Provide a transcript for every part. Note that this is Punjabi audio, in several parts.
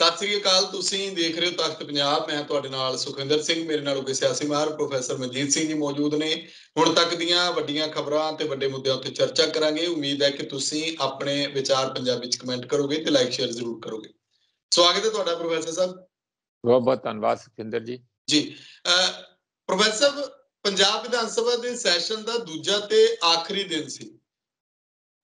ਸਤਿ ਸ੍ਰੀ ਅਕਾਲ ਤੁਸੀਂ ਦੇਖ ਰਹੇ ਹੋ ਤਖਤ ਪੰਜਾਬ ਮੈਂ ਤੁਹਾਡੇ ਨਾਲ ਸੁਖਿੰਦਰ ਸਿੰਘ ਮੇਰੇ ਨਾਲ ਉਗੇ ਸਿਆਸੀ ਮਾਹਰ ਪ੍ਰੋਫੈਸਰ ਮਨਜੀਤ ਸਿੰਘ ਜੀ ਮੌਜੂਦ ਨੇ ਹੁਣ ਤੱਕ ਦੀਆਂ ਵੱਡੀਆਂ ਖਬਰਾਂ ਤੇ ਵੱਡੇ ਮੁੱਦਿਆਂ ਉੱਤੇ ਚਰਚਾ ਕਰਾਂਗੇ ਉਮੀਦ ਹੈ ਕਿ ਤੁਸੀਂ ਆਪਣੇ ਵਿਚਾਰ ਪੰਜਾਬ ਵਿੱਚ ਕਮੈਂਟ ਕਰੋਗੇ ਤੇ ਲਾਈਕ ਸ਼ੇਅਰ ਜ਼ਰੂਰ ਕਰੋਗੇ ਸਵਾਗਤ ਹੈ ਤੁਹਾਡਾ ਪ੍ਰੋਫੈਸਰ ਸਾਹਿਬ ਬਹੁਤ ਬਹੁਤ ਧੰਨਵਾਦ ਸੁਖਿੰਦਰ ਜੀ ਜੀ ਪ੍ਰੋਫੈਸਰ ਪੰਜਾਬ ਵਿਧਾਨ ਸਭਾ ਦੇ ਸੈਸ਼ਨ ਦਾ ਦੂਜਾ ਤੇ ਆਖਰੀ ਦਿਨ ਸੀ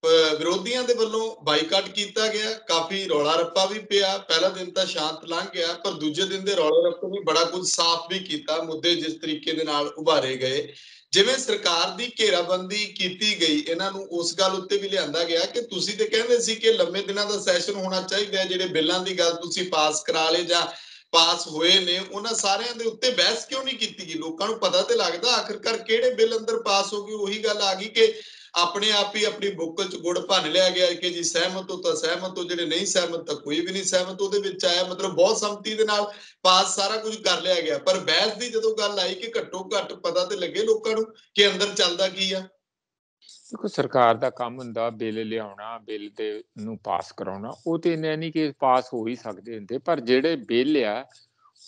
ਵਿਰੋਧੀਆਂ ਦੇ ਵੱਲੋਂ ਬਾਈਕਾਟ ਕੀਤਾ ਗਿਆ ਕਾਫੀ ਰੌਲਾ ਰੱਪਾ ਵੀ ਪਿਆ ਪਹਿਲਾ ਦਿਨ ਤਾਂ ਸ਼ਾਂਤ ਲੰਘ ਗਿਆ ਪਰ ਦੂਜੇ ਦਿਨ ਦੇ ਰੌਲੇ ਰੱਪੇ ਨੇ ਬੜਾ ਕੁਝ ਸਾਫ਼ ਵੀ ਕੀਤਾ ਮੁੱਦੇ ਜਿਸ ਤਰੀਕੇ ਦੇ ਨਾਲ ਉਭਾਰੇ ਗਏ ਜਿਵੇਂ ਸਰਕਾਰ ਦੀ ਘੇਰਾਬੰਦੀ ਕੀਤੀ ਗਈ ਇਹਨਾਂ ਨੂੰ ਉਸ ਗੱਲ ਉੱਤੇ ਵੀ ਲਿਆਂਦਾ ਗਿਆ ਕਿ ਤੁਸੀਂ ਤੇ ਕਹਿੰਦੇ ਸੀ ਕਿ ਲੰਮੇ ਦਿਨਾਂ ਦਾ ਸੈਸ਼ਨ ਹੋਣਾ ਚਾਹੀਦਾ ਜਿਹੜੇ ਬਿੱਲਾਂ ਦੀ ਗੱਲ ਤੁਸੀਂ ਪਾਸ ਕਰਾ ਲਏ ਜਾਂ ਪਾਸ ਹੋਏ ਨੇ ਉਹਨਾਂ ਸਾਰਿਆਂ ਦੇ ਉੱਤੇ ਬਹਿਸ ਕਿਉਂ ਨਹੀਂ ਕੀਤੀ ਗਈ ਲੋਕਾਂ ਨੂੰ ਪਤਾ ਤੇ ਲੱਗਦਾ ਆਖਿਰਕਾਰ ਕਿਹੜੇ ਬਿੱਲ ਅੰਦਰ ਪਾਸ ਹੋ ਗਏ ਉਹੀ ਗੱਲ ਆ ਗਈ ਕਿ ਆਪਣੇ ਆਪ ਹੀ ਆਪਣੀ ਬੁੱਕਲ 'ਚ ਗੁੜ ਭੰਨ ਲਿਆ ਗਿਆ ਕਿ ਜੀ ਸਹਿਮਤ ਹੋ ਤਾਂ ਸਹਿਮਤ ਹੋ ਜਿਹੜੇ ਨਹੀਂ ਸਹਿਮਤ ਤਾਂ ਕੋਈ ਵੀ ਨਹੀਂ ਸਹਿਮਤ ਉਹਦੇ ਵਿੱਚ ਆਇਆ ਮਤਲਬ ਬਹੁਤ ਸੰਮਤੀ ਦੇ ਨਾਲ ਪਾਸ ਸਾਰਾ ਕੁਝ ਕਰ ਲਿਆ ਗਿਆ ਪਰ ਬਹਿਸ ਦੀ ਜਦੋਂ ਗੱਲ ਆਈ ਕਿ ਘੱਟੋ ਘੱਟ ਪਤਾ ਤੇ ਲੱਗੇ ਲੋਕਾਂ ਨੂੰ ਕਿ ਅੰਦਰ ਚੱਲਦਾ ਕੀ ਆ ਕੋਈ ਸਰਕਾਰ ਦਾ ਕੰਮ ਹੁੰਦਾ ਬਿੱਲ ਲਿਆਉਣਾ ਬਿੱਲ ਦੇ ਨੂੰ ਪਾਸ ਕਰਾਉਣਾ ਉਹ ਤੇ ਇੰਨੇ ਨਹੀਂ ਕਿ ਪਾਸ ਹੋ ਹੀ ਸਕਦੇ ਹੁੰਦੇ ਪਰ ਜਿਹੜੇ ਬਿੱਲ ਆ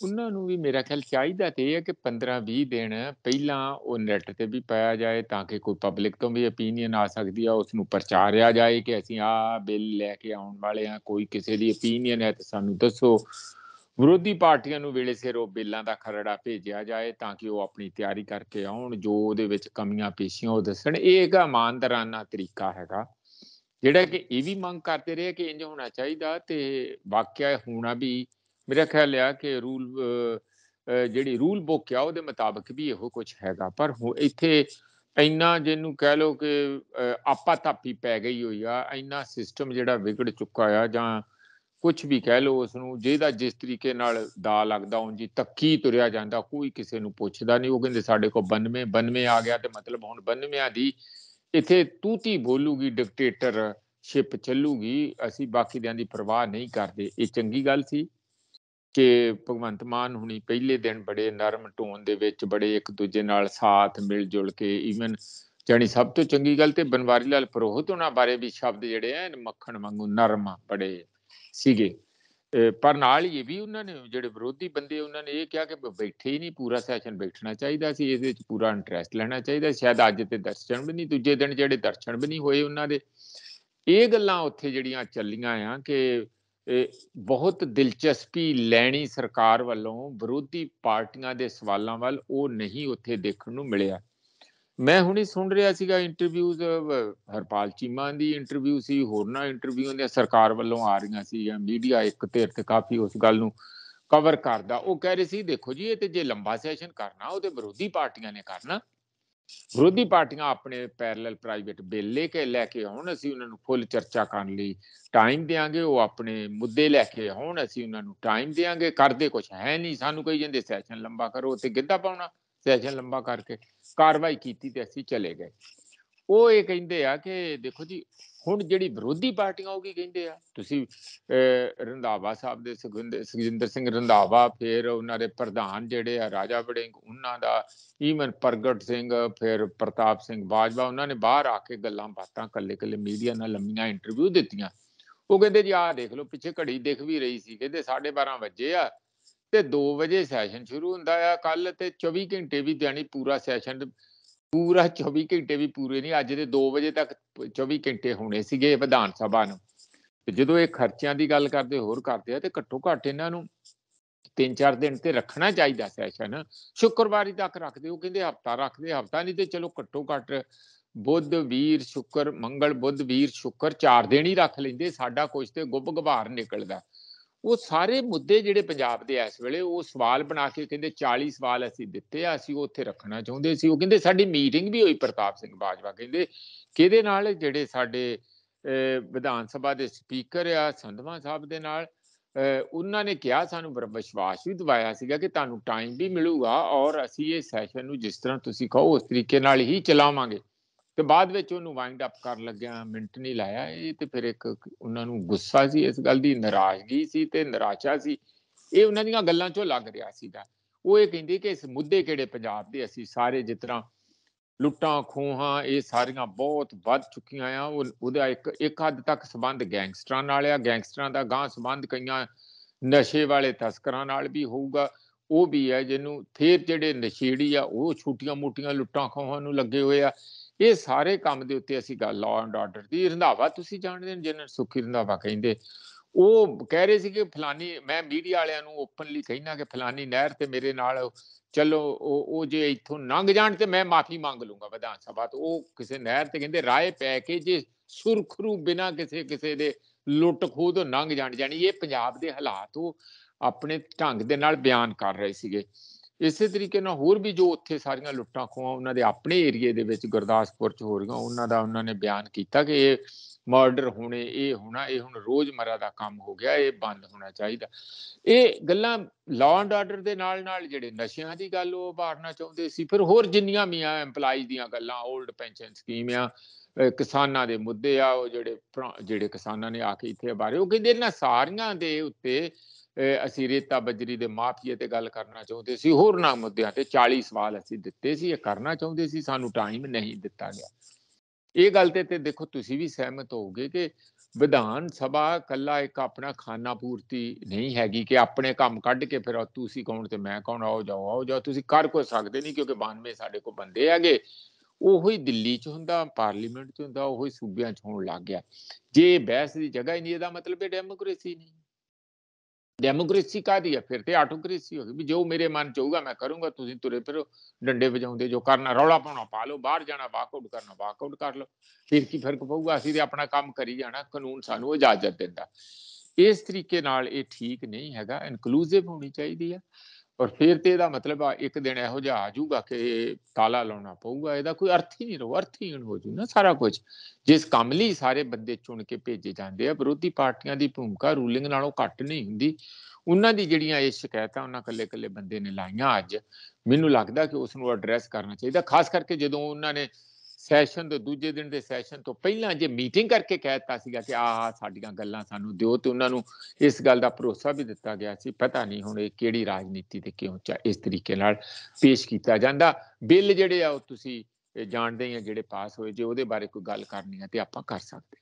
ਉਹਨਾਂ ਨੂੰ ਵੀ ਮੇਰਾ ਖਿਆਲ ਚਾਹੀਦਾ ਤੇ ਇਹ ਹੈ ਕਿ 15-20 ਦਿਨ ਪਹਿਲਾਂ ਉਹ ਨੈਟ ਤੇ ਵੀ ਪਾਇਆ ਜਾਏ ਤਾਂ ਕਿ ਕੋਈ ਪਬਲਿਕ ਤੋਂ ਵੀ opinion ਆ ਸਕਦੀ ਆ ਉਸ ਨੂੰ ਪ੍ਰਚਾਰਿਆ ਜਾਏ ਕਿ ਅਸੀਂ ਆ ਬਿੱਲ ਲੈ ਕੇ ਆਉਣ ਵਾਲੇ ਆ ਕੋਈ ਕਿਸੇ ਦੀ opinion ਹੈ ਤਾਂ ਸਾਨੂੰ ਦੱਸੋ ਵਿਰੋਧੀ ਪਾਰਟੀਆਂ ਨੂੰ ਵੇਲੇ ਸਿਰ ਉਹ ਬਿੱਲਾਂ ਦਾ ਖਰੜਾ ਭੇਜਿਆ ਜਾਏ ਤਾਂ ਕਿ ਉਹ ਆਪਣੀ ਤਿਆਰੀ ਕਰਕੇ ਆਉਣ ਜੋ ਉਹਦੇ ਵਿੱਚ ਕਮੀਆਂ ਪੇਸ਼ੀਆਂ ਉਹ ਦੱਸਣ ਇਹ ਇੱਕ ਇਮਾਨਦਾਰਾਨਾ ਤਰੀਕਾ ਹੈਗਾ ਜਿਹੜਾ ਕਿ ਇਹ ਵੀ ਮੰਗ ਕਰਦੇ ਰਹੇ ਕਿ ਇੰਜ ਹੋਣਾ ਚਾਹੀਦਾ ਤੇ ਵਾਕਿਆ ਹੋਣਾ ਵੀ ਮੇਰਾ ਖਿਆਲ ਆ ਕਿ ਰੂਲ ਜਿਹੜੀ ਰੂਲ ਬੁੱਕ ਆ ਉਹਦੇ ਮੁਤਾਬਕ ਵੀ ਇਹੋ ਕੁਝ ਹੈਗਾ ਪਰ ਇੱਥੇ ਇੰਨਾ ਜਿਹਨੂੰ ਕਹਿ ਲੋ ਕਿ ਆਪਾ ਥਾਪੀ ਪੈ ਗਈ ਹੋਈ ਆ ਇੰਨਾ ਸਿਸਟਮ ਜਿਹੜਾ ਵਿਗੜ ਚੁੱਕਾ ਆ ਜਾਂ ਕੁਝ ਵੀ ਕਹਿ ਲੋ ਉਸ ਨੂੰ ਜਿਹਦਾ ਜਿਸ ਤਰੀਕੇ ਨਾਲ ਦਾ ਲੱਗਦਾ ਉਂਝ ਜੀ ਤੱਕੀ ਤੁਰਿਆ ਜਾਂਦਾ ਕੋਈ ਕਿਸੇ ਨੂੰ ਪੁੱਛਦਾ ਨਹੀਂ ਉਹ ਕਹਿੰਦੇ ਸਾਡੇ ਕੋ 92 92 ਆ ਗਿਆ ਤੇ ਮਤਲਬ ਹੁਣ 92 ਦੀ ਇੱਥੇ ਤੂਤੀ ਬੋਲੂਗੀ ਡਿਕਟੇਟਰ ਸ਼ਿਪ ਚੱਲੂਗੀ ਅਸੀਂ ਬਾਕੀ ਦਿਆਂ ਦੀ ਪਰਵਾਹ ਨਹੀਂ ਕਰਦੇ ਇਹ ਚੰਗੀ ਗੱਲ ਸੀ ਕਿ ਭਗਵੰਤ ਮਾਨ ਹੁਣੀ ਪਹਿਲੇ ਦਿਨ ਬੜੇ ਨਰਮ ਟੋਨ ਦੇ ਵਿੱਚ ਬੜੇ ਇੱਕ ਦੂਜੇ ਨਾਲ ਸਾਥ ਮਿਲ ਜੁਲ ਕੇ ਈਵਨ ਜਾਨੀ ਸਭ ਤੋਂ ਚੰਗੀ ਗੱਲ ਤੇ ਬਨਵਾਰੀ ਲਾਲ ਪ੍ਰੋਹਤ ਉਹਨਾਂ ਬਾਰੇ ਵੀ ਸ਼ਬਦ ਜਿਹੜੇ ਐ ਮੱਖਣ ਵਾਂਗੂ ਨਰਮ ਬੜੇ ਸੀਗੇ ਪਰ ਨਾਲ ਇਹ ਵੀ ਉਹਨਾਂ ਨੇ ਜਿਹੜੇ ਵਿਰੋਧੀ ਬੰਦੇ ਉਹਨਾਂ ਨੇ ਇਹ ਕਿਹਾ ਕਿ ਬੈਠੇ ਹੀ ਨਹੀਂ ਪੂਰਾ ਸੈਸ਼ਨ ਬੈਠਣਾ ਚਾਹੀਦਾ ਸੀ ਇਸ ਵਿੱਚ ਪੂਰਾ ਇੰਟਰਸਟ ਲੈਣਾ ਚਾਹੀਦਾ ਸ਼ਾਇਦ ਅੱਜ ਤੇ ਦਰਸ਼ਨ ਵੀ ਨਹੀਂ ਦੂਜੇ ਦਿਨ ਜਿਹੜੇ ਦਰਸ਼ਨ ਵੀ ਨਹੀਂ ਹੋਏ ਉਹਨਾਂ ਦੇ ਇਹ ਗੱਲਾਂ ਉੱਥੇ ਜਿਹੜੀਆਂ ਚੱਲੀਆਂ ਆ ਕਿ ਬਹੁਤ ਦਿਲਚਸਪੀ ਲੈਣੀ ਸਰਕਾਰ ਵੱਲੋਂ ਵਿਰੋਧੀ ਪਾਰਟੀਆਂ ਦੇ ਸਵਾਲਾਂ ਵੱਲ ਉਹ ਨਹੀਂ ਉੱਥੇ ਦੇਖਣ ਨੂੰ ਮਿਲਿਆ ਮੈਂ ਹੁਣੇ ਸੁਣ ਰਿਹਾ ਸੀਗਾ ਇੰਟਰਵਿਊਜ਼ ਹਰਪਾਲ ਚੀਮਾ ਦੀ ਇੰਟਰਵਿਊ ਸੀ ਨਾ ਇੰਟਰਵਿਊਆਂ ਦੀਆਂ ਸਰਕਾਰ ਵੱਲੋਂ ਆ ਰਹੀਆਂ ਸੀ ਜਾਂ ਮੀਡੀਆ ਇੱਕ ਧਿਰ ਤੇ ਕਾਫੀ ਉਸ ਗੱਲ ਨੂੰ ਕਵਰ ਕਰਦਾ ਉਹ ਕਹਿ ਰਹੇ ਸੀ ਦੇਖੋ ਜੀ ਇਹ ਤੇ ਜੇ ਲੰਬਾ ਸੈਸ਼ਨ ਕਰਨਾ ਉਹ ਤੇ ਵਿਰੋਧੀ ਪਾਰਟੀਆਂ ਨੇ ਕਰਨਾ ਵਿਰੋਧੀ ਪਾਰਟੀਆਂ ਆਪਣੇ ਪੈਰਲਲ ਪ੍ਰਾਈਵੇਟ ਬਿੱਲ ਲੈ ਕੇ ਲੈ ਕੇ ਆਉਣ ਅਸੀਂ ਉਹਨਾਂ ਨੂੰ ਫੁੱਲ ਚਰਚਾ ਕਰਨ ਲਈ ਟਾਈਮ ਦੇਾਂਗੇ ਉਹ ਆਪਣੇ ਮੁੱਦੇ ਲੈ ਕੇ ਆਉਣ ਅਸੀਂ ਉਹਨਾਂ ਨੂੰ ਟਾਈਮ ਦੇਾਂਗੇ ਕਰਦੇ ਕੁਝ ਹੈ ਨਹੀਂ ਸਾਨੂੰ ਕਹੀ ਜਾਂਦੇ ਸੈਸ਼ਨ ਲੰਬਾ ਕਰੋ ਤੇ ਗਿੱਧਾ ਪਾਉਣਾ ਸੈਸ਼ਨ ਲੰਬਾ ਕਰਕੇ ਕਾਰਵਾਈ ਕੀਤੀ ਤੇ ਅਸੀਂ ਚਲੇ ਗਏ ਉਹ ਇਹ ਕਹਿੰਦੇ ਆ ਕਿ ਦੇਖੋ ਜੀ ਹੁਣ ਜਿਹੜੀ ਵਿਰੋਧੀ ਪਾਰਟੀਆਂ ਉਹ ਕੀ ਕਹਿੰਦੇ ਆ ਤੁਸੀਂ ਰੰਧਾਵਾ ਸਾਹਿਬ ਦੇ ਸੁਖਜਿੰਦਰ ਸਿੰਘ ਰੰਧਾਵਾ ਫਿਰ ਉਹਨਾਂ ਦੇ ਪ੍ਰਧਾਨ ਜਿਹੜੇ ਆ ਰਾਜਾ ਬੜਿੰਗ ਉਹਨਾਂ ਦਾ ਈਵਨ ਪ੍ਰਗਟ ਸਿੰਘ ਫਿਰ ਪ੍ਰਤਾਪ ਸਿੰਘ ਬਾਜਵਾ ਉਹਨਾਂ ਨੇ ਬਾਹਰ ਆ ਕੇ ਗੱਲਾਂ ਬਾਤਾਂ ਕੱਲੇ ਕੱਲੇ ਮੀਡੀਆ ਨਾਲ ਲੰਮੀਆਂ ਇੰਟਰਵਿਊ ਦਿੱਤੀਆਂ ਉਹ ਕਹਿੰਦੇ ਜੀ ਆਹ ਦੇਖ ਲਓ ਪਿੱਛੇ ਘੜੀ ਦਿਖ ਵੀ ਰਹੀ ਸੀ ਕਹਿੰਦੇ 12:30 ਵਜੇ ਆ ਤੇ 2 ਵਜੇ ਸੈਸ਼ਨ ਸ਼ੁਰੂ ਹੁੰਦਾ ਆ ਕੱਲ ਤੇ 24 ਘੰਟੇ ਵੀ ਦਿਹਾੜੀ ਪੂਰਾ ਸੈਸ਼ਨ ਪੂਰਾ 24 ਘੰਟੇ ਵੀ ਪੂਰੇ ਨਹੀਂ ਅੱਜ ਦੇ 2 ਵਜੇ ਤੱਕ 24 ਘੰਟੇ ਹੋਣੇ ਸੀਗੇ ਵਿਧਾਨ ਸਭਾ ਨੂੰ ਤੇ ਜਦੋਂ ਇਹ ਖਰਚਿਆਂ ਦੀ ਗੱਲ ਕਰਦੇ ਹੋਰ ਕਰਦੇ ਆ ਤੇ ਘੱਟੋ ਘੱਟ ਇਹਨਾਂ ਨੂੰ ਤਿੰਨ ਚਾਰ ਦਿਨ ਤੇ ਰੱਖਣਾ ਚਾਹੀਦਾ ਸੈਸ਼ਨ ਸ਼ੁੱਕਰਵਾਰੀ ਤੱਕ ਰੱਖਦੇ ਉਹ ਕਹਿੰਦੇ ਹਫਤਾ ਰੱਖਦੇ ਹਫਤਾ ਨਹੀਂ ਤੇ ਚਲੋ ਘੱਟੋ ਘੱਟ ਬੁੱਧ ਵੀਰ ਸ਼ੁੱਕਰ ਮੰਗਲ ਬੁੱਧ ਵੀਰ ਸ਼ੁੱਕਰ ਚਾਰ ਦਿਨ ਹੀ ਰੱਖ ਲੈਂਦੇ ਸਾਡਾ ਕੁਝ ਤੇ ਗੁੱਬ ਗਵਾਰ ਨਿਕਲਦਾ ਉਹ ਸਾਰੇ ਮੁੱਦੇ ਜਿਹੜੇ ਪੰਜਾਬ ਦੇ ਇਸ ਵੇਲੇ ਉਹ ਸਵਾਲ ਬਣਾ ਕੇ ਕਹਿੰਦੇ 40 ਸਵਾਲ ਅਸੀਂ ਦਿੱਤੇ ਆ ਅਸੀਂ ਉੱਥੇ ਰੱਖਣਾ ਚਾਹੁੰਦੇ ਸੀ ਉਹ ਕਹਿੰਦੇ ਸਾਡੀ ਮੀਟਿੰਗ ਵੀ ਹੋਈ ਪ੍ਰਤਾਪ ਸਿੰਘ ਬਾਜਵਾ ਕਹਿੰਦੇ ਕਿਹਦੇ ਨਾਲ ਜਿਹੜੇ ਸਾਡੇ ਵਿਧਾਨ ਸਭਾ ਦੇ ਸਪੀਕਰ ਆ ਸੰਧਵਾ ਸਾਹਿਬ ਦੇ ਨਾਲ ਉਹਨਾਂ ਨੇ ਕਿਹਾ ਸਾਨੂੰ ਵਿਸ਼ਵਾਸ ਵੀ ਦਿਵਾਇਆ ਸੀਗਾ ਕਿ ਤੁਹਾਨੂੰ ਟਾਈਮ ਵੀ ਮਿਲੂਗਾ ਔਰ ਅਸੀਂ ਇਹ ਸੈਸ਼ਨ ਨੂੰ ਜਿਸ ਤਰ੍ਹਾਂ ਤੁਸੀਂ ਕਹੋ ਉਸ ਤਰੀਕੇ ਨਾਲ ਹੀ ਚਲਾਵਾਂਗੇ ਤੇ ਬਾਅਦ ਵਿੱਚ ਉਹਨੂੰ ਵਾਈਂਡ ਅਪ ਕਰਨ ਲੱਗਿਆ ਮਿੰਟ ਨਹੀਂ ਲਾਇਆ ਇਹ ਤੇ ਫਿਰ ਇੱਕ ਉਹਨਾਂ ਨੂੰ ਗੁੱਸਾ ਸੀ ਇਸ ਗੱਲ ਦੀ ਨਾਰਾਜ਼ਗੀ ਸੀ ਤੇ ਨਿਰਾਸ਼ਾ ਸੀ ਇਹ ਉਹਨਾਂ ਦੀਆਂ ਗੱਲਾਂ ਚੋਂ ਲੱਗ ਰਿਹਾ ਸੀਗਾ ਉਹ ਇਹ ਕਹਿੰਦੀ ਕਿ ਇਸ ਮੁੱਦੇ ਕਿਹੜੇ ਪੰਜਾਬ ਦੇ ਅਸੀਂ ਸਾਰੇ ਜਿਸ ਤਰ੍ਹਾਂ ਲੁੱਟਾਂ ਖੋਹਾਂ ਇਹ ਸਾਰੀਆਂ ਬਹੁਤ ਵੱਧ ਚੁੱਕੀਆਂ ਆ ਉਹ ਉਹਦਾ ਇੱਕ ਇੱਕ ਹੱਦ ਤੱਕ ਸੰਬੰਧ ਗੈਂਗਸਟਰਾਂ ਨਾਲ ਆ ਗੈਂਗਸਟਰਾਂ ਦਾ ਗਾਂ ਸੰਬੰਧ ਕਈਆਂ ਨਸ਼ੇ ਵਾਲੇ ਤਸਕਰਾਂ ਨਾਲ ਵੀ ਹੋਊਗਾ ਉਹ ਵੀ ਹੈ ਜਿਹਨੂੰ ਫੇਰ ਜਿਹੜੇ ਨਸ਼ੇੜੀ ਆ ਉਹ ਛੋਟੀਆਂ ਮੋਟੀਆਂ ਲੁੱਟਾਂ ਖੋਹਾਂ ਨੂੰ ਲੱਗੇ ਹੋਏ ਆ ਇਹ ਸਾਰੇ ਕੰਮ ਦੇ ਉੱਤੇ ਅਸੀਂ ਗੱਲ ਲਾਅ ਐਂਡ ਆਰਡਰ ਦੀ ਰੰਧਾਵਾ ਤੁਸੀਂ ਜਾਣਦੇ ਹੋ ਜਨਰਲ ਸੁਖੀ ਰੰਧਾਵਾ ਕਹਿੰਦੇ ਉਹ ਕਹਿ ਰਹੇ ਸੀ ਕਿ ਫਲਾਨੀ ਮੈਂ ਮੀਡੀਆ ਵਾਲਿਆਂ ਨੂੰ ਓਪਨਲੀ ਕਹਿਣਾ ਕਿ ਫਲਾਨੀ ਨਹਿਰ ਤੇ ਮੇਰੇ ਨਾਲ ਚਲੋ ਉਹ ਉਹ ਜੇ ਇੱਥੋਂ ਲੰਘ ਜਾਣ ਤੇ ਮੈਂ ਮਾਫੀ ਮੰਗ ਲੂੰਗਾ ਵਿਧਾਨ ਸਭਾ ਤੋਂ ਉਹ ਕਿਸੇ ਨਹਿਰ ਤੇ ਕਹਿੰਦੇ ਰਾਏ ਪੈ ਕੇ ਜੇ ਸੁਰਖਰੂ ਬਿਨਾ ਕਿਸੇ ਕਿਸੇ ਦੇ ਲੁੱਟ ਖੋਦ ਲੰਘ ਜਾਣ ਜਾਨੀ ਇਹ ਪੰਜਾਬ ਦੇ ਹਾਲਾਤ ਉਹ ਆਪਣੇ ਢੰਗ ਦੇ ਨਾਲ ਬਿਆਨ ਕਰ ਰਹੇ ਸੀਗੇ ਇਸੇ ਤਰੀਕੇ ਨਾਲ ਹੋਰ ਵੀ ਜੋ ਉੱਥੇ ਸਾਰੀਆਂ ਲੁੱਟਾਂ ਖੋਆਂ ਉਹਨਾਂ ਦੇ ਆਪਣੇ ਏਰੀਏ ਦੇ ਵਿੱਚ ਗੁਰਦਾਸਪੁਰ ਚ ਹੋ ਰਹੀਆਂ ਉਹਨਾਂ ਦਾ ਉਹਨਾਂ ਨੇ ਬਿਆਨ ਕੀਤਾ ਕਿ ਇਹ ਮਰਡਰ ਹੋਣੇ ਇਹ ਹੋਣਾ ਇਹ ਹੁਣ ਰੋਜ਼ਮਰਾ ਦਾ ਕੰਮ ਹੋ ਗਿਆ ਇਹ ਬੰਦ ਹੋਣਾ ਚਾਹੀਦਾ ਇਹ ਗੱਲਾਂ ਲਾਅ ਐਂਡ ਆਰਡਰ ਦੇ ਨਾਲ ਨਾਲ ਜਿਹੜੇ ਨਸ਼ਿਆਂ ਦੀ ਗੱਲ ਉਹ ਬਾੜਨਾ ਚਾਹੁੰਦੇ ਸੀ ਫਿਰ ਹੋਰ ਜਿੰਨੀਆਂ ਵੀ ਆ EMPLOYEES ਦੀਆਂ ਗੱਲਾਂ 올ਡ ਪੈਨਸ਼ਨ ਸਕੀਮ ਆ ਕਿਸਾਨਾਂ ਦੇ ਮੁੱਦੇ ਆ ਉਹ ਜਿਹੜੇ ਜਿਹੜੇ ਕਿਸਾਨਾਂ ਨੇ ਆ ਕੇ ਇੱਥੇ ਬਾਰੇ ਉਹ ਕਹਿੰਦੇ ਇਹਨਾਂ ਸਾਰੀਆਂ ਦੇ ਉੱਤੇ ਅਸੀਂ ਰੇਤਾ ਬਜਰੀ ਦੇ ਮਾਫੀਏ ਤੇ ਗੱਲ ਕਰਨਾ ਚਾਹੁੰਦੇ ਸੀ ਹੋਰ ਨਾ ਮੁੱਦਿਆਂ ਤੇ 40 ਸਵਾਲ ਅਸੀਂ ਦਿੱਤੇ ਸੀ ਇਹ ਕਰਨਾ ਚਾਹੁੰਦੇ ਸੀ ਸਾਨੂੰ ਟਾਈਮ ਨਹੀਂ ਦਿੱਤਾ ਗਿਆ ਇਹ ਗੱਲ ਤੇ ਤੇ ਦੇਖੋ ਤੁਸੀਂ ਵੀ ਸਹਿਮਤ ਹੋਵੋਗੇ ਕਿ ਵਿਧਾਨ ਸਭਾ ਕੱਲਾ ਇੱਕ ਆਪਣਾ ਖਾਨਾ ਪੂਰਤੀ ਨਹੀਂ ਹੈਗੀ ਕਿ ਆਪਣੇ ਕੰਮ ਕੱਢ ਕੇ ਫਿਰ ਤੁਸੀਂ ਕੌਣ ਤੇ ਮੈਂ ਕੌਣ ਆਓ ਜਾਓ ਆਓ ਜਾਓ ਤੁਸੀਂ ਕਰ ਕੋ ਸਕਦੇ ਨਹੀਂ ਕਿਉਂਕਿ 92 ਸਾਡੇ ਕੋ ਬੰਦੇ ਹੈਗੇ ਉਹੀ ਦਿੱਲੀ 'ਚ ਹੁੰਦਾ ਪਾਰਲੀਮੈਂਟ 'ਚ ਹੁੰਦਾ ਉਹੀ ਸੂਬਿਆਂ 'ਚ ਹੋਣ ਲੱਗ ਗਿਆ ਜੇ ਬਹਿਸ ਦੀ ਜਗ੍ਹਾ ਹੀ ਨਹੀਂ ਇਹਦਾ ਮਤਲਬ ਇਹ ਡੈਮੋਕ੍ਰੇਸੀ ਨਹੀਂ ਡੈਮੋਕ੍ਰੇਸੀ ਕਾਦੀ ਹੈ ਫਿਰ ਤੇ ਆਟੋਕ੍ਰੇਸੀ ਹੋ ਗਈ ਵੀ ਜੋ ਮੇਰੇ ਮਨ ਚਾਹੂਗਾ ਮੈਂ ਕਰੂੰਗਾ ਤੁਸੀਂ ਤੁਰੇ ਫਿਰੋ ਡੰਡੇ ਵਜਾਉਂਦੇ ਜੋ ਕਰਨਾ ਰੌਲਾ ਪਾਉਣਾ ਪਾ ਲਓ ਬਾਹਰ ਜਾਣਾ ਵਾਕਆਊਟ ਕਰਨਾ ਵਾਕਆਊਟ ਕਰ ਲਓ ਫਿਰ ਕੀ ਫਰਕ ਪਊਗਾ ਅਸੀਂ ਤੇ ਆਪਣਾ ਕੰਮ ਕਰੀ ਜਾਣਾ ਕਾਨੂੰਨ ਸਾਨੂੰ ਇਜਾਜ਼ਤ ਦਿੰਦਾ ਇਸ ਤਰੀਕੇ ਨਾਲ ਇਹ ਠੀਕ ਨਹੀਂ ਹੈਗਾ ਇਨਕਲੂਸਿਵ ਹੋਣੀ ਚਾਹੀਦੀ ਹੈ ਔਰ ਫਿਰ ਤੇ ਇਹਦਾ ਮਤਲਬ ਆ ਇੱਕ ਦਿਨ ਇਹੋ ਜਿਹਾ ਆ ਜਾਊਗਾ ਕਿ ਤਾਲਾ ਲਾਉਣਾ ਪਊਗਾ ਇਹਦਾ ਕੋਈ ਅਰਥ ਹੀ ਨਹੀਂ ਰੋ ਹੀ ਨਹੀਂ ਹੋ ਜੂ ਨਾ ਸਾਰਾ ਕੁਝ ਜਿਸ ਕੰਮ ਲਈ ਸਾਰੇ ਬੰਦੇ ਚੁਣ ਕੇ ਭੇਜੇ ਜਾਂਦੇ ਆ ਵਿਰੋਧੀ ਪਾਰਟੀਆਂ ਦੀ ਭੂਮਿਕਾ ਰੂਲਿੰਗ ਨਾਲੋਂ ਘੱਟ ਨਹੀਂ ਹੁੰਦੀ ਉਹਨਾਂ ਦੀ ਜਿਹੜੀਆਂ ਇਹ ਸ਼ਿਕਾਇਤਾਂ ਉਹਨਾਂ ਕੱਲੇ-ਕੱਲੇ ਬੰਦੇ ਨੇ ਲਾਈਆਂ ਅੱਜ ਮੈਨੂੰ ਲੱਗਦਾ ਕਿ ਉਸ ਨੂੰ ਐਡਰੈਸ ਕਰਨਾ ਚਾਹੀਦਾ ਖਾਸ ਕਰਕੇ ਜਦੋਂ ਉਹਨਾਂ ਨੇ ਸੈਸ਼ਨ ਦੇ ਦੂਜੇ ਦਿਨ ਦੇ ਸੈਸ਼ਨ ਤੋਂ ਪਹਿਲਾਂ ਜੇ ਮੀਟਿੰਗ ਕਰਕੇ ਕਹਿ ਦਿੱਤਾ ਸੀਗਾ ਕਿ ਆਹ ਸਾਡੀਆਂ ਗੱਲਾਂ ਸਾਨੂੰ ਦਿਓ ਤੇ ਉਹਨਾਂ ਨੂੰ ਇਸ ਗੱਲ ਦਾ ਭਰੋਸਾ ਵੀ ਦਿੱਤਾ ਗਿਆ ਸੀ ਪਤਾ ਨਹੀਂ ਹੁਣ ਇਹ ਕਿਹੜੀ ਰਾਜਨੀਤੀ ਤੇ ਕਿਉਂ ਚਾ ਇਸ ਤਰੀਕੇ ਨਾਲ ਪੇਸ਼ ਕੀਤਾ ਜਾਂਦਾ ਬਿੱਲ ਜਿਹੜੇ ਆ ਉਹ ਤੁਸੀਂ ਜਾਣਦੇ ਹੀ ਆ ਜਿਹੜੇ ਪਾਸ ਹੋਏ ਜੇ ਉਹਦੇ ਬਾਰੇ ਕੋਈ ਗੱਲ ਕਰਨੀ ਹੈ ਤੇ ਆਪਾਂ ਕਰ ਸਕਦੇ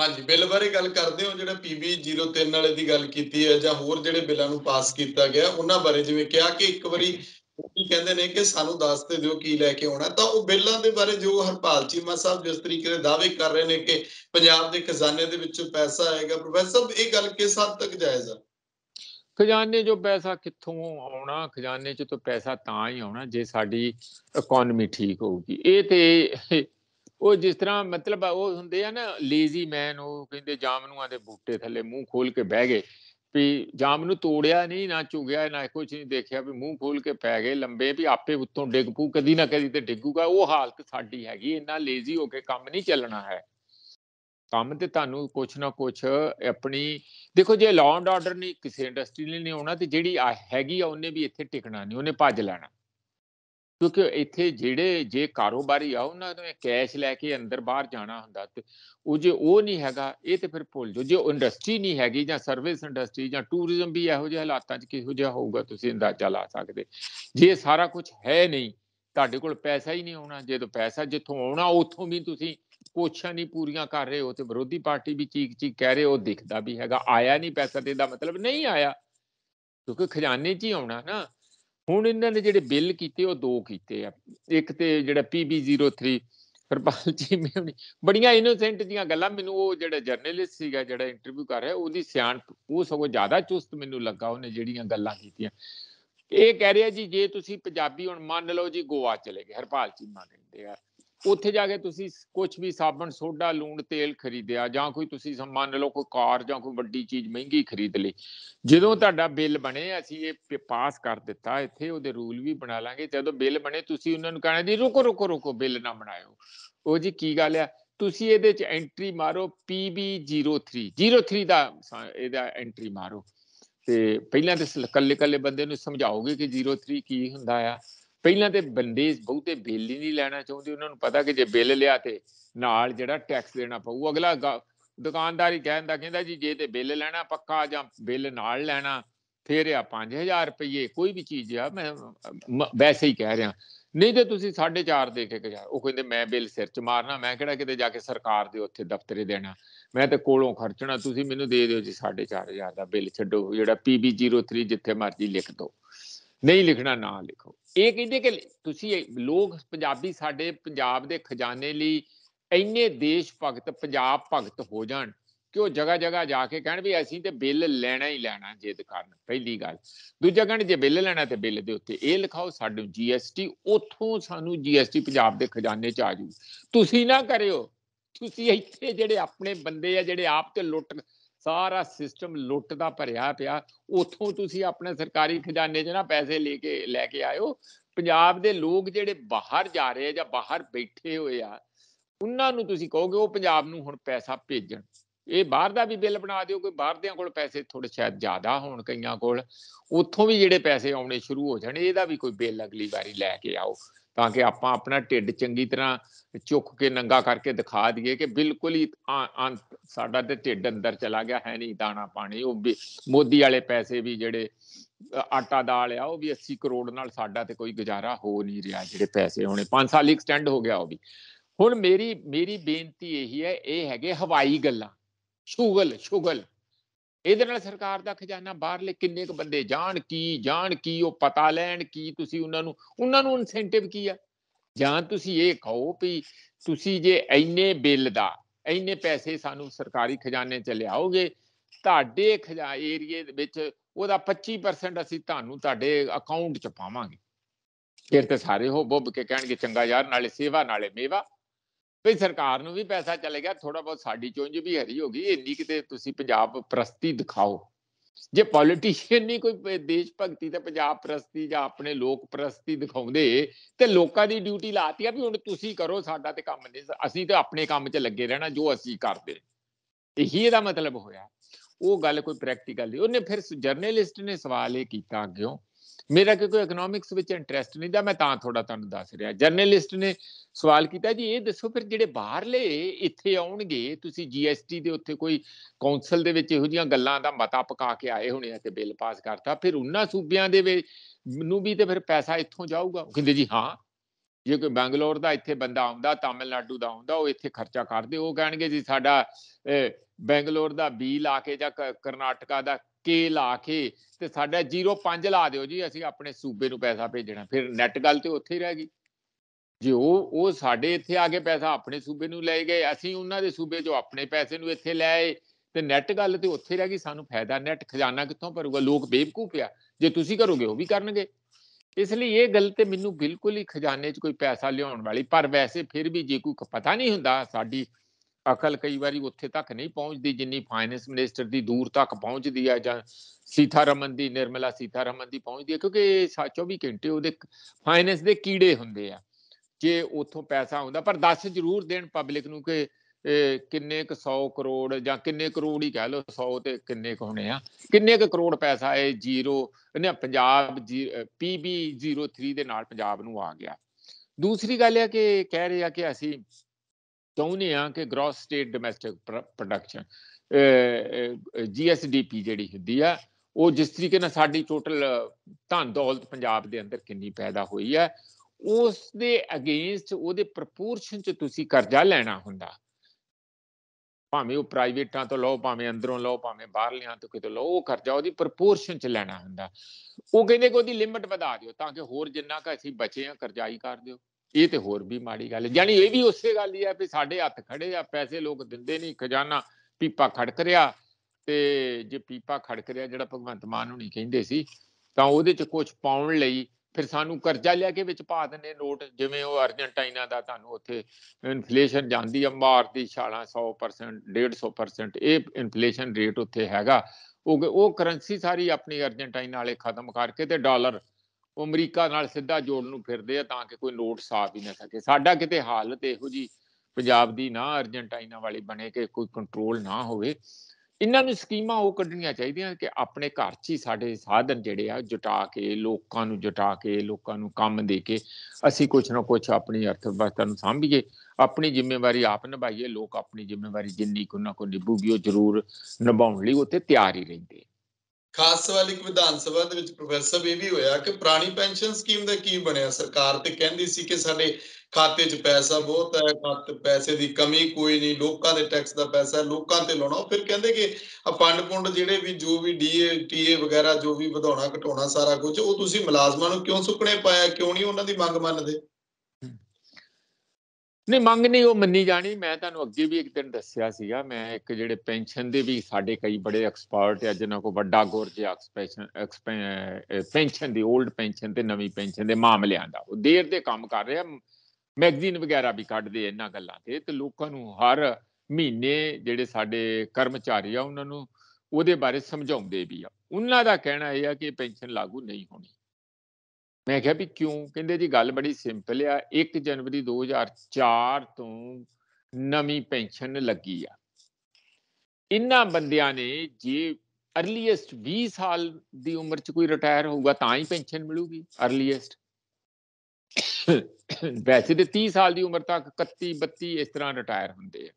ਹਾਂਜੀ ਬਿੱਲ ਬਾਰੇ ਗੱਲ ਕਰਦੇ ਹਾਂ ਜਿਹੜਾ ਪੀਬੀ 03 ਵਾਲੇ ਦੀ ਗੱਲ ਕੀਤੀ ਹੈ ਜਾਂ ਹੋਰ ਜਿਹੜੇ ਬਿੱਲਾਂ ਨੂੰ ਪਾਸ ਕੀਤਾ ਗਿਆ ਉਹਨਾਂ ਬਾਰੇ ਜਿਵੇਂ ਕਿਹਾ ਕਿ ਇੱਕ ਵਾਰੀ ਕੀ ਕਹਿੰਦੇ ਨੇ ਕਿ ਸਾਨੂੰ ਦੱਸ ਤੇ ਦਿਓ ਕੀ ਲੈ ਕੇ ਆਉਣਾ ਤਾਂ ਉਹ ਬਿੱਲਾਂ ਦੇ ਬਾਰੇ ਜੋ ਹਰਪਾਲ ਚੀਮਾ ਸਾਹਿਬ ਜਿਸ ਤਰੀਕੇ ਦੇ ਦਾਅਵੇ ਕਰ ਰਹੇ ਨੇ ਕਿ ਪੰਜਾਬ ਦੇ ਖਜ਼ਾਨੇ ਦੇ ਵਿੱਚੋਂ ਪੈਸਾ ਆਏਗਾ ਪ੍ਰੋਫੈਸਰ ਇਹ ਗੱਲ ਕਿਸ ਹੱਦ ਤੱਕ ਜਾਇਜ਼ ਆ ਖਜ਼ਾਨੇ ਜੋ ਪੈਸਾ ਕਿੱਥੋਂ ਆਉਣਾ ਖਜ਼ਾਨੇ 'ਚ ਤਾਂ ਪੈਸਾ ਤਾਂ ਹੀ ਆਉਣਾ ਜੇ ਸਾਡੀ ਇਕਨੋਮੀ ਠੀਕ ਹੋਊਗੀ ਇਹ ਤੇ ਉਹ ਜਿਸ ਤਰ੍ਹਾਂ ਮਤਲਬ ਉਹ ਹੁੰਦੇ ਆ ਨਾ ਲੇਜ਼ੀ ਮੈਨ ਉਹ ਕਹਿੰਦੇ ਜਾਮਨੂਆਂ ਦੇ ਬੂਟੇ ਥੱਲੇ ਮੂੰਹ ਖੋਲ ਕੇ ਬਹਿ ਗਏ ਵੀ ਜਾਮ ਨੂੰ ਤੋੜਿਆ ਨਹੀਂ ਨਾ ਚੁਗਿਆ ਨਾ ਕੁਝ ਨਹੀਂ ਦੇਖਿਆ ਵੀ ਮੂੰਹ ਖੋਲ ਕੇ ਪੈ ਗਏ ਲੰਬੇ ਵੀ ਆਪੇ ਉੱਤੋਂ ਡਿੱਗ ਪੂ ਕਦੀ ਨਾ ਕਦੀ ਤੇ ਡਿੱਗੂਗਾ ਉਹ ਹਾਲਤ ਸਾਡੀ ਹੈਗੀ ਇੰਨਾ ਲੇਜ਼ੀ ਹੋ ਕੇ ਕੰਮ ਨਹੀਂ ਚੱਲਣਾ ਹੈ ਕੰਮ ਤੇ ਤੁਹਾਨੂੰ ਕੁਛ ਨਾ ਕੁਛ ਆਪਣੀ ਦੇਖੋ ਜੇ ਲਾਅ ਆਰਡਰ ਨਹੀਂ ਕਿਸੇ ਇੰਡਸਟਰੀ ਲਈ ਨਹੀਂ ਆਉਣਾ ਤੇ ਜਿਹੜੀ ਹੈਗੀ ਆ ਉਹਨੇ ਵੀ ਇੱਥੇ ਟਿਕਣਾ ਨਹੀਂ ਉਹਨੇ ਭੱਜ ਲੈਣਾ ਕਿਉਂਕਿ ਇੱਥੇ ਜਿਹੜੇ ਜੇ ਕਾਰੋਬਾਰੀ ਆ ਉਹਨਾਂ ਨੂੰ ਕੈਸ਼ ਲੈ ਕੇ ਅੰਦਰ ਬਾਹਰ ਜਾਣਾ ਹੁੰਦਾ ਤੇ ਉਹ ਜੇ ਉਹ ਨਹੀਂ ਹੈਗਾ ਇਹ ਤੇ ਫਿਰ ਭੁੱਲ ਜੋ ਜੇ ਇੰਡਸਟਰੀ ਨਹੀਂ ਹੈਗੀ ਜਾਂ ਸਰਵਿਸ ਇੰਡਸਟਰੀ ਜਾਂ ਟੂਰਿਜ਼ਮ ਵੀ ਇਹੋ ਜਿਹੇ ਹਾਲਾਤਾਂ 'ਚ ਕਿਹੋ ਜਿਹਾ ਹੋਊਗਾ ਤੁਸੀਂ ਅੰਦਾਜ਼ਾ ਲਾ ਸਕਦੇ ਜੇ ਸਾਰਾ ਕੁਝ ਹੈ ਨਹੀਂ ਤੁਹਾਡੇ ਕੋਲ ਪੈਸਾ ਹੀ ਨਹੀਂ ਆਉਣਾ ਜੇ ਤੋਂ ਪੈਸਾ ਜਿੱਥੋਂ ਆਉਣਾ ਉੱਥੋਂ ਵੀ ਤੁਸੀਂ ਕੋਸ਼ਿਸ਼ਾਂ ਨਹੀਂ ਪੂਰੀਆਂ ਕਰ ਰਹੇ ਹੋ ਤੇ ਵਿਰੋਧੀ ਪਾਰਟੀ ਵੀ ਚੀਕ ਚੀਕ ਕਹਿ ਰਹੇ ਉਹ ਦਿਖਦਾ ਵੀ ਹੈਗਾ ਆਇਆ ਨਹੀਂ ਪੈਸਾ ਤੇ ਦਾ ਮਤਲਬ ਨਹੀਂ ਆਇਆ ਕਿਉਂਕਿ ਖਜ਼ਾਨੇ 'ਚ ਹੀ ਆਉਣਾ ਨਾ ਹੁਣ ਇਹਨਾਂ ਨੇ ਜਿਹੜੇ ਬਿੱਲ ਕੀਤੇ ਉਹ ਦੋ ਕੀਤੇ ਆ ਇੱਕ ਤੇ ਜਿਹੜਾ PB03 ਹਰਪਾਲ ਜੀ ਮੈਂ ਬੜੀਆਂ ਇਨੋਸੈਂਟ ਦੀਆਂ ਗੱਲਾਂ ਮੈਨੂੰ ਉਹ ਜਿਹੜਾ ਜਰਨਲਿਸਟ ਸੀਗਾ ਜਿਹੜਾ ਇੰਟਰਵਿਊ ਕਰ ਰਿਹਾ ਉਹਦੀ ਸਿਆਣਪ ਉਹ ਸਭ ਤੋਂ ਜ਼ਿਆਦਾ ਚੁਸਤ ਮੈਨੂੰ ਲੱਗਾ ਉਹਨੇ ਜਿਹੜੀਆਂ ਗੱਲਾਂ ਕੀਤੀਆਂ ਇਹ ਕਹਿ ਰਿਹਾ ਜੀ ਜੇ ਤੁਸੀਂ ਪੰਜਾਬੀ ਹੁਣ ਮੰਨ ਲਓ ਜੀ ਗੋਆ ਚਲੇ ਗਏ ਹਰਪਾਲ ਜੀ ਮੰਨ ਲੈਂਦੇ ਆ ਉੱਥੇ ਜਾ ਕੇ ਤੁਸੀਂ ਕੁਝ ਵੀ ਸਾਬਣ ਸੋਡਾ ਲੂਣ ਤੇਲ ਖਰੀਦਿਆ ਜਾਂ ਕੋਈ ਤੁਸੀਂ ਮੰਨ ਲਓ ਕੋਈ ਕਾਰ ਜਾਂ ਕੋਈ ਵੱਡੀ ਚੀਜ਼ ਮਹਿੰਗੀ ਖਰੀਦ ਲਈ ਜਦੋਂ ਤੁਹਾਡਾ ਬਿੱਲ ਬਣੇ ਅਸੀਂ ਇਹ ਪਾਸ ਕਰ ਦਿੱਤਾ ਇੱਥੇ ਉਹਦੇ ਰੂਲ ਵੀ ਬਣਾ ਲਾਂਗੇ ਜਦੋਂ ਬਿੱਲ ਬਣੇ ਤੁਸੀਂ ਉਹਨਾਂ ਨੂੰ ਕਹਣਾ ਦੀ ਰੁਕੋ ਰੁਕੋ ਰੁਕੋ ਬਿੱਲ ਨਾ ਬਣਾਇਓ ਉਹ ਜੀ ਕੀ ਗੱਲ ਆ ਤੁਸੀਂ ਇਹਦੇ ਚ ਐਂਟਰੀ ਮਾਰੋ PB03 03 ਦਾ ਇਹਦਾ ਐਂਟਰੀ ਮਾਰੋ ਤੇ ਪਹਿਲਾਂ ਤੇ ਕੱਲੇ ਕੱਲੇ ਬੰਦੇ ਨੂੰ ਸਮਝਾਓਗੇ ਕਿ 03 ਕੀ ਹੁੰਦਾ ਆ ਪਹਿਲਾਂ ਤੇ ਬੰਦੇ ਬਹੁਤੇ ਬਿੱਲ ਹੀ ਨਹੀਂ ਲੈਣਾ ਚਾਹੁੰਦੇ ਉਹਨਾਂ ਨੂੰ ਪਤਾ ਕਿ ਜੇ ਬਿੱਲ ਲਿਆ ਤੇ ਨਾਲ ਜਿਹੜਾ ਟੈਕਸ ਦੇਣਾ ਪਊ ਅਗਲਾ ਦੁਕਾਨਦਾਰੀ ਕਹਿੰਦਾ ਕਹਿੰਦਾ ਜੀ ਜੇ ਤੇ ਬਿੱਲ ਲੈਣਾ ਪੱਕਾ ਜਾਂ ਬਿੱਲ ਨਾਲ ਲੈਣਾ ਫੇਰ ਆ 5000 ਰੁਪਏ ਕੋਈ ਵੀ ਚੀਜ਼ ਆ ਮੈਂ ਵੈਸੇ ਹੀ ਕਹਿ ਰਿਹਾ ਨਹੀਂ ਤੇ ਤੁਸੀਂ 4.5 ਦੇ ਕੇ ਗਿਆ ਉਹ ਕਹਿੰਦੇ ਮੈਂ ਬਿੱਲ ਸਿਰ ਚ ਮਾਰਨਾ ਮੈਂ ਕਿਹੜਾ ਕਿਤੇ ਜਾ ਕੇ ਸਰਕਾਰ ਦੇ ਉੱਥੇ ਦਫ਼ਤਰੇ ਦੇਣਾ ਮੈਂ ਤੇ ਕੋਲੋਂ ਖਰਚਣਾ ਤੁਸੀਂ ਮੈਨੂੰ ਦੇ ਦਿਓ ਜੀ ਹਜ਼ਾਰ ਦਾ ਬਿੱਲ ਛੱਡੋ ਜਿਹੜਾ PB03 ਜਿੱਥੇ ਮਰਜ਼ੀ ਲਿਖ ਦਿਓ ਨਹੀਂ ਲਿਖਣਾ ਨਾ ਲਿਖੋ ਇਹ ਕਹਿੰਦੇ ਕਿ ਤੁਸੀਂ ਲੋਕ ਪੰਜਾਬੀ ਸਾਡੇ ਪੰਜਾਬ ਦੇ ਖਜ਼ਾਨੇ ਲਈ ਇੰਨੇ ਦੇਸ਼ ਭਗਤ ਪੰਜਾਬ ਭਗਤ ਹੋ ਜਾਣ ਕਿ ਉਹ ਜਗਾ ਜਗਾ ਜਾ ਕੇ ਕਹਿਣ ਵੀ ਅਸੀਂ ਤੇ ਬਿੱਲ ਲੈਣਾ ਹੀ ਲੈਣਾ ਜਿੱਦ ਕਰਨ ਪਹਿਲੀ ਗੱਲ ਦੂਜਾ ਕਹਿੰਦੇ ਜੇ ਬਿੱਲ ਲੈਣਾ ਤੇ ਬਿੱਲ ਦੇ ਉੱਤੇ ਇਹ ਲਿਖਾਓ ਸਾਡੇ ਜੀਐਸਟੀ ਉਥੋਂ ਸਾਨੂੰ ਜੀਐਸਟੀ ਪੰਜਾਬ ਦੇ ਖਜ਼ਾਨੇ ਚ ਆ ਜੂ ਤੁਸੀਂ ਨਾ ਕਰਿਓ ਤੁਸੀਂ ਇੱਥੇ ਜਿਹੜੇ ਆਪਣੇ ਬੰਦੇ ਆ ਜਿਹੜੇ ਆਪ ਤੇ ਲੁੱਟ ਸਾਰਾ ਸਿਸਟਮ ਲੁੱਟ ਦਾ ਭਰਿਆ ਪਿਆ ਉਥੋਂ ਤੁਸੀਂ ਆਪਣੇ ਸਰਕਾਰੀ ਖਜ਼ਾਨੇ 'ਚ ਨਾ ਪੈਸੇ ਲੈ ਕੇ ਲੈ ਕੇ ਆਇਓ ਪੰਜਾਬ ਦੇ ਲੋਕ ਜਿਹੜੇ ਬਾਹਰ ਜਾ ਰਹੇ ਆ ਜਾਂ ਬਾਹਰ ਬੈਠੇ ਹੋਏ ਆ ਉਹਨਾਂ ਨੂੰ ਤੁਸੀਂ ਕਹੋਗੇ ਉਹ ਪੰਜਾਬ ਨੂੰ ਹੁਣ ਪੈਸਾ ਭੇਜਣ ਇਹ ਬਾਹਰ ਦਾ ਵੀ ਬਿੱਲ ਬਣਾ ਦਿਓ ਕੋਈ ਬਾਹਰ ਦੇਆਂ ਕੋਲ ਪੈਸੇ ਥੋੜੇ ਸ਼ਾਇਦ ਜ਼ਿਆਦਾ ਹੋਣ ਕਈਆਂ ਕੋਲ ਉੱਥੋਂ ਵੀ ਜਿਹੜੇ ਪੈਸੇ ਆਉਣੇ ਸ਼ੁਰੂ ਹੋ ਜਾਣ ਇਹਦਾ ਵੀ ਕੋਈ ਬਿੱਲ ਅਗਲੀ ਵਾਰੀ ਲੈ ਕੇ ਆਓ ਤਾਂ ਕਿ ਆਪਾਂ ਆਪਣਾ ਢਿੱਡ ਚੰਗੀ ਤਰ੍ਹਾਂ ਚੁੱਕ ਕੇ ਨੰਗਾ ਕਰਕੇ ਦਿਖਾ ਦਈਏ ਕਿ ਬਿਲਕੁਲ ਹੀ ਸਾਡਾ ਤੇ ਢਿੱਡ ਅੰਦਰ ਚਲਾ ਗਿਆ ਹੈ ਨਹੀਂ ਦਾਣਾ ਪਾਣੀ ਉਹ ਵੀ ਮੋਦੀ ਵਾਲੇ ਪੈਸੇ ਵੀ ਜਿਹੜੇ ਆਟਾ ਦਾਲ ਆ ਉਹ ਵੀ 80 ਕਰੋੜ ਨਾਲ ਸਾਡਾ ਤੇ ਕੋਈ ਗੁਜ਼ਾਰਾ ਹੋ ਨਹੀਂ ਰਿਹਾ ਜਿਹੜੇ ਪੈਸੇ ਹੋਣੇ 5 ਸਾਲ ਐਕਸਟੈਂਡ ਹੋ ਗਿਆ ਉਹ ਵੀ ਹੁਣ ਮੇਰੀ ਮੇਰੀ ਬੇਨਤੀ ਇਹੀ ਹੈ ਇਹ ਹੈਗੇ ਹਵਾਈ ਗੱਲਾਂ ਸ਼ੁਗਲ ਸ਼ੁਗਲ ਇਹਦੇ ਨਾਲ ਸਰਕਾਰ ਦਾ ਖਜ਼ਾਨਾ ਬਾਹਰਲੇ ਕਿੰਨੇ ਕੁ ਬੰਦੇ ਜਾਣ ਕੀ ਜਾਣ ਕੀ ਉਹ ਪਤਾ ਲੈਣ ਕੀ ਤੁਸੀਂ ਉਹਨਾਂ ਨੂੰ ਉਹਨਾਂ ਨੂੰ ਇਨਸੈਂਟਿਵ ਕੀ ਆ ਜਾਂ ਤੁਸੀਂ ਇਹ ਕਹੋ ਵੀ ਤੁਸੀਂ ਜੇ ਐਨੇ ਬਿੱਲ ਦਾ ਐਨੇ ਪੈਸੇ ਸਾਨੂੰ ਸਰਕਾਰੀ ਖਜ਼ਾਨੇ ਚ ਲਿਆਓਗੇ ਤੁਹਾਡੇ ਖਜ਼ਾ ਏਰੀਏ ਦੇ ਵਿੱਚ ਉਹਦਾ 25% ਅਸੀਂ ਤੁਹਾਨੂੰ ਤੁਹਾਡੇ ਅਕਾਊਂਟ ਚ ਪਾਵਾਂਗੇ ਫਿਰ ਤੇ ਸਾਰੇ ਹੋ ਬੁੱਬ ਕੇ ਕਹਿਣਗੇ ਚੰਗਾ ਯਾਰ ਨਾਲੇ ਸੇਵਾ ਨਾਲੇ ਮੇਵਾ ਵੀ ਸਰਕਾਰ ਨੂੰ ਵੀ ਪੈਸਾ ਚਲੇ ਗਿਆ ਥੋੜਾ ਬਹੁਤ ਸਾਡੀ ਚੁੰਝ ਵੀ ਹਰੀ ਹੋ ਗਈ ਇੰਨੀ ਕਿਤੇ ਤੁਸੀਂ ਪੰਜਾਬ ਪ੍ਰਸਤੀ ਦਿਖਾਓ ਜੇ ਪੋਲੀਟੀਸ਼ੀਅਨ ਨਹੀਂ ਕੋਈ ਦੇਸ਼ ਭਗਤੀ ਤੇ ਪੰਜਾਬ ਪ੍ਰਸਤੀ ਜਾਂ ਆਪਣੇ ਲੋਕ ਪ੍ਰਸਤੀ ਦਿਖਾਉਂਦੇ ਤੇ ਲੋਕਾਂ ਦੀ ਡਿਊਟੀ ਲਾਤੀ ਆ ਵੀ ਹੁਣ ਤੁਸੀਂ ਕਰੋ ਸਾਡਾ ਤੇ ਕੰਮ ਨਹੀਂ ਅਸੀਂ ਤੇ ਆਪਣੇ ਕੰਮ 'ਚ ਲੱਗੇ ਰਹਿਣਾ ਜੋ ਅਸੀਂ ਕਰਦੇ ਇਹੀ ਇਹਦਾ ਮਤਲਬ ਹੋਇਆ ਉਹ ਗੱਲ ਕੋਈ ਪ੍ਰੈਕਟੀਕਲ ਨਹੀਂ ਉਹਨੇ ਫਿਰ ਜਰਨਲਿਸਟ ਨੇ ਸਵਾਲ ਇਹ ਕੀਤਾ ਅੱਗੇ ਮੇਰਾ ਕੋਈ ਇਕਨੋਮਿਕਸ ਵਿੱਚ ਇੰਟਰਸਟ ਨਹੀਂ ਦਾ ਮੈਂ ਤਾਂ ਥੋੜਾ ਤੁਹਾਨੂੰ ਦੱਸ ਰਿਹਾ ਜਰਨਲਿਸਟ ਨੇ ਸਵਾਲ ਕੀਤਾ ਜੀ ਇਹ ਦੱਸੋ ਫਿਰ ਜਿਹੜੇ ਬਾਹਰਲੇ ਇੱਥੇ ਆਉਣਗੇ ਤੁਸੀਂ ਜੀਐਸਟੀ ਦੇ ਉੱਥੇ ਕੋਈ ਕਾਉਂਸਲ ਦੇ ਵਿੱਚ ਇਹੋ ਜੀਆਂ ਗੱਲਾਂ ਦਾ ਮਤਾ ਪਕਾ ਕੇ ਆਏ ਹੋਣੇ ਆ ਤੇ ਬਿੱਲ ਪਾਸ ਕਰਤਾ ਫਿਰ ਉਹਨਾਂ ਸੂਬਿਆਂ ਦੇ ਵਿੱਚ ਨੂੰ ਵੀ ਤੇ ਫਿਰ ਪੈਸਾ ਇੱਥੋਂ ਜਾਊਗਾ ਉਹ ਕਹਿੰਦੇ ਜੀ ਹਾਂ ਜੇ ਕੋਈ ਬੰਗਲੌਰ ਦਾ ਇੱਥੇ ਬੰਦਾ ਆਉਂਦਾ ਤਾਮਿਲਨਾਡੂ ਦਾ ਆਉਂਦਾ ਉਹ ਇੱਥੇ ਖਰਚਾ ਕਰਦੇ ਉਹ ਕਹਿਣਗੇ ਜੀ ਸਾਡਾ ਬੰਗਲੌਰ ਦਾ ਬੀ ਲਾ ਕੇ ਜਾਂ ਕਰਨਾਟਕਾ ਦਾ ਕੇ ਲਾ ਕੇ ਤੇ ਸਾਡਾ 05 ਲਾ ਦਿਓ ਜੀ ਅਸੀਂ ਆਪਣੇ ਸੂਬੇ ਨੂੰ ਪੈਸਾ ਭੇਜਣਾ ਫਿਰ ਨੈਟ ਗੱਲ ਤੇ ਉੱਥੇ ਹੀ ਰਹਿ ਗਈ ਜੇ ਉਹ ਉਹ ਸਾਡੇ ਇੱਥੇ ਆ ਕੇ ਪੈਸਾ ਆਪਣੇ ਸੂਬੇ ਨੂੰ ਲੈ ਗਏ ਅਸੀਂ ਉਹਨਾਂ ਦੇ ਸੂਬੇ 'ਚੋਂ ਆਪਣੇ ਪੈਸੇ ਨੂੰ ਇੱਥੇ ਲੈ ਆਏ ਤੇ ਨੈਟ ਗੱਲ ਤੇ ਉੱਥੇ ਰਹਿ ਗਈ ਸਾਨੂੰ ਫਾਇਦਾ ਨੈਟ ਖਜ਼ਾਨਾ ਕਿੱਥੋਂ ਭਰੂਗਾ ਲੋਕ ਬੇਵਕੂਫ ਆ ਜੇ ਤੁਸੀਂ ਕਰੋਗੇ ਉਹ ਵੀ ਕਰਨਗੇ ਇਸ ਲਈ ਇਹ ਗੱਲ ਤੇ ਮੈਨੂੰ ਬਿਲਕੁਲ ਹੀ ਖਜ਼ਾਨੇ 'ਚ ਕੋਈ ਪੈਸਾ ਲਿਆਉਣ ਵਾਲੀ ਪਰ ਵੈਸੇ ਫਿਰ ਵੀ ਜੇ ਕੋਈ ਪਤਾ ਨਹੀਂ ਹੁੰਦਾ ਸਾਡੀ ਅਕਲ ਕਈ ਵਾਰੀ ਉੱਥੇ ਤੱਕ ਨਹੀਂ ਪਹੁੰਚਦੀ ਜਿੰਨੀ ਫਾਈਨੈਂਸ ਮਿਨਿਸਟਰ ਦੀ ਦੂਰ ਤੱਕ ਪਹੁੰਚਦੀ ਆ ਜਾਂ ਰਮਨ ਦੀ ਨਿਰਮਲਾ ਰਮਨ ਦੀ ਪਹੁੰਚਦੀ ਹੈ ਕਿਉਂਕਿ ਵੀ ਘੰਟੇ ਉਹਦੇ ਫਾਈਨੈਂਸ ਦੇ ਕੀੜੇ ਹੁੰਦੇ ਆ ਜੇ ਉਥੋਂ ਪੈਸਾ ਆਉਂਦਾ ਪਰ ਦੱਸ ਜ਼ਰੂਰ ਦੇਣ ਪਬਲਿਕ ਨੂੰ ਕਿ ਕਿੰਨੇ ਕੁ 100 ਕਰੋੜ ਜਾਂ ਕਿੰਨੇ ਕਰੋੜ ਹੀ ਕਹਿ ਲਓ 100 ਤੇ ਕਿੰਨੇ ਕੁ ਹੋਣੇ ਆ ਕਿੰਨੇ ਕੁ ਕਰੋੜ ਪੈਸਾ ਇਹ ਜ਼ੀਰੋ ਇਹ ਪੰਜਾਬ ਪੀਬੀ 03 ਦੇ ਨਾਲ ਪੰਜਾਬ ਨੂੰ ਆ ਗਿਆ ਦੂਸਰੀ ਗੱਲ ਇਹ ਕਿ ਕਹਿ ਰਹੇ ਆ ਕਿ ਅਸੀਂ ਚਾਹੁੰਦੇ ਆ ਕਿ gross state domestic production GSDP ਜਿਹੜੀ ਹੁੰਦੀ ਆ ਉਹ ਜਿਸ ਤਰੀਕੇ ਨਾਲ ਸਾਡੀ ਟੋਟਲ ਧਨ ਦੌਲਤ ਪੰਜਾਬ ਦੇ ਅੰਦਰ ਕਿੰਨੀ ਪੈਦਾ ਹੋਈ ਆ ਉਸ ਦੇ ਅਗੇਂਸਟ ਉਹਦੇ ਪ੍ਰਪੋਰਸ਼ਨ ਚ ਤੁਸੀਂ ਕਰਜ਼ਾ ਲੈਣਾ ਹੁੰਦਾ ਭਾਵੇਂ ਉਹ ਪ੍ਰਾਈਵੇਟਾਂ ਤੋਂ ਲਓ ਭਾਵੇਂ ਅੰਦਰੋਂ ਲਓ ਭਾਵੇਂ ਬਾਹਰ ਲਿਆਂ ਤੋਂ ਕਿਤੇ ਲਓ ਉਹ ਕਰਜ਼ਾ ਉਹਦੀ ਪ੍ਰਪੋਰਸ਼ਨ ਚ ਲੈਣਾ ਹੁੰਦਾ ਉਹ ਕਹਿੰਦੇ ਕਿ ਉਹਦੀ ਲਿਮਟ ਵਧਾ ਦਿਓ ਤਾਂ ਕਿ ਹੋਰ ਜਿੰਨਾ ਕ ਅਸੀਂ ਬਚੇ ਆ ਕਰਜ਼ਾਈ ਕਰ ਦਿਓ ਇਹ ਤੇ ਹੋਰ ਵੀ ਮਾੜੀ ਗੱਲ ਹੈ ਯਾਨੀ ਇਹ ਵੀ ਉਸੇ ਗੱਲ ਹੀ ਹੈ ਵੀ ਸਾਡੇ ਹੱਥ ਖੜੇ ਆ ਪੈਸੇ ਲੋਕ ਦਿੰਦੇ ਨਹੀਂ ਖਜ਼ਾਨਾ ਪੀਪਾ ਖੜਕ ਰਿਹਾ ਤੇ ਜੇ ਪੀਪਾ ਖੜਕ ਰਿਹਾ ਜਿਹੜਾ ਭਗਵੰਤ ਮਾਨ ਨੂੰ ਨਹੀਂ ਕਹਿੰਦੇ ਸੀ ਤਾਂ ਉਹਦੇ ਚ ਕੁਝ ਪਾਉਣ ਲਈ ਫਿਰ ਸਾਨੂੰ ਕਰਜ਼ਾ ਲਿਆ ਕੇ ਵਿੱਚ ਪਾ ਦਿੰਦੇ ਨੋਟ ਜਿਵੇਂ ਉਹ ਅਰਜੈਂਟਾਈਨਾ ਦਾ ਤੁਹਾਨੂੰ ਉੱਥੇ ਇਨਫਲੇਸ਼ਨ ਜਾਂਦੀ ਆ ਮਾਰਦੀ ਛਾਲਾਂ 100% 150% ਇਹ ਇਨਫਲੇਸ਼ਨ ਰੇਟ ਉੱਥੇ ਹੈਗਾ ਉਹ ਉਹ ਕਰੰਸੀ ਸਾਰੀ ਆਪਣੀ ਅਰਜੈਂਟਾਈਨਾ ਵਾਲੇ ਖਤਮ ਕਰਕੇ ਤੇ ਡਾਲਰ ਉਹ ਅਮਰੀਕਾ ਨਾਲ ਸਿੱਧਾ ਜੋੜ ਨੂੰ ਫਿਰਦੇ ਆ ਤਾਂ ਕਿ ਕੋਈ ਨੋਟ ਸਾਫ ਹੀ ਨਾ ਸਕੇ ਸਾਡਾ ਕਿਤੇ ਹਾਲਤ ਇਹੋ ਜੀ ਪੰਜਾਬ ਦੀ ਨਾ ਅਰਜੈਂਟਾਈਨਾ ਵਾਲੀ ਬਣੇ ਕਿ ਕੋਈ ਕੰਟਰੋਲ ਨਾ ਹੋਵੇ ਇਹਨਾਂ ਨੂੰ ਸਕੀਮਾਂ ਉਹ ਕੱਢਣੀਆਂ ਚਾਹੀਦੀਆਂ ਕਿ ਆਪਣੇ ਘਰ 'ਚ ਹੀ ਸਾਡੇ ਸਾਧਨ ਜਿਹੜੇ ਆ ਜੁਟਾ ਕੇ ਲੋਕਾਂ ਨੂੰ ਜੁਟਾ ਕੇ ਲੋਕਾਂ ਨੂੰ ਕੰਮ ਦੇ ਕੇ ਅਸੀਂ ਕੁਝ ਨਾ ਕੁਝ ਆਪਣੀ ਅਰਥ ਨੂੰ ਸੰਭੀਏ ਆਪਣੀ ਜ਼ਿੰਮੇਵਾਰੀ ਆਪ ਨਿਭਾਈਏ ਲੋਕ ਆਪਣੀ ਜ਼ਿੰਮੇਵਾਰੀ ਜਿੰਨੀ ਕੁ ਨਾ ਕੋ ਨਿਭੂਗੀ ਉਹ ਜ਼ਰੂਰ ਨਿਭਾਉਣ ਲਈ ਉੱਥੇ ਤਿਆਰ ਹੀ ਰਹਿੰਦੇ ਖਾਸ ਸਵਾਲ ਇੱਕ ਵਿਧਾਨ ਸਭਾ ਦੇ ਵਿੱਚ ਪ੍ਰੋਫੈਸਰ ਇਹ ਵੀ ਹੋਇਆ ਕਿ ਪੁਰਾਣੀ ਪੈਨਸ਼ਨ ਸਕੀਮ ਦਾ ਕੀ ਬਣਿਆ ਸਰਕਾਰ ਤੇ ਕਹਿੰਦੀ ਸੀ ਕਿ ਸਾਡੇ ਖਾਤੇ 'ਚ ਪੈਸਾ ਬਹੁਤ ਹੈ ਖਾਤੇ ਪੈਸੇ ਦੀ ਕਮੀ ਕੋਈ ਨਹੀਂ ਲੋਕਾਂ ਦੇ ਟੈਕਸ ਦਾ ਪੈਸਾ ਲੋਕਾਂ ਤੇ ਲਾਉਣਾ ਫਿਰ ਕਹਿੰਦੇ ਕਿ ਆ ਪੁੰਡ ਜਿਹੜੇ ਵੀ ਜੋ ਵੀ ਡੀਏ ਟੀਏ ਵਗੈਰਾ ਜੋ ਵੀ ਵਧਾਉਣਾ ਘਟਾਉਣਾ ਸਾਰਾ ਕੁਝ ਉਹ ਤੁਸੀਂ ਮੁਲਾਜ਼ਮਾਂ ਨੂੰ ਕਿਉਂ ਸੁੱਕਣੇ ਪਾਇਆ ਕਿਉਂ ਨਹੀਂ ਉਹਨਾਂ ਦੀ ਮੰਗ ਮੰਨਦੇ ਨਹੀਂ ਮੰਗ ਨਹੀਂ ਉਹ ਮੰਨੀ ਜਾਣੀ ਮੈਂ ਤੁਹਾਨੂੰ ਅੱਗੇ ਵੀ ਇੱਕ ਦਿਨ ਦੱਸਿਆ ਸੀਗਾ ਮੈਂ ਇੱਕ ਜਿਹੜੇ ਪੈਨਸ਼ਨ ਦੇ ਵੀ ਸਾਡੇ ਕਈ ਬੜੇ ਐਕਸਪਰਟ ਆ ਜਿਨ੍ਹਾਂ ਕੋ ਵੱਡਾ ਗੁਰਜੇ ਐਕਸਪੈਸ਼ਨ ਪੈਨਸ਼ਨ ਦੀ 올ਡ ਪੈਨਸ਼ਨ ਤੇ ਨਵੀਂ ਪੈਨਸ਼ਨ ਦੇ ਮਾਮਲਿਆਂ ਦਾ ਉਹ ਦੇਰ ਦੇ ਕੰਮ ਕਰ ਰਿਹਾ ਮੈਗਜ਼ੀਨ ਵਗੈਰਾ ਵੀ ਕੱਢਦੇ ਇਹਨਾਂ ਗੱਲਾਂ ਤੇ ਤੇ ਲੋਕਾਂ ਨੂੰ ਹਰ ਮਹੀਨੇ ਜਿਹੜੇ ਸਾਡੇ ਕਰਮਚਾਰੀ ਆ ਉਹਨਾਂ ਨੂੰ ਉਹਦੇ ਬਾਰੇ ਸਮਝਾਉਂਦੇ ਵੀ ਆ ਉਹਨਾਂ ਦਾ ਕਹਿਣਾ ਇਹ ਆ ਕਿ ਪੈਨਸ਼ਨ ਲਾਗੂ ਨਹੀਂ ਹੋਣੀ ਮੈਂ ਕਿਹਾ ਵੀ ਕਿਉਂ ਕਹਿੰਦੇ ਜੀ ਗੱਲ ਬੜੀ ਸਿੰਪਲ ਆ 1 ਜਨਵਰੀ 2004 ਤੋਂ ਨਵੀਂ ਪੈਨਸ਼ਨ ਲੱਗੀ ਆ ਇੰਨਾ ਬੰਦਿਆਂ ਨੇ ਜੇ ਅਰਲੀਐਸਟ 20 ਸਾਲ ਦੀ ਉਮਰ 'ਚ ਕੋਈ ਰਿਟਾਇਰ ਹੋਊਗਾ ਤਾਂ ਹੀ ਪੈਨਸ਼ਨ ਮਿਲੂਗੀ ਅਰਲੀਐਸਟ ਵੈਸੇ ਤੇ 30 ਸਾਲ ਦੀ ਉਮਰ ਤੱਕ 31 32 ਇਸ ਤਰ੍ਹਾਂ ਰਿਟਾਇਰ ਹੁੰਦੇ ਆ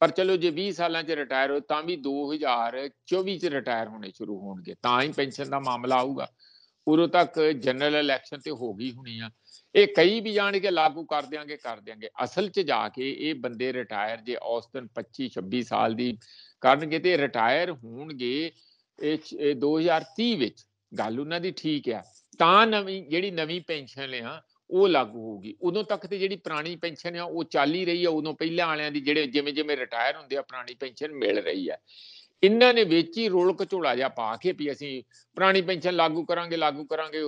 ਪਰ ਚਲੋ ਜੇ 20 ਸਾਲਾਂ 'ਚ ਰਿਟਾਇਰ ਹੋ ਤਾਂ ਵੀ 2024 'ਚ ਰਿਟਾਇਰ ਹੋਣੇ ਸ਼ੁਰੂ ਹੋਣਗੇ ਤਾਂ ਹੀ ਪੈਨਸ਼ਨ ਦਾ ਮਾਮਲਾ ਆਊਗਾ ਉਦੋਂ ਤੱਕ ਜਨਰਲ ਇਲੈਕਸ਼ਨ ਤੇ ਹੋ ਗਈ ਹੋਣੀ ਆ ਇਹ ਕਈ ਵੀ ਜਾਣ ਕੇ ਲਾਗੂ ਕਰ ਦਿਆਂਗੇ ਕਰ ਦਿਆਂਗੇ ਅਸਲ 'ਚ ਜਾ ਕੇ ਇਹ ਬੰਦੇ ਰਿਟਾਇਰ ਜੇ ਔਸਤਨ 25 26 ਸਾਲ ਦੀ ਕਰਨਗੇ ਤੇ ਰਿਟਾਇਰ ਹੋਣਗੇ ਇਹ 2030 ਵਿੱਚ ਗੱਲ ਉਹਨਾਂ ਦੀ ਠੀਕ ਆ ਤਾਂ ਨਵੀਂ ਜਿਹੜੀ ਨਵੀਂ ਪੈਨਸ਼ਨ ਲਿਆ ਉਹ ਲਾਗੂ ਹੋਊਗੀ ਉਦੋਂ ਤੱਕ ਤੇ ਜਿਹੜੀ ਪੁਰਾਣੀ ਪੈਨਸ਼ਨ ਆ ਉਹ ਚੱਲ ਹੀ ਰਹੀ ਆ ਉਦੋਂ ਪਹਿਲਾਂ ਵਾਲਿਆਂ ਦੀ ਜਿਹੜੇ ਜਿਵੇਂ ਜਿਵੇਂ ਰਿਟਾਇਰ ਹੁੰਦੇ ਆ ਪੁਰਾਣੀ ਪੈਨਸ਼ਨ ਮਿਲ ਰਹੀ ਆ ਇਹਨਾਂ ਨੇ ਵਿੱਚ ਹੀ ਰੋਲ ਕਚੋਲਾ ਜਿਹਾ ਪਾ ਕੇ ਵੀ ਅਸੀਂ ਪੁਰਾਣੀ ਪੈਨਸ਼ਨ ਲਾਗੂ ਕਰਾਂਗੇ ਲਾਗੂ ਕਰਾਂਗੇ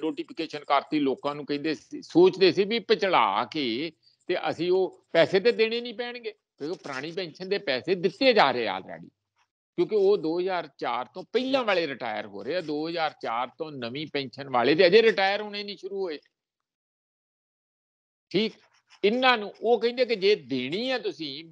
ਨੋਟੀਫਿਕੇਸ਼ਨ ਕਰਤੀ ਲੋਕਾਂ ਨੂੰ ਕਹਿੰਦੇ ਸੋਚਦੇ ਸੀ ਵੀ ਪਚੜਾ ਕੇ ਤੇ ਅਸੀਂ ਉਹ ਪੈਸੇ ਤੇ ਦੇਣੇ ਨਹੀਂ ਪੈਣਗੇ ਕਿਉਂਕਿ ਪੁਰਾਣੀ ਪੈਨਸ਼ਨ ਦੇ ਪੈਸੇ ਦਿੱਤੇ ਜਾ ਰਹੇ ਆਲਰੇਡੀ ਕਿਉਂਕਿ ਉਹ 2004 ਤੋਂ ਪਹਿਲਾਂ ਵਾਲੇ ਰਿਟਾਇਰ ਹੋ ਰਹੇ ਆ 2004 ਤੋਂ ਨਵੀਂ ਪੈਨਸ਼ਨ ਵਾਲੇ ਤੇ ਅਜੇ ਰਿਟਾਇਰ ਹੋਣੇ ਨਹੀਂ ਸ਼ੁਰੂ ਹੋਏ ਠੀਕ ਇਹਨਾਂ ਨੂੰ ਉਹ ਕਹਿੰਦੇ ਕਿ ਜੇ ਦੇਣੀ ਆ ਤੁਸੀਂ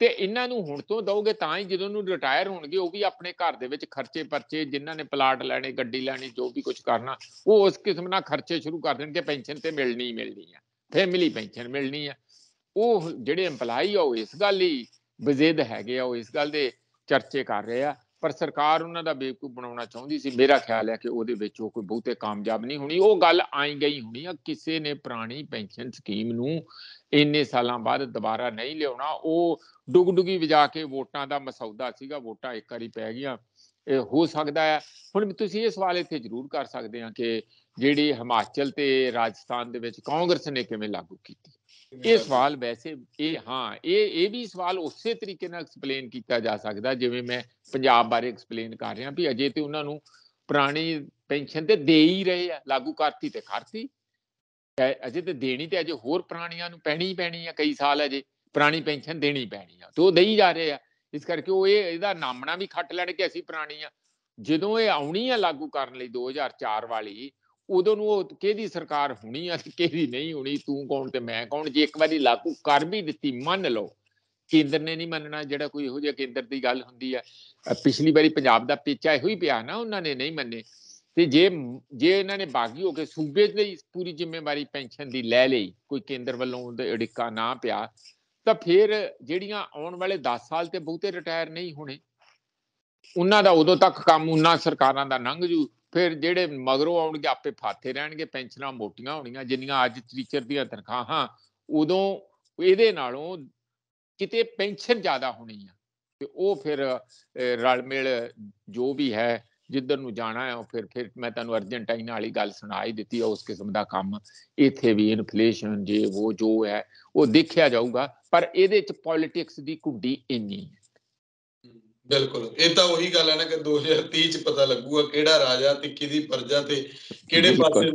ਤੇ ਇਹਨਾਂ ਨੂੰ ਹੁਣ ਤੋਂ ਦੋਗੇ ਤਾਂ ਹੀ ਜਦੋਂ ਨੂੰ ਰਿਟਾਇਰ ਹੋਣਗੇ ਉਹ ਵੀ ਆਪਣੇ ਘਰ ਦੇ ਵਿੱਚ ਖਰਚੇ ਪਰਚੇ ਜਿਨ੍ਹਾਂ ਨੇ ਪਲਾਟ ਲੈਣੇ ਗੱਡੀ ਲੈਣੀ ਜੋ ਵੀ ਕੁਝ ਕਰਨਾ ਉਹ ਉਸ ਕਿਸਮ ਨਾਲ ਖਰਚੇ ਸ਼ੁਰੂ ਕਰ ਦੇਣਗੇ ਪੈਨਸ਼ਨ ਤੇ ਮਿਲਣੀ ਮਿਲਣੀ ਆ ਫੈਮਿਲੀ ਪੈਨਸ਼ਨ ਮਿਲਣੀ ਆ ਉਹ ਜਿਹੜੇ ਏਮਪਲਾਈ ਆ ਉਹ ਇਸ ਗੱਲ ਲਈ ਬਜ਼ਿੱਦ ਹੈਗੇ ਆ ਉਹ ਇਸ ਗੱਲ ਦੇ ਚਰਚੇ ਕਰ ਰਹੇ ਆ ਪਰ ਸਰਕਾਰ ਉਹਨਾਂ ਦਾ ਬੇਵਕੂਫ ਬਣਾਉਣਾ ਚਾਹੁੰਦੀ ਸੀ ਮੇਰਾ ਖਿਆਲ ਹੈ ਕਿ ਉਹਦੇ ਵਿੱਚ ਉਹ ਕੋਈ ਬਹੁਤੇ ਕਾਮਯਾਬ ਨਹੀਂ ਹੋਣੀ ਉਹ ਗੱਲ ਆਈ ਗਈ ਹੋਣੀ ਆ ਕਿਸੇ ਨੇ ਪੁਰਾਣੀ ਪੈਨਸ਼ਨ ਸਕੀਮ ਨੂੰ ਇੰਨੇ ਸਾਲਾਂ ਬਾਅਦ ਦੁਬਾਰਾ ਨਹੀਂ ਲਿਆਉਣਾ ਉਹ ਡੁਗਡੁਗੀ ਵਜਾ ਕੇ ਵੋਟਾਂ ਦਾ ਮਸੌਦਾ ਸੀਗਾ ਵੋਟਾਂ ਇੱਕ ਵਾਰੀ ਪੈ ਗਈਆਂ ਇਹ ਹੋ ਸਕਦਾ ਹੈ ਹੁਣ ਤੁਸੀਂ ਇਹ ਸਵਾਲ ਇੱਥੇ ਜ਼ਰੂਰ ਕਰ ਸਕਦੇ ਆ ਕਿ ਜਿਹੜੀ ਹਿਮਾਚਲ ਤੇ ਰਾਜਸਥਾਨ ਦੇ ਵਿੱਚ ਕਾਂਗਰਸ ਨੇ ਕਿਵੇਂ ਲਾਗੂ ਕੀਤੀ ਇਹ ਸਵਾਲ ਵੈਸੇ ਇਹ ਹਾਂ ਇਹ ਇਹ ਵੀ ਸਵਾਲ ਉਸੇ ਤਰੀਕੇ ਨਾਲ ਐਕਸਪਲੇਨ ਕੀਤਾ ਜਾ ਸਕਦਾ ਜਿਵੇਂ ਮੈਂ ਪੰਜਾਬ ਬਾਰੇ ਐਕਸਪਲੇਨ ਕਰ ਰਿਹਾ ਵੀ ਅਜੇ ਤੇ ਉਹਨਾਂ ਨੂੰ ਪੁਰਾਣੀ ਪੈਨਸ਼ਨ ਤੇ ਦੇ ਹੀ ਰਹੇ ਆ ਲਾਗੂ ਕਰਤੀ ਤੇ ਕਰਤੀ ਅਜੇ ਤੇ ਦੇਣੀ ਤੇ ਅਜੇ ਹੋਰ ਪੁਰਾਣੀਆਂ ਨੂੰ ਪੈਣੀ ਪੈਣੀ ਆ ਕਈ ਸਾਲ ਅਜੇ ਪੁਰਾਣੀ ਪੈਨਸ਼ਨ ਦੇਣੀ ਪੈਣੀ ਆ ਤੋ ਦੇ ਦੇਈ ਜਾ ਰਹੇ ਆ ਇਸ ਕਰਕੇ ਉਹ ਇਹ ਇਹਦਾ ਨਾਮਣਾ ਵੀ ਖੱਟ ਲੈਣ ਕਿ ਅਸੀਂ ਪੁਰਾਣੀ ਆ ਜਦੋਂ ਇਹ ਆਉਣੀ ਆ ਲਾਗੂ ਕਰਨ ਲਈ 2004 ਵਾਲੀ ਉਦੋਂ ਨੂੰ ਉਹ ਕਿਹਦੀ ਸਰਕਾਰ ਹੋਣੀ ਆ ਤੇ ਕਿਹਦੀ ਨਹੀਂ ਹੋਣੀ ਤੂੰ ਕੌਣ ਤੇ ਮੈਂ ਕੌਣ ਜੇ ਇੱਕ ਵਾਰੀ ਲਾਗੂ ਕਰ ਵੀ ਦਿੱਤੀ ਮੰਨ ਲਓ ਕੇਂਦਰ ਨੇ ਨਹੀਂ ਮੰਨਣਾ ਜਿਹੜਾ ਕੋਈ ਇਹੋ ਜਿਹਾ ਕੇਂਦਰ ਦੀ ਗੱਲ ਹੁੰਦੀ ਆ ਪਿਛਲੀ ਵਾਰੀ ਪੰਜਾਬ ਦਾ ਪੇਚਾ ਇਹੋ ਹੀ ਪਿਆ ਨਾ ਉਹਨਾਂ ਨੇ ਨਹੀਂ ਮੰਨੇ ਤੇ ਜੇ ਜੇ ਇਹਨਾਂ ਨੇ ਬਾਗੀ ਹੋ ਕੇ ਸੂਬੇ ਦੇ ਪੂਰੀ ਜ਼ਿੰਮੇਵਾਰੀ ਪੈਨਸ਼ਨ ਦੀ ਲੈ ਲਈ ਕੋਈ ਕੇਂਦਰ ਵੱਲੋਂ ਉਹਦੇ ਅੜਿੱਕਾ ਨਾ ਪਿਆ ਤਾਂ ਫਿਰ ਜਿਹੜੀਆਂ ਆਉਣ ਵਾਲੇ 10 ਸਾਲ ਤੇ ਬਹੁਤੇ ਰਿਟਾਇਰ ਨਹੀਂ ਹੋਣੇ ਉਹਨਾਂ ਦਾ ਉਦੋਂ ਤੱਕ ਕੰਮ ਉਹਨਾਂ ਸਰਕਾਰਾਂ ਦਾ ਲੰਘ ਜੂ ਫਿਰ ਜਿਹੜੇ ਮਗਰੋਂ ਆਉਣਗੇ ਆਪੇ ਫਾਥੇ ਰਹਿਣਗੇ ਪੈਨਸ਼ਨਾਂ ਮੋਟੀਆਂ ਹੋਣੀਆਂ ਜਿੰਨੀਆਂ ਅੱਜ ਟੀਚਰ ਦੀਆਂ ਤਨਖਾਹਾਂ ਉਦੋਂ ਇਹਦੇ ਨਾਲੋਂ ਕਿਤੇ ਪੈਨਸ਼ਨ ਜ਼ਿਆਦਾ ਹੋਣੀ ਆ ਤੇ ਉਹ ਫਿਰ ਰਲ ਮਿਲ ਜੋ ਵੀ ਹੈ ਜਿੱਧਰ ਨੂੰ ਜਾਣਾ ਹੈ ਉਹ ਫਿਰ ਫਿਰ ਮੈਂ ਤੁਹਾਨੂੰ ਅਰਜنٹਾਈਨਾ ਵਾਲੀ ਗੱਲ ਸੁਣਾ ਹੀ ਦਿੱਤੀ ਆ ਉਸ ਕਿਸਮ ਦਾ ਕੰਮ ਇੱਥੇ ਵੀ ਇਨਫਲੇਸ਼ਨ ਜੇ ਉਹ ਜੋ ਹੈ ਉਹ ਦੇਖਿਆ ਜਾਊਗਾ ਪਰ ਇਹਦੇ ਚ ਪੋਲਿਟਿਕਸ ਦੀ ਕੁੰਡੀ ਇੰਨੀ ਹੈ ਬਿਲਕੁਲ ਇਹ ਤਾਂ ਉਹੀ ਗੱਲ ਹੈ ਨਾ ਕਿ 2030 ਚ ਪਤਾ ਲੱਗੂਗਾ ਕਿਹੜਾ ਰਾਜਾ ਤੇ ਕਿਹਦੀ ਪਰਜਾ ਤੇ ਕਿਹੜੇ ਪਾਸੇ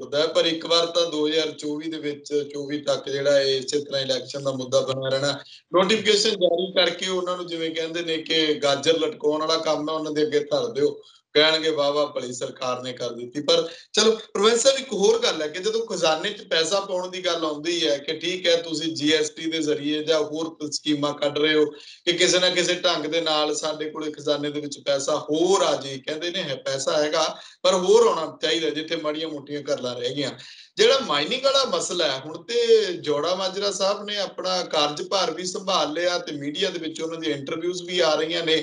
ਹੁੰਦਾ ਪਰ ਇੱਕ ਵਾਰ ਤਾਂ 2024 ਦੇ ਵਿੱਚ 24 ਤੱਕ ਜਿਹੜਾ ਇਹ ਇਸੇ ਤਰ੍ਹਾਂ ਇਲੈਕਸ਼ਨ ਦਾ ਮੁੱਦਾ ਬਣਾ ਰਹਿਣਾ ਨੋਟੀਫਿਕੇਸ਼ਨ ਜਾਰੀ ਕਰਕੇ ਉਹਨਾਂ ਨੂੰ ਜਿਵੇਂ ਕਹਿੰਦੇ ਨੇ ਕਿ ਗਾਜਰ ਲਟਕਾਉਣ ਵਾਲਾ ਕੰਮ ਹੈ ਉਹਨਾਂ ਦੇ ਅੱਗੇ ਧਰ ਦਿਓ ਕਹਿਣਗੇ ਵਾਵਾ ਭਲੀ ਸਰਕਾਰ ਨੇ ਕਰ ਦਿੱਤੀ ਪਰ ਚਲੋ ਪ੍ਰੋਫੈਸਰ ਇੱਕ ਹੋਰ ਗੱਲ ਹੈ ਕਿ ਜਦੋਂ ਖਜ਼ਾਨੇ 'ਚ ਪੈਸਾ ਪਾਉਣ ਦੀ ਗੱਲ ਆਉਂਦੀ ਹੈ ਕਿ ਠੀਕ ਹੈ ਤੁਸੀਂ ਜੀਐਸਟੀ ਦੇ ਜ਼ਰੀਏ ਜਾਂ ਹੋਰ ਸਕੀਮਾਂ ਕੱਢ ਰਹੇ ਹੋ ਕਿ ਕਿਸੇ ਨਾ ਕਿਸੇ ਢੰਗ ਦੇ ਨਾਲ ਸਾਡੇ ਕੋਲੇ ਖਜ਼ਾਨੇ ਦੇ ਵਿੱਚ ਪੈਸਾ ਹੋਰ ਆ ਜੇ ਕਹਿੰਦੇ ਨੇ ਹੈ ਪੈਸਾ ਹੈਗਾ ਪਰ ਹੋਰ ਆਉਣਾ ਚਾਹੀਦਾ ਜਿੱਥੇ ਮਾੜੀਆਂ ਮੋਟੀਆਂ ਕਰਲਾ ਰਹਿ ਗਈਆਂ ਜਿਹੜਾ ਮਾਈਨਿੰਗ ਵਾਲਾ ਮਸਲਾ ਹੈ ਹੁਣ ਤੇ ਜੋੜਾ ਮਾਜਰਾ ਸਾਹਿਬ ਨੇ ਆਪਣਾ ਕਾਰਜਭਾਰ ਵੀ ਸੰਭਾਲ ਲਿਆ ਤੇ ਮੀਡੀਆ ਦੇ ਵਿੱਚ ਉਹਨਾਂ ਦੀ ਇੰਟਰਵਿਊਜ਼ ਵੀ ਆ ਰਹੀਆਂ ਨੇ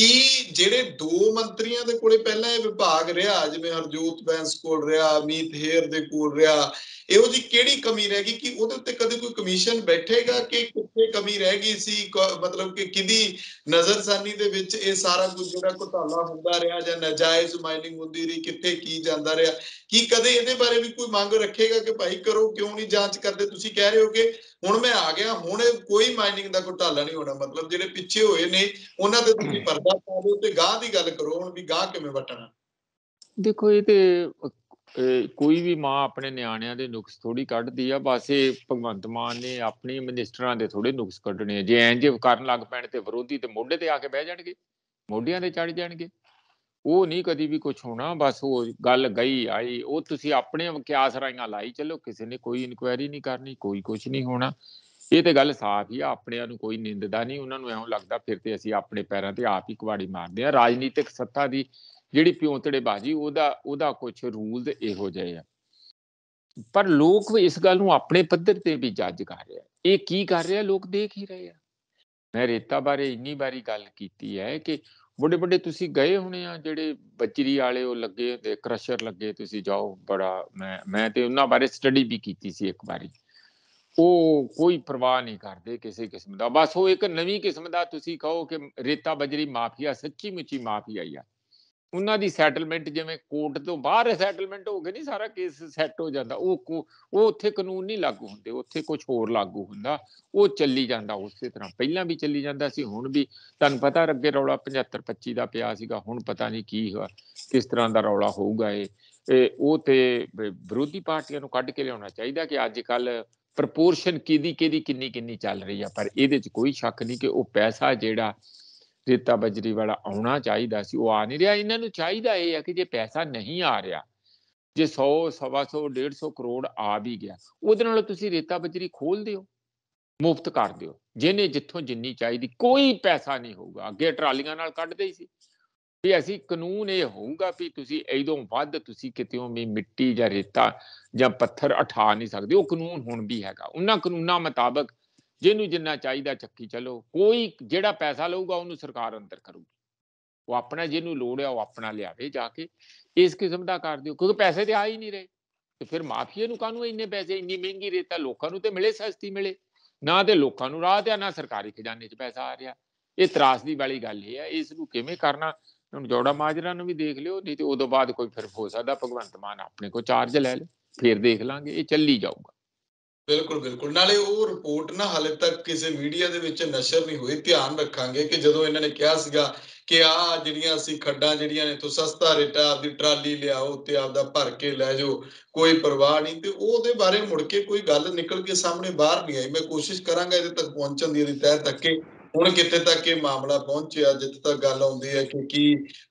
ਕਿ ਜਿਹੜੇ ਦੋ ਮੰਤਰੀਆਂ ਦੇ ਕੋਲੇ ਪਹਿਲਾਂ ਇਹ ਵਿਭਾਗ ਰਿਹਾ ਜਿਵੇਂ ਹਰਜੋਤ ਬੈਂਸ ਕੋਲ ਰਿਹਾ ਅਮੀਤ ਹੇਰ ਦੇ ਕੋਲ ਰਿਹਾ ਇਹੋ ਜੀ ਕਿਹੜੀ ਕਮੀ ਰਹਿ ਗਈ ਕਿ ਉਹਦੇ ਉੱਤੇ ਕਦੇ ਕੋਈ ਕਮਿਸ਼ਨ ਬੈਠੇਗਾ ਕਿ ਕਿੱਥੇ ਕਮੀ ਰਹਿ ਗਈ ਸੀ ਮਤਲਬ ਕਿ ਕਿਦੀ ਨਜ਼ਰਸਾਨੀ ਦੇ ਵਿੱਚ ਇਹ ਸਾਰਾ ਕੁਝ ਜਿਹੜਾ ਘੁਟਾਲਾ ਹੁੰਦਾ ਰਿਹਾ ਜਾਂ ਨਜਾਇਜ਼ ਮਾਈਨਿੰਗ ਹੁੰਦੀ ਰਹੀ ਕਿੱਥੇ ਕੀ ਜਾਂਦਾ ਰਿਹਾ ਕੀ ਕਦੇ ਇਹਦੇ ਬਾਰੇ ਵੀ ਕੋਈ ਮੰਗ ਰੱਖੇਗਾ ਕਿ ਭਾਈ ਕਰੋ ਕਿਉਂ ਨਹੀਂ ਜਾਂਚ ਕਰਦੇ ਤੁਸੀਂ ਕਹਿ ਰਹੇ ਹੋ ਕਿ ਹੁਣ ਮੈਂ ਆ ਗਿਆ ਹੁਣ ਕੋਈ ਮਾਈਨਿੰਗ ਦਾ ਘੁਟਾਲਾ ਨਹੀਂ ਹੋਣਾ ਮਤਲਬ ਜਿਹੜੇ ਪਿੱਛੇ ਹੋਏ ਨੇ ਉਹਨਾਂ ਤੇ ਤੁਸੀਂ ਪਰਦਾ ਪਾ ਦਿਓ ਤੇ ਗਾਹ ਦੀ ਗੱਲ ਕਰੋ ਹੁਣ ਵੀ ਗਾਹ ਕਿਵੇਂ ਵਟਣਾ ਦੇਖੋ ਇਹ ਤੇ ਕੋਈ ਵੀ ਮਾਂ ਆਪਣੇ ਨਿਆਣਿਆਂ ਦੇ ਨੁਕਸ ਥੋੜੀ ਕੱਢਦੀ ਆ ਬਸ ਇਹ ਭਗਵੰਤ ਮਾਨ ਨੇ ਆਪਣੀ ਮਿਨਿਸਟਰਾਂ ਦੇ ਥੋੜੇ ਨੁਕਸ ਕੱਢਣੇ ਜੇ ਐਂ ਜੇ ਕਰਨ ਲੱਗ ਪੈਣ ਤੇ ਵਿਰੋਧੀ ਤੇ ਮੋਢੇ ਤੇ ਆ ਕੇ ਬਹਿ ਜਾਣਗੇ ਮੋਢਿਆਂ ਤੇ ਚੜ ਜਾਣਗੇ ਉਹ ਨਹੀਂ ਕਦੀ ਵੀ ਕੁਝ ਹੋਣਾ ਬਸ ਉਹ ਗੱਲ ਗਈ ਆਈ ਉਹ ਤੁਸੀਂ ਆਪਣੇ ਵਿਕਾਸ ਰਾਈਆਂ ਲਾਈ ਚਲੋ ਕਿਸੇ ਨੇ ਕੋਈ ਇਨਕੁਆਇਰੀ ਨਹੀਂ ਕਰਨੀ ਕੋਈ ਕੁਝ ਨਹੀਂ ਹੋਣਾ ਇਹ ਤੇ ਗੱਲ ਸਾਫ਼ ਹੀ ਆ ਆਪਣਿਆਂ ਨੂੰ ਕੋਈ ਨਿੰਦਦਾ ਨਹੀਂ ਉਹਨਾਂ ਨੂੰ ਐਉਂ ਲੱਗਦਾ ਫਿਰ ਤੇ ਅਸੀਂ ਆਪਣੇ ਪੈਰਾਂ ਤੇ ਆਪ ਹੀ ਕੁਵਾੜੀ ਮਾਰਦੇ ਆ ਰਾਜਨੀਤਿਕ ਸੱਤਾ ਦੀ ਜਿਹੜੀ ਪਿਉਂਤੜੇ ਬਾਜੀ ਉਹਦਾ ਉਹਦਾ ਕੁਝ ਰੂਲਸ ਇਹੋ ਜਿਹੇ ਆ ਪਰ ਲੋਕ ਇਸ ਗੱਲ ਨੂੰ ਆਪਣੇ ਪੱਧਰ ਤੇ ਵੀ ਜੱਜ ਕਰ ਰਿਹਾ ਇਹ ਕੀ ਕਰ ਰਿਹਾ ਲੋਕ ਦੇਖ ਹੀ ਰਹੇ ਆ ਮੈਂ ਰੇਤਾ ਬਾਰੇ ਇੰਨੀ ਵਾਰੀ ਗੱਲ ਕੀਤੀ ਹੈ ਕਿ ਵੱਡੇ ਵੱਡੇ ਤੁਸੀਂ ਗਏ ਹੋਣੇ ਆ ਜਿਹੜੇ ਬੱਚਰੀ ਵਾਲੇ ਉਹ ਲੱਗੇ ਤੇ ਕ੍ਰਸ਼ਰ ਲੱਗੇ ਤੁਸੀਂ ਜਾਓ ਬੜਾ ਮੈਂ ਮੈਂ ਤੇ ਉਹਨਾਂ ਬਾਰੇ ਸਟੱਡੀ ਵੀ ਕੀਤੀ ਸੀ ਇੱਕ ਵਾਰੀ ਉਹ ਕੋਈ ਪਰਵਾਹ ਨਹੀਂ ਕਰਦੇ ਕਿਸੇ ਕਿਸਮ ਦਾ ਬਸ ਉਹ ਇੱਕ ਨਵੀਂ ਕਿਸਮ ਦਾ ਤੁਸੀਂ ਕਹੋ ਕਿ ਰੇਤਾ ਬਜਰੀ ਮਾਫੀਆ ਸੱਚੀ ਮੁੱਚੀ ਮਾਫੀਆ ਆ ਉਹਨਾਂ ਦੀ ਸੈਟਲਮੈਂਟ ਜਿਵੇਂ ਕੋਰਟ ਤੋਂ ਬਾਹਰ ਸੈਟਲਮੈਂਟ ਹੋ ਗਈ ਨਹੀਂ ਸਾਰਾ ਕੇਸ ਸੈੱਟ ਹੋ ਜਾਂਦਾ ਉਹ ਉਹ ਉੱਥੇ ਕਾਨੂੰਨ ਨਹੀਂ ਲਾਗੂ ਹੁੰਦੇ ਉੱਥੇ ਕੁਝ ਹੋਰ ਲਾਗੂ ਹੁੰਦਾ ਉਹ ਚੱਲੀ ਜਾਂਦਾ ਉਸੇ ਤਰ੍ਹਾਂ ਪਹਿਲਾਂ ਵੀ ਚੱਲੀ ਜਾਂਦਾ ਸੀ ਹੁਣ ਵੀ ਤੁਹਾਨੂੰ ਪਤਾ ਅੱਗੇ ਰੌਲਾ 75 25 ਦਾ ਪਿਆ ਸੀਗਾ ਹੁਣ ਪਤਾ ਨਹੀਂ ਕੀ ਹੋਇਆ ਕਿਸ ਤਰ੍ਹਾਂ ਦਾ ਰੌਲਾ ਹੋਊਗਾ ਇਹ ਉਹ ਤੇ ਵਿਰੋਧੀ ਪਾਰਟੀਆਂ ਨੂੰ ਕੱਢ ਕੇ ਲਿਆਉਣਾ ਚਾਹੀਦਾ ਕਿ ਅੱਜ ਕੱਲ ਪ੍ਰਪੋਰਸ਼ਨ ਕਿਹਦੀ ਕਿਹਦੀ ਕਿੰਨੀ ਕਿੰਨੀ ਚੱਲ ਰਹੀ ਆ ਪਰ ਇਹਦੇ 'ਚ ਕੋਈ ਸ਼ੱਕ ਨਹੀਂ ਕਿ ਉਹ ਪੈਸਾ ਜਿਹੜਾ ਰੇਤਾ ਬਜਰੀ ਵਾਲਾ ਆਉਣਾ ਚਾਹੀਦਾ ਸੀ ਉਹ ਆ ਨਹੀਂ ਰਿਹਾ ਇਹਨਾਂ ਨੂੰ ਚਾਹੀਦਾ ਇਹ ਆ ਕਿ ਜੇ ਪੈਸਾ ਨਹੀਂ ਆ ਰਿਹਾ ਜੇ 100 125 150 ਕਰੋੜ ਆ ਵੀ ਗਿਆ ਉਹਦੇ ਨਾਲ ਤੁਸੀਂ ਰੇਤਾ ਬਜਰੀ ਖੋਲ ਦਿਓ ਮੁਫਤ ਕਰ ਦਿਓ ਜਿਹਨੇ ਜਿੱਥੋਂ ਜਿੰਨੀ ਚਾਹੀਦੀ ਕੋਈ ਪੈਸਾ ਨਹੀਂ ਹੋਊਗਾ ਅੱਗੇ ਟਰਾਲੀਆਂ ਨਾਲ ਕੱਢਦੇ ਹੀ ਸੀ ਵੀ ਅਸੀਂ ਕਾਨੂੰਨ ਇਹ ਹੋਊਗਾ ਵੀ ਤੁਸੀਂ ਇਦੋਂ ਵੱਧ ਤੁਸੀਂ ਕਿਤੇੋਂ ਵੀ ਮਿੱਟੀ ਜਾਂ ਰੇਤਾ ਜਾਂ ਪੱਥਰ ਉਠਾ ਨਹੀਂ ਸਕਦੇ ਉਹ ਕਾਨੂੰਨ ਹੁਣ ਵੀ ਹੈਗਾ ਉਹਨਾਂ ਕਾਨੂੰਨਾਂ ਮੁਤਾਬਕ ਜਿਹਨੂੰ ਜਿੰਨਾ ਚਾਹੀਦਾ ਚੱਕੀ ਚਲੋ ਕੋਈ ਜਿਹੜਾ ਪੈਸਾ ਲਊਗਾ ਉਹਨੂੰ ਸਰਕਾਰ ਅੰਦਰ ਕਰੂਗੀ ਉਹ ਆਪਣਾ ਜਿਹਨੂੰ ਲੋੜ ਆ ਉਹ ਆਪਣਾ ਲਿਆਵੇ ਜਾ ਕੇ ਇਸ ਕਿਸਮ ਦਾ ਕਰ ਦਿਓ ਕਿਉਂਕਿ ਪੈਸੇ ਤੇ ਆ ਹੀ ਨਹੀਂ ਰਹੇ ਤੇ ਫਿਰ ਮਾਫੀਆ ਨੂੰ ਕਾਨੂੰ ਇੰਨੇ ਪੈਸੇ ਇੰਨੀ ਮਹਿੰਗੀ ਰੇਤਾ ਲੋਕਾਂ ਨੂੰ ਤੇ ਮਿਲੇ ਸਸਤੀ ਮਿਲੇ ਨਾ ਤੇ ਲੋਕਾਂ ਨੂੰ ਰਾਹ ਤੇ ਨਾ ਸਰਕਾਰੀ ਖਜ਼ਾਨੇ 'ਚ ਪੈਸਾ ਆ ਰਿਹਾ ਇਹ ਤਰਾਸਦੀ ਵਾਲੀ ਗੱਲ ਇਹ ਹੈ ਇਸ ਨੂੰ ਕਿਵੇਂ ਕਰਨਾ ਹੁਣ ਜੋੜਾ ਮਾਜਰਾ ਨੂੰ ਵੀ ਦੇਖ ਲਿਓ ਨਹੀਂ ਤੇ ਉਦੋਂ ਬਾਅਦ ਕੋਈ ਫਿਰ ਹੋ ਸਕਦਾ ਭਗਵੰਤ ਮਾਨ ਆਪਣੇ ਕੋ ਚਾਰਜ ਲੈ ਲੇ ਫਿਰ ਦੇਖ ਲਾਂਗੇ ਇਹ ਚੱਲੀ ਜਾਊਗਾ ਬਿਲਕੁਲ ਬਿਲਕੁਲ ਨਾਲੇ ਉਹ ਰਿਪੋਰਟ ਨਾ ਹਾਲੇ ਤੱਕ ਕਿਸੇ ਮੀਡੀਆ ਦੇ ਵਿੱਚ ਨਸ਼ਰ ਨਹੀਂ ਹੋਈ ਧਿਆਨ ਰੱਖਾਂਗੇ ਕਿ ਜਦੋਂ ਇਹਨਾਂ ਨੇ ਕਿਹਾ ਸੀਗਾ ਕਿ ਆ ਜਿਹੜੀਆਂ ਅਸੀਂ ਖੱਡਾਂ ਜਿਹੜੀਆਂ ਨੇ ਤੋਂ ਸਸਤਾ ਰੇਟਾ ਆਪਦੀ ਟਰਾਲੀ ਲਿਆਓ ਤੇ ਆਪਦਾ ਭਰ ਕੇ ਲੈ ਜਾਓ ਕੋਈ ਪਰਵਾਹ ਨਹੀਂ ਤੇ ਉਹਦੇ ਬਾਰੇ ਮੁੜ ਕੇ ਕੋਈ ਗੱਲ ਨਿਕਲ ਕੇ ਸਾਹਮਣੇ ਬਾਹਰ ਨਹੀਂ ਆਈ ਮੈਂ ਕੋਸ਼ਿਸ਼ ਕਰਾਂਗਾ ਇਹਦੇ ਤੱਕ ਪਹੁੰਚਣ ਦੀ ਇਹਦੇ ਤਹਿ ਤੱਕ ਕਿ ਹੁਣ ਕਿਤੇ ਤੱਕ ਇਹ ਮਾਮਲਾ ਪਹੁੰਚਿਆ ਜਿੱਥੇ ਤੱਕ ਗੱਲ ਆਉਂਦੀ ਹੈ ਕਿ ਕੀ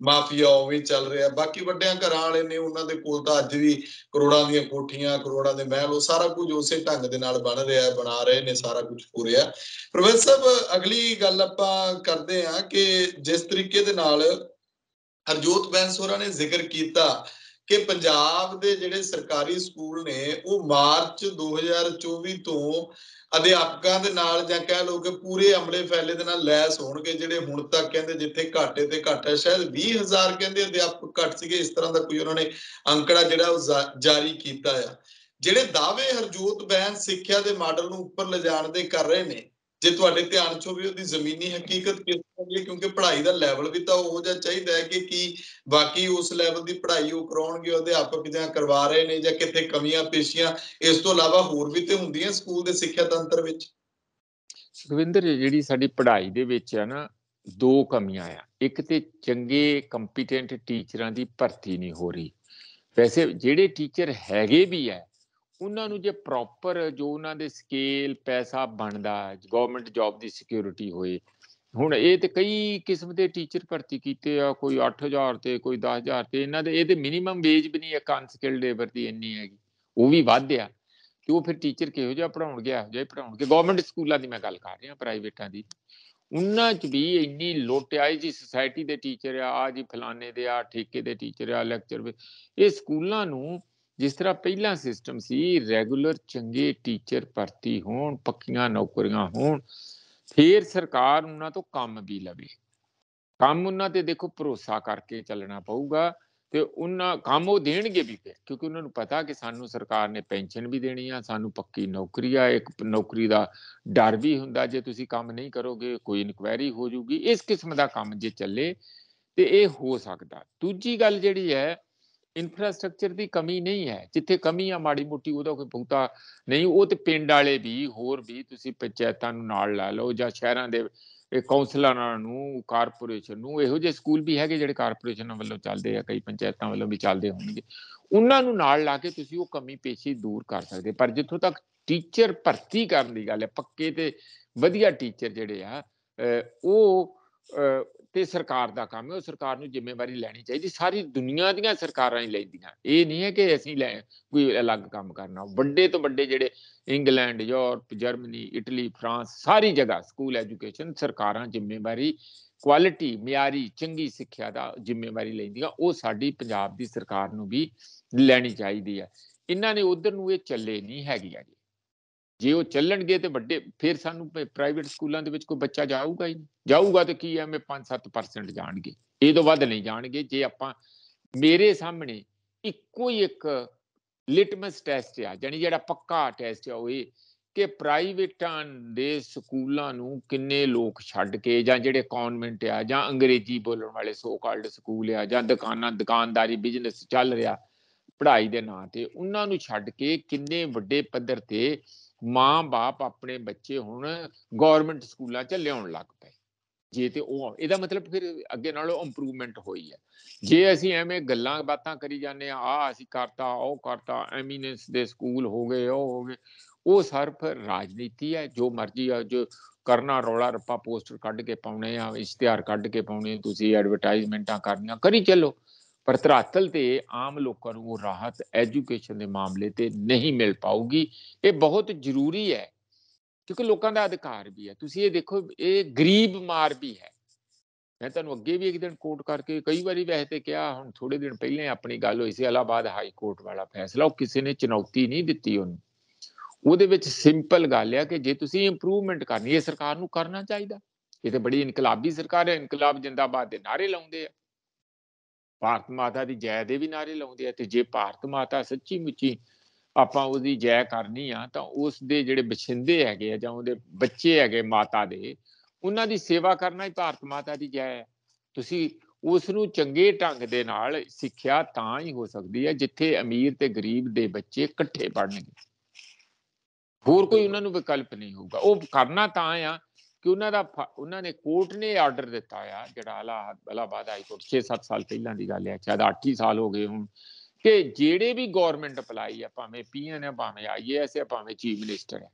ਮਾਫੀਆ ਉਵੇਂ ਚੱਲ ਰਿਹਾ ਬਾਕੀ ਵੱਡਿਆਂ ਘਰਾਂ ਵਾਲੇ ਨੇ ਉਹਨਾਂ ਦੇ ਕੋਲ ਤਾਂ ਅੱਜ ਵੀ ਕਰੋੜਾਂ ਦੀਆਂ ਕੋਠੀਆਂ ਕਰੋੜਾਂ ਦੇ ਮਹਿਲ ਉਹ ਸਾਰਾ ਕੁਝ ਉਸੇ ਢੰਗ ਦੇ ਨਾਲ ਬਣ ਰਿਹਾ ਬਣਾ ਰਹੇ ਨੇ ਸਾਰਾ ਕੁਝ ਹੋ ਰਿਹਾ ਪ੍ਰੋਫੈਸਰ ਸਾਹਿਬ ਅਗਲੀ ਗੱਲ ਆਪਾਂ ਕਰਦੇ ਹਾਂ ਕਿ ਜਿਸ ਤਰੀਕੇ ਦੇ ਨਾਲ ਹਰਜੋਤ ਬੈਂਸੋਰਾ ਨੇ ਜ਼ਿਕਰ ਕੀਤਾ ਕਿ ਪੰਜਾਬ ਦੇ ਜਿਹੜੇ ਸਰਕਾਰੀ ਸਕੂਲ ਨੇ ਉਹ ਮਾਰਚ 2024 ਤੋਂ ਅਧਿਆਪਕਾਂ ਦੇ ਨਾਲ ਜਾਂ ਕਹਿ ਲਓ ਕਿ ਪੂਰੇ ਅਮਲੇ ਫੈਲੇ ਦੇ ਨਾਲ ਲੈਸ ਹੋਣਗੇ ਜਿਹੜੇ ਹੁਣ ਤੱਕ ਕਹਿੰਦੇ ਜਿੱਥੇ ਘਾਟੇ ਤੇ ਘਾਟਾ ਸ਼ਾਇਦ 20000 ਕਹਿੰਦੇ ਅਧਿਆਪਕ ਘਟ ਸੀਗੇ ਇਸ ਤਰ੍ਹਾਂ ਦਾ ਕੋਈ ਉਹਨਾਂ ਨੇ ਅੰਕੜਾ ਜਿਹੜਾ ਉਹ ਜਾਰੀ ਕੀਤਾ ਆ ਜਿਹੜੇ ਦਾਅਵੇ ਹਰਜੋਤ ਬੈਨ ਸਿੱਖਿਆ ਦੇ ਮਾਡਲ ਨੂੰ ਉੱਪਰ ਲਿਜਾਣ ਦੇ ਕਰ ਰਹੇ ਨੇ ਜੇ ਤੁਹਾਡੇ ਧਿਆਨ 'ਚ ਹੋਵੇ ਉਹਦੀ ਜ਼ਮੀਨੀ ਹਕੀਕਤ ਕਿਸ ਤਰ੍ਹਾਂ ਹੈ ਕਿਉਂਕਿ ਪੜ੍ਹਾਈ ਦਾ ਲੈਵਲ ਵੀ ਤਾਂ ਉਹ ਜਿਹਾ ਚਾਹੀਦਾ ਹੈ ਕਿ ਕੀ ਬਾਕੀ ਉਸ ਲੈਵਲ ਦੀ ਪੜ੍ਹਾਈ ਉਹ ਕਰਾਉਣਗੇ ਅਧਿਆਪਕ ਜਾਂ ਕਰਵਾ ਰਹੇ ਨੇ ਜਾਂ ਕਿੱਥੇ ਕਮੀਆਂ ਪੇਸ਼ੀਆਂ ਇਸ ਤੋਂ ਇਲਾਵਾ ਹੋਰ ਵੀ ਤੇ ਹੁੰਦੀਆਂ ਸਕੂਲ ਦੇ ਸਿੱਖਿਆ ਤੰਤਰ ਵਿੱਚ ਸੁਖਵਿੰਦਰ ਜਿਹੜੀ ਸਾਡੀ ਪੜ੍ਹਾਈ ਦੇ ਵਿੱਚ ਹੈ ਨਾ ਦੋ ਕਮੀਆਂ ਆ ਇੱਕ ਤੇ ਚੰਗੇ ਕੰਪੀਟੈਂਟ ਟੀਚਰਾਂ ਦੀ ਭਰਤੀ ਨਹੀਂ ਹੋ ਰਹੀ ਵੈਸੇ ਜਿਹੜੇ ਟੀਚਰ ਹੈਗੇ ਵੀ ਆ ਉਹਨਾਂ ਨੂੰ ਜੇ ਪ੍ਰੋਪਰ ਜੋ ਉਹਨਾਂ ਦੇ ਸਕੇਲ ਪੈਸਾ ਬਣਦਾ ਗਵਰਨਮੈਂਟ ਜੌਬ ਦੀ ਸਿਕਿਉਰਿਟੀ ਹੋਏ ਹੁਣ ਇਹ ਤੇ ਕਈ ਕਿਸਮ ਦੇ ਟੀਚਰ ਭਰਤੀ ਕੀਤੇ ਆ ਕੋਈ 8000 ਤੇ ਕੋਈ 10000 ਤੇ ਇਹਨਾਂ ਦੇ ਇਹਦੇ ਮਿਨੀਮਮ ਵੇਜ ਵੀ ਨਹੀਂ ਇੱਕ ਅਨਸਕਿਲਡ ਲੇਬਰ ਦੀ ਇੰਨੀ ਹੈਗੀ ਉਹ ਵੀ ਵਧਿਆ ਕਿ ਉਹ ਫਿਰ ਟੀਚਰ ਕਿਹੋ ਜਿਹਾ ਪੜਾਉਣ ਗਿਆ ਜੇ ਪੜਾਉਣ ਕਿ ਗਵਰਨਮੈਂਟ ਸਕੂਲਾਂ ਦੀ ਮੈਂ ਗੱਲ ਕਰ ਰਿਹਾ ਪ੍ਰਾਈਵੇਟਾਂ ਦੀ ਉਹਨਾਂ 'ਚ ਵੀ ਇੰਨੀ ਲੋਟਿਆਈ ਜੀ ਸੁਸਾਇਟੀ ਦੇ ਟੀਚਰ ਆ ਆ ਜੀ ਫਲਾਣੇ ਦੇ ਆ ਠੇਕੇ ਦੇ ਟੀਚਰ ਆ ਲੈਕਚਰ ਇਹ ਸਕੂਲਾਂ ਨੂੰ ਜਿਸ ਤਰ੍ਹਾਂ ਪਹਿਲਾ ਸਿਸਟਮ ਸੀ ਰੈਗੂਲਰ ਚੰਗੇ ਟੀਚਰ ਭਰਤੀ ਹੋਣ ਪੱਕੀਆਂ ਨੌਕਰੀਆਂ ਹੋਣ ਫਿਰ ਸਰਕਾਰ ਉਹਨਾਂ ਤੋਂ ਕੰਮ ਵੀ ਲਵੇ ਕੰਮ ਉਹਨਾਂ ਤੇ ਦੇਖੋ ਭਰੋਸਾ ਕਰਕੇ ਚੱਲਣਾ ਪਊਗਾ ਤੇ ਉਹਨਾਂ ਕੰਮ ਉਹ ਦੇਣਗੇ ਵੀ ਫਿਰ ਕਿਉਂਕਿ ਉਹਨਾਂ ਨੂੰ ਪਤਾ ਕਿ ਸਾਨੂੰ ਸਰਕਾਰ ਨੇ ਪੈਨਸ਼ਨ ਵੀ ਦੇਣੀ ਆ ਸਾਨੂੰ ਪੱਕੀ ਨੌਕਰੀ ਆ ਇੱਕ ਨੌਕਰੀ ਦਾ ਡਰ ਵੀ ਹੁੰਦਾ ਜੇ ਤੁਸੀਂ ਕੰਮ ਨਹੀਂ ਕਰੋਗੇ ਕੋਈ ਇਨਕੁਆਇਰੀ ਹੋ ਜੂਗੀ ਇਸ ਕਿਸਮ ਦਾ ਕੰਮ ਜੇ ਚੱਲੇ ਤੇ ਇਹ ਹੋ ਸਕਦਾ ਦੂਜੀ ਗੱਲ ਜਿਹੜੀ ਹੈ ਇਨਫਰਾਸਟ੍ਰਕਚਰ ਦੀ ਕਮੀ ਨਹੀਂ ਹੈ ਜਿੱਥੇ ਕਮੀ ਆ ਮਾੜੀ ਮੋਟੀ ਉਹਦਾ ਕੋਈ ਪੁੰਤਾ ਨਹੀਂ ਉਹ ਤੇ ਪਿੰਡ ਵਾਲੇ ਵੀ ਹੋਰ ਵੀ ਤੁਸੀਂ ਪੰਚਾਇਤਾਂ ਨੂੰ ਨਾਲ ਲਾ ਲਓ ਜਾਂ ਸ਼ਹਿਰਾਂ ਦੇ ਕਾਉਂਸਲਰਾਂ ਨੂੰ ਕਾਰਪੋਰੇਸ਼ਨ ਨੂੰ ਇਹੋ ਜਿਹੇ ਸਕੂਲ ਵੀ ਹੈਗੇ ਜਿਹੜੇ ਕਾਰਪੋਰੇਸ਼ਨ ਵੱਲੋਂ ਚੱਲਦੇ ਆ ਕਈ ਪੰਚਾਇਤਾਂ ਵੱਲੋਂ ਵੀ ਚੱਲਦੇ ਹੋਣਗੇ ਉਹਨਾਂ ਨੂੰ ਨਾਲ ਲਾ ਕੇ ਤੁਸੀਂ ਉਹ ਕਮੀ ਪੇਸ਼ੀ ਦੂਰ ਕਰ ਸਕਦੇ ਪਰ ਜਿੱਥੋਂ ਤੱਕ ਟੀਚਰ ਭਰਤੀ ਕਰਨ ਦੀ ਗੱਲ ਹੈ ਪੱਕੇ ਤੇ ਵਧੀਆ ਟੀਚਰ ਜਿਹੜੇ ਆ ਉਹ ਤੇ ਸਰਕਾਰ ਦਾ ਕੰਮ ਹੈ ਉਹ ਸਰਕਾਰ ਨੂੰ ਜ਼ਿੰਮੇਵਾਰੀ ਲੈਣੀ ਚਾਹੀਦੀ ਸਾਰੀ ਦੁਨੀਆ ਦੀਆਂ ਸਰਕਾਰਾਂ ਹੀ ਲੈਂਦੀਆਂ ਇਹ ਨਹੀਂ ਹੈ ਕਿ ਅਸੀਂ ਲੈ ਕੋਈ ਅਲੱਗ ਕੰਮ ਕਰਨਾ ਵੱਡੇ ਤੋਂ ਵੱਡੇ ਜਿਹੜੇ England Europe Germany Italy France ਸਾਰੀ ਜਗ੍ਹਾ ਸਕੂਲ ਐਜੂਕੇਸ਼ਨ ਸਰਕਾਰਾਂ ਜ਼ਿੰਮੇਵਾਰੀ ਕੁਆਲਿਟੀ ਮਿਆਰੀ ਚੰਗੀ ਸਿੱਖਿਆ ਦਾ ਜ਼ਿੰਮੇਵਾਰੀ ਲੈਂਦੀਆਂ ਉਹ ਸਾਡੀ ਪੰਜਾਬ ਦੀ ਸਰਕਾਰ ਨੂੰ ਵੀ ਲੈਣੀ ਚਾਹੀਦੀ ਹੈ ਇਹਨਾਂ ਨੇ ਉਧਰ ਨੂੰ ਇਹ ਚੱਲੇ ਨਹੀਂ ਹੈਗੀ ਆ ਜੇ ਉਹ ਚੱਲਣਗੇ ਤੇ ਵੱਡੇ ਫਿਰ ਸਾਨੂੰ ਪ੍ਰਾਈਵੇਟ ਸਕੂਲਾਂ ਦੇ ਵਿੱਚ ਕੋਈ ਬੱਚਾ ਜਾਊਗਾ ਹੀ ਜਾਊਗਾ ਤੇ ਕੀ ਐ 5-7% ਜਾਣਗੇ ਇਹ ਤੋਂ ਵੱਧ ਨਹੀਂ ਜਾਣਗੇ ਜੇ ਆਪਾਂ ਮੇਰੇ ਸਾਹਮਣੇ ਇੱਕੋ ਹੀ ਇੱਕ ਲਿਟਮਸ ਟੈਸਟ ਆ ਜਾਨੀ ਜਿਹੜਾ ਪੱਕਾ ਟੈਸਟ ਆ ਉਹ ਇਹ ਕਿ ਪ੍ਰਾਈਵੇਟਾਂ ਦੇ ਸਕੂਲਾਂ ਨੂੰ ਕਿੰਨੇ ਲੋਕ ਛੱਡ ਕੇ ਜਾਂ ਜਿਹੜੇ ਕਾਨਵੈਂਟ ਆ ਜਾਂ ਅੰਗਰੇਜ਼ੀ ਬੋਲਣ ਵਾਲੇ ਸੋ ਕਾਲਡ ਸਕੂਲ ਆ ਜਾਂ ਦੁਕਾਨਾਂ ਦੁਕਾਨਦਾਰੀ ਬਿਜ਼ਨਸ ਚੱਲ ਰਿਹਾ ਪੜ੍ਹਾਈ ਦੇ ਨਾਂ ਤੇ ਉਹਨਾਂ ਨੂੰ ਛੱਡ ਕੇ ਕਿੰਨੇ ਵੱਡੇ ਪੱਧਰ ਤੇ ਮਾਂ-ਬਾਪ ਆਪਣੇ ਬੱਚੇ ਹੁਣ ਗਵਰਨਮੈਂਟ ਸਕੂਲਾਂ 'ਚ ਲਿਆਉਣ ਲੱਗ ਪਏ ਜੇ ਤੇ ਉਹ ਇਹਦਾ ਮਤਲਬ ਫਿਰ ਅੱਗੇ ਨਾਲੋਂ ਇੰਪਰੂਵਮੈਂਟ ਹੋਈ ਹੈ ਜੇ ਅਸੀਂ ਐਵੇਂ ਗੱਲਾਂ ਬਾਤਾਂ ਕਰੀ ਜਾਂਦੇ ਆ ਆ ਅਸੀਂ ਕਰਤਾ ਉਹ ਕਰਤਾ ਐਮੀਨੈਂਸ ਦੇ ਸਕੂਲ ਹੋ ਗਏ ਉਹ ਹੋ ਗਏ ਉਹ ਸਿਰਫ ਰਾਜਨੀਤੀ ਹੈ ਜੋ ਮਰਜ਼ੀ ਆ ਜੋ ਕਰਨਾ ਰੌਲਾ ਰੱਪਾ ਪੋਸਟਰ ਕੱਢ ਕੇ ਪਾਉਣੇ ਆ ਇਸ਼ਤਿਹਾਰ ਕੱਢ ਕੇ ਪਾਉਣੇ ਤੁਸੀਂ ਐਡਵਰਟਾਈਜ਼ਮੈਂਟਾਂ ਕਰਨੀਆਂ ਕਰੀ ਚੱਲੋ ਪਰ ਧਰਾਤਲ ਤੇ ਆਮ ਲੋਕਾਂ ਨੂੰ ਉਹ ਰਾਹਤ ਐਜੂਕੇਸ਼ਨ ਦੇ ਮਾਮਲੇ ਤੇ ਨਹੀਂ ਮਿਲ ਪਾਉਗੀ ਇਹ ਬਹੁਤ ਜ਼ਰੂਰੀ ਹੈ ਕਿਉਂਕਿ ਲੋਕਾਂ ਦਾ ਅਧਿਕਾਰ ਵੀ ਹੈ ਤੁਸੀਂ ਇਹ ਦੇਖੋ ਇਹ ਗਰੀਬ ਮਾਰ ਵੀ ਹੈ ਮੈਂ ਤੁਹਾਨੂੰ ਅੱਗੇ ਵੀ ਇੱਕ ਦਿਨ ਕੋਰਟ ਕਰਕੇ ਕਈ ਵਾਰੀ ਵੈਸੇ ਤੇ ਕਿਹਾ ਹੁਣ ਥੋੜੇ ਦਿਨ ਪਹਿਲੇ ਆਪਣੀ ਗੱਲ ਹੋਈ ਸੀ ਅਲਾਬਾਦ ਹਾਈ ਕੋਰਟ ਵਾਲਾ ਫੈਸਲਾ ਉਹ ਕਿਸੇ ਨੇ ਚੁਣੌਤੀ ਨਹੀਂ ਦਿੱਤੀ ਉਹਨੂੰ ਉਹਦੇ ਵਿੱਚ ਸਿੰਪਲ ਗੱਲ ਹੈ ਕਿ ਜੇ ਤੁਸੀਂ ਇੰਪਰੂਵਮੈਂਟ ਕਰਨੀ ਹੈ ਸਰਕਾਰ ਨੂੰ ਕਰਨਾ ਚਾਹੀਦਾ ਇਹ ਤੇ ਬੜੀ ਇਨਕਲਾਬੀ ਸਰਕਾਰ ਹੈ ਇਨਕਲਾਬ ਜਿੰਦਾਬਾਦ ਦੇ ਨਾਰੇ ਲਾਉਂਦੇ ਆ ਭਾਰਤ ਮਾਤਾ ਦੀ ਜੈ ਦੇ ਵੀ ਨਾਰੇ ਲਾਉਂਦੇ ਆ ਤੇ ਜੇ ਭਾਰਤ ਮਾਤਾ ਸੱਚੀ ਮੁੱਚੀ ਆਪਾਂ ਉਹਦੀ ਜੈ ਕਰਨੀ ਆ ਤਾਂ ਉਸ ਦੇ ਜਿਹੜੇ ਬਛਿੰਦੇ ਹੈਗੇ ਆ ਜਾਂ ਉਹਦੇ ਬੱਚੇ ਹੈਗੇ ਮਾਤਾ ਦੇ ਉਹਨਾਂ ਦੀ ਸੇਵਾ ਕਰਨਾ ਹੀ ਭਾਰਤ ਮਾਤਾ ਦੀ ਜੈ ਹੈ ਤੁਸੀਂ ਉਸ ਨੂੰ ਚੰਗੇ ਢੰਗ ਦੇ ਨਾਲ ਸਿੱਖਿਆ ਤਾਂ ਹੀ ਹੋ ਸਕਦੀ ਹੈ ਜਿੱਥੇ ਅਮੀਰ ਤੇ ਗਰੀਬ ਦੇ ਬੱਚੇ ਇਕੱਠੇ ਪੜਨਗੇ ਹੋਰ ਕੋਈ ਉਹਨਾਂ ਨੂੰ ਵਿਕਲਪ ਨਹੀਂ ਹੋਊਗਾ ਉਹ ਕਰਨਾ ਤਾਂ ਆ ਕਿ ਉਹਨਾਂ ਦਾ ਉਹਨਾਂ ਨੇ ਕੋਰਟ ਨੇ ਆਰਡਰ ਦਿੱਤਾ ਆ ਜਿਹੜਾ ਇਲਾਹਾਬਾਦ ਹਾਈ ਕੋਰਟ 6-7 ਸਾਲ ਪਹਿਲਾਂ ਦੀ ਗੱਲ ਹੈ ਸ਼ਾਇਦ 8 ਸਾਲ ਹੋ ਗਏ ਹੁਣ ਕਿ ਜਿਹੜੇ ਵੀ ਗਵਰਨਮੈਂਟ ਅਪਲਾਈ ਆ ਭਾਵੇਂ ਪੀਐਨ ਆ ਭਾਵੇਂ ਆਈਏਐਸ ਆ ਭਾਵੇਂ ਚੀਫ ਮਿਨਿਸਟਰ ਆ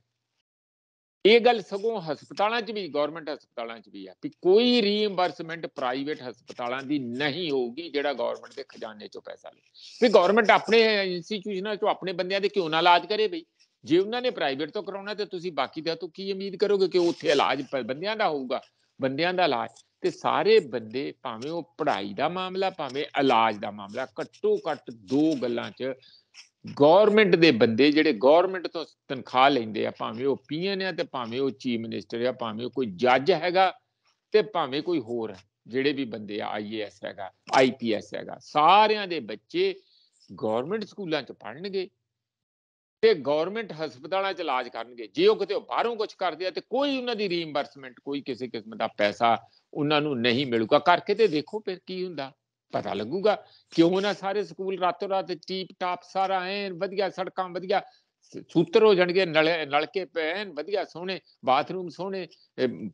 ਇਹ ਗੱਲ ਸਗੋਂ ਹਸਪਤਾਲਾਂ 'ਚ ਵੀ ਗਵਰਨਮੈਂਟ ਹਸਪਤਾਲਾਂ 'ਚ ਵੀ ਆ ਕਿ ਕੋਈ ਰੀਇੰਬਰਸਮੈਂਟ ਪ੍ਰਾਈਵੇਟ ਹਸਪਤਾਲਾਂ ਦੀ ਨਹੀਂ ਹੋਊਗੀ ਜਿਹੜਾ ਗਵਰਨਮੈਂਟ ਦੇ ਖਜ਼ਾਨੇ 'ਚੋਂ ਪੈਸਾ ਲਵੇ ਵੀ ਗਵਰਨਮੈਂਟ ਆਪਣੇ ਇੰਸਟੀਚਿਊਸ਼ਨਾਂ 'ਚੋਂ ਆਪਣੇ ਬੰਦਿਆਂ ਦੇ ਕਿਉਂ ਨਾ ਇਲਾਜ ਕਰੇ ਬਈ ਜੇ ਉਹਨਾਂ ਨੇ ਪ੍ਰਾਈਵੇਟ ਤੋਂ ਕਰਾਉਣਾ ਤੇ ਤੁਸੀਂ ਬਾਕੀ ਦਾ ਤੋਂ ਕੀ ਉਮੀਦ ਕਰੋਗੇ ਕਿ ਉੱਥੇ ਇਲਾਜ ਬੰਦਿਆਂ ਦਾ ਹੋਊਗਾ ਬੰਦਿਆਂ ਦਾ ਇਲਾਜ ਤੇ ਸਾਰੇ ਬੰਦੇ ਭਾਵੇਂ ਉਹ ਪੜ੍ਹਾਈ ਦਾ ਮਾਮਲਾ ਭਾਵੇਂ ਇਲਾਜ ਦਾ ਮਾਮਲਾ ਘੱਟੋ ਘੱਟ ਦੋ ਗੱਲਾਂ 'ਚ ਗਵਰਨਮੈਂਟ ਦੇ ਬੰਦੇ ਜਿਹੜੇ ਗਵਰਨਮੈਂਟ ਤੋਂ ਤਨਖਾਹ ਲੈਂਦੇ ਆ ਭਾਵੇਂ ਉਹ ਪੀਐਨ ਆ ਤੇ ਭਾਵੇਂ ਉਹ ਚੀਫ ਮਿਨਿਸਟਰ ਆ ਭਾਵੇਂ ਕੋਈ ਜੱਜ ਹੈਗਾ ਤੇ ਭਾਵੇਂ ਕੋਈ ਹੋਰ ਜਿਹੜੇ ਵੀ ਬੰਦੇ ਆ ਆਈਏਐਸ ਹੈਗਾ ਆਈਪੀਐਸ ਹੈਗਾ ਸਾਰਿਆਂ ਦੇ ਬੱਚੇ ਗਵਰਨਮੈਂਟ ਸਕੂਲਾਂ 'ਚ ਪੜਨਗੇ ਤੇ ਗਵਰਨਮੈਂਟ ਹਸਪਤਾਲਾਂ 'ਚ ਇਲਾਜ ਕਰਨਗੇ ਜੇ ਉਹ ਕਿਤੇ ਬਾਹਰੋਂ ਕੁਝ ਕਰਦੇ ਆ ਤੇ ਕੋਈ ਉਹਨਾਂ ਦੀ ਰੀਇੰਬਰਸਮੈਂਟ ਕੋਈ ਕਿਸੇ ਕਿਸਮ ਦਾ ਪੈਸਾ ਉਹਨਾਂ ਨੂੰ ਨਹੀਂ ਮਿਲੂਗਾ ਕਰਕੇ ਤੇ ਦੇਖੋ ਫਿਰ ਕੀ ਹੁੰਦਾ ਪਤਾ ਲੱਗੂਗਾ ਕਿਉਂ ਨਾ ਸਾਰੇ ਸਕੂਲ ਰਾਤੋਂ ਰਾਤ ਟੀਪ ਟਾਪ ਸਾਰਾ ਐਨ ਵਧੀਆ ਸੜਕਾਂ ਵਧੀਆ ਸੂਤਰ ਹੋ ਜਾਣਗੇ ਨਲਕੇ ਪੈਣ ਵਧੀਆ ਸੋਹਣੇ ਬਾਥਰੂਮ ਸੋਹਣੇ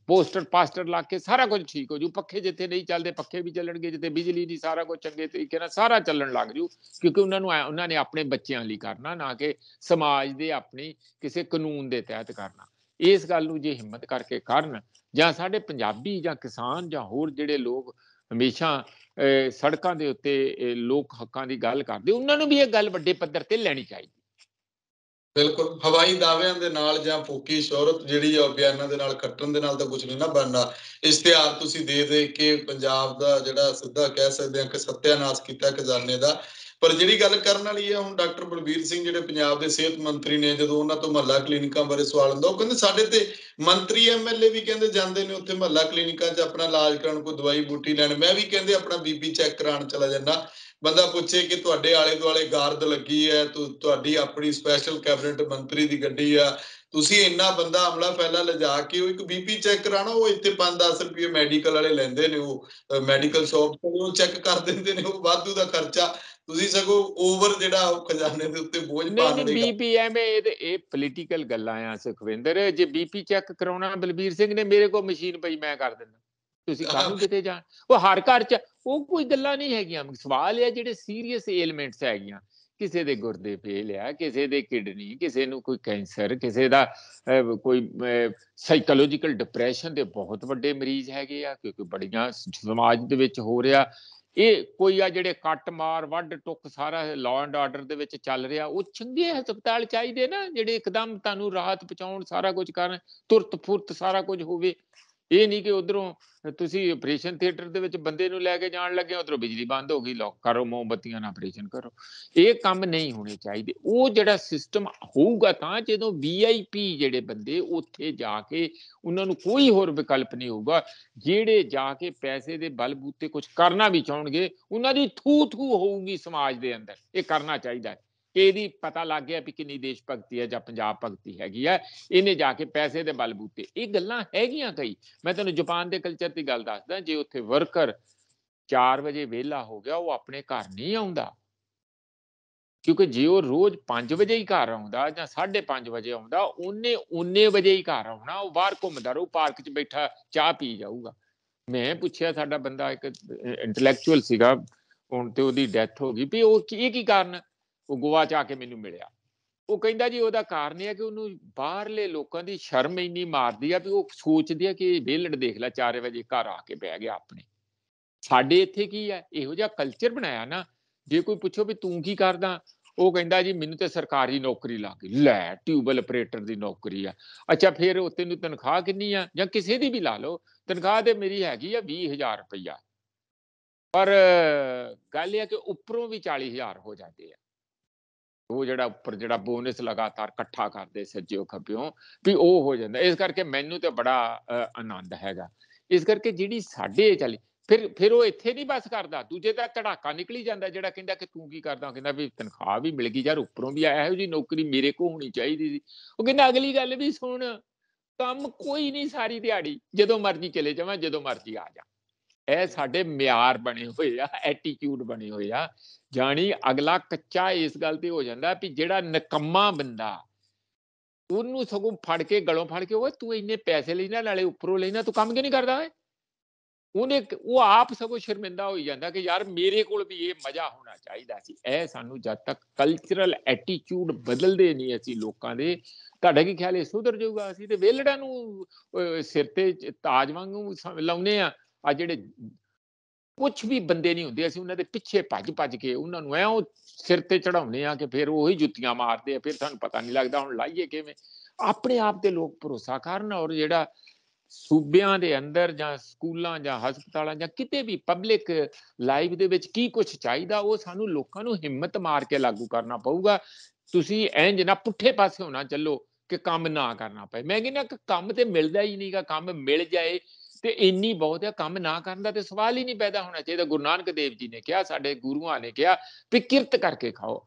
ਪੋਸਟਰ ਪਾਸਟਰ ਲਾ ਕੇ ਸਾਰਾ ਕੁਝ ਠੀਕ ਹੋ ਜੂ ਪੱਖੇ ਜਿੱਥੇ ਨਹੀਂ ਚੱਲਦੇ ਪੱਖੇ ਵੀ ਚੱਲਣਗੇ ਜਿੱਥੇ ਬਿਜਲੀ ਦੀ ਸਾਰਾ ਕੁਝ ਚੰਗੇ ਤਰੀਕੇ ਨਾਲ ਸਾਰਾ ਚੱਲਣ ਲੱਗ ਜੂ ਕਿਉਂਕਿ ਉਹਨਾਂ ਨੂੰ ਉਹਨਾਂ ਨੇ ਆਪਣੇ ਬੱਚਿਆਂ ਲਈ ਕਰਨਾ ਨਾ ਕਿ ਸਮਾਜ ਦੇ ਆਪਣੀ ਕਿਸੇ ਕਾਨੂੰਨ ਦੇ ਤਹਿਤ ਕਰਨਾ ਇਸ ਗੱਲ ਨੂੰ ਜੇ ਹਿੰਮਤ ਕਰਕੇ ਕਰਨ ਜਾਂ ਸਾਡੇ ਪੰਜਾਬੀ ਜਾਂ ਕਿਸਾਨ ਜਾਂ ਹੋਰ ਜਿਹੜੇ ਲੋਕ ਹਮੇਸ਼ਾ ਸੜਕਾਂ ਦੇ ਉੱਤੇ ਲੋਕ ਹੱਕਾਂ ਦੀ ਗੱਲ ਕਰਦੇ ਉਹਨਾਂ ਨੂੰ ਵੀ ਇਹ ਗੱਲ ਵੱਡੇ ਪੱਧਰ ਤੇ ਲੈਣੀ ਚਾਹੀਦੀ ਬਿਲਕੁਲ ਹਵਾਈ ਦਾਅਵਿਆਂ ਦੇ ਨਾਲ ਜਾਂ ਫੋਕੀ ਸ਼ੋਹਰਤ ਜਿਹੜੀ ਆ ਬਿਆਨਾਂ ਦੇ ਨਾਲ ਖੱਟਣ ਦੇ ਨਾਲ ਤਾਂ ਕੁਝ ਨਹੀਂ ਨਾ ਬਣਨਾ ਇਸ਼ਤਿਹਾਰ ਤੁਸੀਂ ਦੇ ਦੇ ਕੇ ਪੰਜਾਬ ਦਾ ਜਿਹੜਾ ਸਿੱਧਾ ਕਹਿ ਸਕਦੇ ਆ ਕਿ ਸੱਤਿਆਨਾਸ਼ ਕੀਤਾ ਖਜ਼ਾਨੇ ਦਾ ਪਰ ਜਿਹੜੀ ਗੱਲ ਕਰਨ ਵਾਲੀ ਹੈ ਹੁਣ ਡਾਕਟਰ ਬਲਬੀਰ ਸਿੰਘ ਜਿਹੜੇ ਪੰਜਾਬ ਦੇ ਸਿਹਤ ਮੰਤਰੀ ਨੇ ਜਦੋਂ ਉਹਨਾਂ ਤੋਂ ਮਹੱਲਾ ਕਲੀਨਿਕਾਂ ਬਾਰੇ ਸਵਾਲ ਹੁੰਦਾ ਉਹ ਕਹਿੰਦੇ ਸਾਡੇ ਤੇ ਮੰਤਰੀ ਐਮਐਲਏ ਵੀ ਕਹਿੰਦੇ ਜਾਂਦੇ ਨੇ ਉੱਥੇ ਮਹੱਲਾ ਕਲੀਨਿਕਾਂ 'ਚ ਆਪਣਾ ਇਲਾਜ ਕਰਨ ਕੋਈ ਦਵਾਈ ਬੂਟੀ ਲੈਣ ਮੈਂ ਵੀ ਕਹਿੰਦੇ ਆਪਣਾ ਬੀਬੀ ਚੈੱਕ ਕਰਾਉਣ ਚਲਾ ਜਾਂਦਾ ਬੰਦਾ ਪੁੱਛੇ ਕਿ ਤੁਹਾਡੇ ਆਲੇ ਦੁਆਲੇ ਗਾਰਦ ਲੱਗੀ ਹੈ ਤੁਹਾਡੀ ਆਪਣੀ ਸਪੈਸ਼ਲ ਕੈਬਨਿਟ ਮੰਤਰੀ ਦੀ ਗੱਡੀ ਆ ਤੁਸੀਂ ਇੰਨਾ ਬੰਦਾ ਹਮਲਾ ਫੈਲਾ ਲਿਜਾ ਕੇ ਉਹ ਇੱਕ ਬੀਪੀ ਚੈੱਕ ਕਰਾਣਾ ਉਹ ਇੱਥੇ 5-10 ਰੁਪਏ ਮੈਡੀਕਲ ਵਾਲੇ ਲੈਂਦੇ ਨੇ ਉਹ ਮੈਡੀਕਲ ਸ਼ਾਪ ਤੋਂ ਉਹ ਚੈੱਕ ਕਰ ਦਿੰਦੇ ਨੇ ਉਹ ਵਾਧੂ ਦਾ ਖਰਚਾ ਤੁਸੀਂ ਸਗੋ ਓਵਰ ਜਿਹੜਾ ਉਹ ਖਜ਼ਾਨੇ ਦੇ ਉੱਤੇ ਬੋਝ ਪਾ ਦਿੰਦੇ ਨਹੀਂ ਬੀਪੀ ਐਵੇਂ ਇਹ ਇਹ ਪੋਲੀਟੀਕਲ ਗੱਲਾਂ ਆ ਸੁਖਵਿੰਦਰ ਜੇ ਬੀਪੀ ਚੈੱਕ ਕਰਾਉਣਾ ਬਲਬੀਰ ਸਿੰਘ ਨੇ ਮੇਰੇ ਕੋਲ ਮਸ਼ੀਨ ਪਈ ਮੈਂ ਕਰ ਦਿੰਦਾ ਤੁਸੀਂ ਕੰਮ ਕਿਤੇ ਜਾਣ ਉਹ ਹਰ ਘਰ ਚ ਉਹ ਕੋਈ ਗੱਲਾਂ ਨਹੀਂ ਹੈਗੀਆਂ ਸਵਾਲ ਇਹ ਜਿਹੜੇ ਸੀਰੀਅਸ ਐਲੀਮੈਂਟਸ ਹੈਗੀਆਂ ਕਿਸੇ ਦੇ ਗੁਰਦੇ ਫੇਲ ਆ ਕਿਸੇ ਦੇ ਕਿਡਨੀ ਕਿਸੇ ਨੂੰ ਕੋਈ ਕੈਂਸਰ ਕਿਸੇ ਦਾ ਕੋਈ ਸਾਈਕੋਲੋਜੀਕਲ ਡਿਪਰੈਸ਼ਨ ਦੇ ਬਹੁਤ ਵੱਡੇ ਮਰੀਜ਼ ਹੈਗੇ ਆ ਕਿਉਂਕਿ ਬੜੀਆਂ ਸਮਾਜ ਦੇ ਵਿੱਚ ਹੋ ਰਿਹਾ ਇਹ ਕੋਈ ਆ ਜਿਹੜੇ ਕੱਟ ਮਾਰ ਵੱਢ ਟੁੱਕ ਸਾਰਾ ਲਾਅ ਐਂਡ ਆਰਡਰ ਦੇ ਵਿੱਚ ਚੱਲ ਰਿਹਾ ਉਹ ਚੰਗੇ ਹਸਪਤਾਲ ਚਾਹੀਦੇ ਨਾ ਜਿਹੜੇ ਇੱਕਦਮ ਤੁਹਾਨੂੰ ਰਾਹਤ ਪਹੁੰਚਾਉਣ ਸਾਰਾ ਕੁਝ ਕਰਨ ਤੁਰਤ ਫੁਰਤ ਸਾਰਾ ਕੁਝ ਹੋਵੇ ਇਹ ਨਹੀਂ ਕਿ ਉਧਰੋਂ ਤੁਸੀਂ ਆਪਰੇਸ਼ਨ ਥੀਏਟਰ ਦੇ ਵਿੱਚ ਬੰਦੇ ਨੂੰ ਲੈ ਕੇ ਜਾਣ ਲੱਗੇ ਉਧਰੋਂ ਬਿਜਲੀ ਬੰਦ ਹੋ ਗਈ ਲੋਕ ਕਰੋ ਮੋਮਬਤੀਆਂ ਨਾਲ ਆਪਰੇਸ਼ਨ ਕਰੋ ਇਹ ਕੰਮ ਨਹੀਂ ਹੋਣੇ ਚਾਹੀਦੇ ਉਹ ਜਿਹੜਾ ਸਿਸਟਮ ਹੋਊਗਾ ਤਾਂ ਜਦੋਂ ਵੀਆਈਪੀ ਜਿਹੜੇ ਬੰਦੇ ਉੱਥੇ ਜਾ ਕੇ ਉਹਨਾਂ ਨੂੰ ਕੋਈ ਹੋਰ ਵਿਕਲਪ ਨਹੀਂ ਹੋਊਗਾ ਜਿਹੜੇ ਜਾ ਕੇ ਪੈਸੇ ਦੇ ਬਲਬੂਤੇ ਕੁਝ ਕਰਨਾ ਵੀ ਚਾਹਣਗੇ ਉਹਨਾਂ ਦੀ ਥੂ ਥੂ ਹੋਊਗੀ ਸਮਾਜ ਦੇ ਅੰਦਰ ਇਹ ਕਰਨਾ ਚਾਹੀਦਾ ਹੈ ਇਹਦੀ ਪਤਾ ਲੱਗ ਗਿਆ ਵੀ ਕਿੰਨੀ ਦੇਸ਼ ਭਗਤੀ ਹੈ ਜਾਂ ਪੰਜਾਬ ਭਗਤੀ ਹੈਗੀ ਹੈ ਇਹਨੇ ਜਾ ਕੇ ਪੈਸੇ ਦੇ ਬਲਬੂਤੇ ਇਹ ਗੱਲਾਂ ਹੈਗੀਆਂ ਕਈ ਮੈਂ ਤੈਨੂੰ ਜਾਪਾਨ ਦੇ ਕਲਚਰ ਦੀ ਗੱਲ ਦੱਸਦਾ ਜੇ ਉੱਥੇ ਵਰਕਰ 4 ਵਜੇ ਵਿਹਲਾ ਹੋ ਗਿਆ ਉਹ ਆਪਣੇ ਘਰ ਨਹੀਂ ਆਉਂਦਾ ਕਿਉਂਕਿ ਜੇ ਉਹ ਰੋਜ਼ 5 ਵਜੇ ਹੀ ਘਰ ਆਉਂਦਾ ਜਾਂ 5:30 ਵਜੇ ਆਉਂਦਾ ਉਹਨੇ ਉਹਨੇ ਵਜੇ ਹੀ ਘਰ ਆਉਣਾ ਉਹ ਬਾਹਰ ਘੁੰਮਦਾ ਰੋ ਪਾਰਕ 'ਚ ਬੈਠਾ ਚਾਹ ਪੀ ਜਾਊਗਾ ਮੈਂ ਪੁੱਛਿਆ ਸਾਡਾ ਬੰਦਾ ਇੱਕ ਇੰਟੈਲੈਕਚੁਅਲ ਸੀਗਾ ਹੁਣ ਤੇ ਉਹਦੀ ਡੈਥ ਹੋ ਗਈ ਵੀ ਉਹ ਕੀ ਕੀ ਕਾਰਨ ਉਹ ਗੋਆ ਚ ਆ ਕੇ ਮੈਨੂੰ ਮਿਲਿਆ ਉਹ ਕਹਿੰਦਾ ਜੀ ਉਹਦਾ ਕਾਰਨ ਇਹ ਹੈ ਕਿ ਉਹਨੂੰ ਬਾਹਰਲੇ ਲੋਕਾਂ ਦੀ ਸ਼ਰਮ ਇੰਨੀ ਮਾਰਦੀ ਆ ਵੀ ਉਹ ਸੋਚਦੀ ਆ ਕਿ ਵਿਹਲੜ ਦੇਖ ਲੈ 4 ਵਜੇ ਘਰ ਆ ਕੇ ਬਹਿ ਗਿਆ ਆਪਣੇ ਸਾਡੇ ਇੱਥੇ ਕੀ ਹੈ ਇਹੋ ਜਿਹਾ ਕਲਚਰ ਬਣਾਇਆ ਨਾ ਜੇ ਕੋਈ ਪੁੱਛੋ ਵੀ ਤੂੰ ਕੀ ਕਰਦਾ ਉਹ ਕਹਿੰਦਾ ਜੀ ਮੈਨੂੰ ਤੇ ਸਰਕਾਰੀ ਨੌਕਰੀ ਲੱਗ ਗਈ ਲੈ ਟਿਊਬਲ ਆਪਰੇਟਰ ਦੀ ਨੌਕਰੀ ਆ ਅੱਛਾ ਫਿਰ ਉਹ ਤੈਨੂੰ ਤਨਖਾਹ ਕਿੰਨੀ ਆ ਜਾਂ ਕਿਸੇ ਦੀ ਵੀ ਲਾ ਲਓ ਤਨਖਾਹ ਤੇ ਮੇਰੀ ਹੈਗੀ ਆ 20000 ਰੁਪਇਆ ਪਰ ਗੱਲ ਇਹ ਆ ਕਿ ਉੱਪਰੋਂ ਵੀ 40000 ਹੋ ਜਾਂਦੇ ਆ ਉਹ ਜਿਹੜਾ ਉੱਪਰ ਜਿਹੜਾ ਬੋਨਸ ਲਗਾਤਾਰ ਇਕੱਠਾ ਕਰਦੇ ਸੱਜਿਓ ਖੱਬਿਓ ਵੀ ਉਹ ਹੋ ਜਾਂਦਾ ਇਸ ਕਰਕੇ ਮੈਨੂੰ ਤੇ ਬੜਾ ਆਨੰਦ ਹੈਗਾ ਇਸ ਕਰਕੇ ਜਿਹੜੀ ਸਾਡੇ ਚੱਲੀ ਫਿਰ ਫਿਰ ਉਹ ਇੱਥੇ ਨਹੀਂ ਬਸ ਕਰਦਾ ਦੂਜੇ ਦਾ ਧੜਾਕਾ ਨਿਕਲੀ ਜਾਂਦਾ ਜਿਹੜਾ ਕਹਿੰਦਾ ਕਿ ਤੂੰ ਕੀ ਕਰਦਾ ਕਹਿੰਦਾ ਵੀ ਤਨਖਾਹ ਵੀ ਮਿਲ ਗਈ ਯਾਰ ਉੱਪਰੋਂ ਵੀ ਆਇਆ ਇਹੋ ਜੀ ਨੌਕਰੀ ਮੇਰੇ ਕੋ ਹੋਣੀ ਚਾਹੀਦੀ ਸੀ ਉਹ ਕਹਿੰਦਾ ਅਗਲੀ ਗੱਲ ਵੀ ਸੁਣ ਕੰਮ ਕੋਈ ਨਹੀਂ ਸਾਰੀ ਦਿਹਾੜੀ ਜਦੋਂ ਮਰਜ਼ੀ ਚਲੇ ਜਾਵਾਂ ਜਦੋਂ ਮਰਜ਼ੀ ਆ ਜਾ ਇਹ ਸਾਡੇ ਮਿਆਰ ਬਣੇ ਹੋਏ ਆ ਐਟੀਟਿਊਡ ਬਣੇ ਹੋਏ ਆ ਜਾਣੀ ਅਗਲਾ ਕੱਚਾ ਇਸ ਗੱਲ ਤੇ ਹੋ ਜਾਂਦਾ ਵੀ ਜਿਹੜਾ ਨਕਮਾ ਬੰਦਾ ਉਹਨੂੰ ਸਗੋਂ ਫੜ ਕੇ ਗਲੋਂ ਫੜ ਕੇ ਓਏ ਤੂੰ ਇੰਨੇ ਪੈਸੇ ਲੈਣਾ ਨਾਲੇ ਉੱਪਰੋਂ ਲੈਣਾ ਤੂੰ ਕੰਮ ਕਿਉਂ ਨਹੀਂ ਕਰਦਾ ਓਏ ਉਹਨੇ ਉਹ ਆਪ ਸਗੋਂ ਸ਼ਰਮਿੰਦਾ ਹੋਈ ਜਾਂਦਾ ਕਿ ਯਾਰ ਮੇਰੇ ਕੋਲ ਵੀ ਇਹ ਮਜ਼ਾ ਹੋਣਾ ਚਾਹੀਦਾ ਸੀ ਇਹ ਸਾਨੂੰ ਜਦ ਤੱਕ ਕਲਚਰਲ ਐਟੀਟਿਊਡ ਬਦਲਦੇ ਨਹੀਂ ਅਸੀਂ ਲੋਕਾਂ ਦੇ ਤੁਹਾਡਾ ਕੀ ਖਿਆਲ ਹੈ ਸੁਧਰ ਜਾਊਗਾ ਅਸੀਂ ਤੇ ਵੇਲੜਾਂ ਨੂੰ ਸਿਰ ਤੇ ਤਾਜ ਵਾਂਗੂ ਲਾਉਨੇ ਆ ਆ ਜਿਹੜੇ ਕੁਝ ਵੀ ਬੰਦੇ ਨਹੀਂ ਹੁੰਦੇ ਅਸੀਂ ਉਹਨਾਂ ਦੇ ਪਿੱਛੇ ਭੱਜ ਭੱਜ ਕੇ ਉਹਨਾਂ ਨੂੰ ਐਉਂ ਸਿਰ ਤੇ ਚੜਾਉਂਦੇ ਆ ਕਿ ਫਿਰ ਹੀ ਜੁੱਤੀਆਂ ਮਾਰਦੇ ਆ ਫਿਰ ਤੁਹਾਨੂੰ ਪਤਾ ਨਹੀਂ ਲੱਗਦਾ ਹੁਣ ਲਾਈਏ ਕਿਵੇਂ ਆਪਣੇ ਆਪ ਤੇ ਲੋਕ ਭਰੋਸਾ ਕਰਨ ਔਰ ਜਿਹੜਾ ਸੂਬਿਆਂ ਦੇ ਅੰਦਰ ਜਾਂ ਸਕੂਲਾਂ ਜਾਂ ਹਸਪਤਾਲਾਂ ਜਾਂ ਕਿਤੇ ਵੀ ਪਬਲਿਕ ਲਾਈਫ ਦੇ ਵਿੱਚ ਕੀ ਕੁਝ ਚਾਹੀਦਾ ਉਹ ਸਾਨੂੰ ਲੋਕਾਂ ਨੂੰ ਹਿੰਮਤ ਮਾਰ ਕੇ ਲਾਗੂ ਕਰਨਾ ਪਊਗਾ ਤੁਸੀਂ ਇੰਜ ਨਾ ਪੁੱਠੇ ਪਾਸੇ ਹੋਣਾ ਚੱਲੋ ਕਿ ਕੰਮ ਨਾ ਕਰਨਾ ਪਏ ਮੈਂ ਕਹਿੰਦਾ ਕਿ ਕੰਮ ਤੇ ਮਿਲਦਾ ਹੀ ਨਹੀਂਗਾ ਕੰਮ ਮਿਲ ਜਾਏ ਤੇ ਇੰਨੀ ਬਹੁਤ ਹੈ ਕੰਮ ਨਾ ਕਰਨ ਦਾ ਤੇ ਸਵਾਲ ਹੀ ਨਹੀਂ ਪੈਦਾ ਹੋਣਾ ਚਾਹੀਦਾ ਗੁਰੂ ਨਾਨਕ ਦੇਵ ਜੀ ਨੇ ਕਿਹਾ ਸਾਡੇ ਗੁਰੂਆਂ ਨੇ ਕਿਹਾ ਕਿ ਕਿਰਤ ਕਰਕੇ ਖਾਓ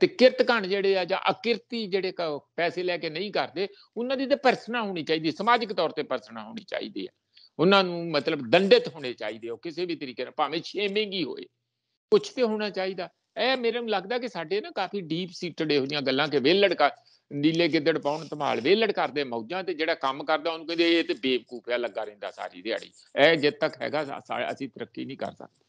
ਤੇ ਕਿਰਤ ਘਣ ਜਿਹੜੇ ਆ ਜਾਂ ਅਕਿਰਤੀ ਜਿਹੜੇ ਪੈਸੇ ਲੈ ਕੇ ਨਹੀਂ ਕਰਦੇ ਉਹਨਾਂ ਦੀ ਤੇ ਪਰਸਨਾ ਹੋਣੀ ਚਾਹੀਦੀ ਸਮਾਜਿਕ ਤੌਰ ਤੇ ਪਰਸਨਾ ਹੋਣੀ ਚਾਹੀਦੀ ਹੈ ਉਹਨਾਂ ਨੂੰ ਮਤਲਬ ਦੰਡਿਤ ਹੋਣੇ ਚਾਹੀਦੇ ਹੋ ਕਿਸੇ ਵੀ ਤਰੀਕੇ ਨਾਲ ਭਾਵੇਂ ਮਹਿੰਗੀ ਹੋਏ ਕੁਝ ਤੇ ਹੋਣਾ ਚਾਹੀਦਾ ਇਹ ਮੇਰੇ ਨੂੰ ਲੱਗਦਾ ਕਿ ਸਾਡੇ ਨਾ ਕਾਫੀ ਡੀਪ ਸੀਟਡ ਇਹੋ ਜੀਆਂ ਗੱਲਾਂ ਕਿ ਵੇਲੜ ਕਾ ਨੀਲੇ ਗਿੱਦੜ ਪਾਉਣ ਧਮਾਲ ਵੇਲੜ ਕਰਦੇ ਮੌਜਾਂ ਤੇ ਜਿਹੜਾ ਕੰਮ ਕਰਦਾ ਉਹਨੂੰ ਕਹਿੰਦੇ ਇਹ ਤੇ ਬੇਵਕੂਫਿਆ ਲੱਗਾ ਰਹਿੰਦਾ ਸਾਰੀ ਦਿਹਾੜੀ ਇਹ ਜਿੱਦ ਤੱਕ ਹੈਗਾ ਅਸੀਂ ਤਰੱਕੀ ਨਹੀਂ ਕਰ ਸਕਦੇ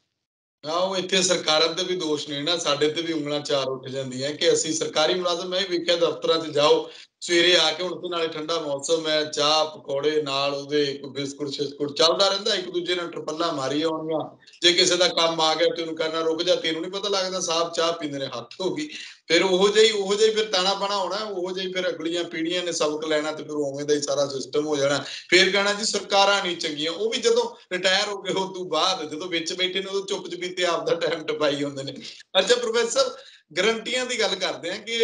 ਉਹ ਇੱਥੇ ਸਰਕਾਰਾਂ ਦੇ ਵੀ ਦੋਸ਼ ਨੇ ਨਾ ਸਾਡੇ ਤੇ ਵੀ ਉਂਗਲਾਂ ਚਾਰ ਉੱਠ ਜਾਂਦੀਆਂ ਕਿ ਅਸੀਂ ਸਰਕਾਰੀ ਮੁਲਾਜ਼ਮ ਮੈਂ ਵੀ ਵੇਖਿਆ ਦਫ਼ਤਰਾਂ 'ਚ ਜਾਓ ਸਵੇਰੇ ਆ ਕੇ ਹੁਣ ਤੋਂ ਨਾਲੇ ਠੰਡਾ ਮੌਸਮ ਹੈ ਚਾਹ ਪਕੌੜੇ ਨਾਲ ਉਹਦੇ ਕੋਈ ਬਿਸਕੁਟ ਸ਼ਿਸਕੁਟ ਚੱਲਦਾ ਰਹਿੰਦਾ ਇੱਕ ਦੂਜੇ ਨਾਲ ਟਰਪੱਲਾ ਮਾਰੀ ਆਉਣੀਆਂ ਜੇ ਕਿਸੇ ਦਾ ਕੰਮ ਆ ਗਿਆ ਤੇ ਉਹਨੂੰ ਕਰਨਾ ਰੁਕ ਜਾ ਤੈਨੂੰ ਨਹੀਂ ਪਤਾ ਲੱਗਦਾ ਸਾਫ ਚਾਹ ਪੀਂਦੇ ਨੇ ਹੱਥ ਹੋ ਗਈ ਫਿਰ ਉਹੋ ਜਿਹੀ ਉਹੋ ਜਿਹੀ ਫਿਰ ਤਾਣਾ ਬਣਾ ਹੋਣਾ ਉਹੋ ਜਿਹੀ ਫਿਰ ਅਗਲੀਆਂ ਪੀੜ੍ਹੀਆਂ ਨੇ ਸਬਕ ਲੈਣਾ ਤੇ ਫਿਰ ਉਵੇਂ ਦਾ ਹੀ ਸਾਰਾ ਸਿਸਟਮ ਹੋ ਜਾਣਾ ਫਿਰ ਕਹਿਣਾ ਜੀ ਸਰਕਾਰਾਂ ਨਹੀਂ ਚੰਗੀਆਂ ਉਹ ਵੀ ਜਦੋਂ ਰਿਟਾਇਰ ਹੋ ਗਏ ਉਸ ਤੋਂ ਬਾਅਦ ਜਦੋਂ ਵਿੱਚ ਬੈਠੇ ਨੇ ਉਹ ਚੁੱਪ ਚੁਪੀਤੇ ਆਪ ਦਾ ਟਾਈਮ ਟਪਾਈ ਹੁੰਦੇ ਨੇ ਅੱਛਾ ਪ੍ਰੋਫੈਸਰ ਗਰੰਟੀਆਂ ਦੀ ਗੱਲ ਕਰਦੇ ਆ ਕਿ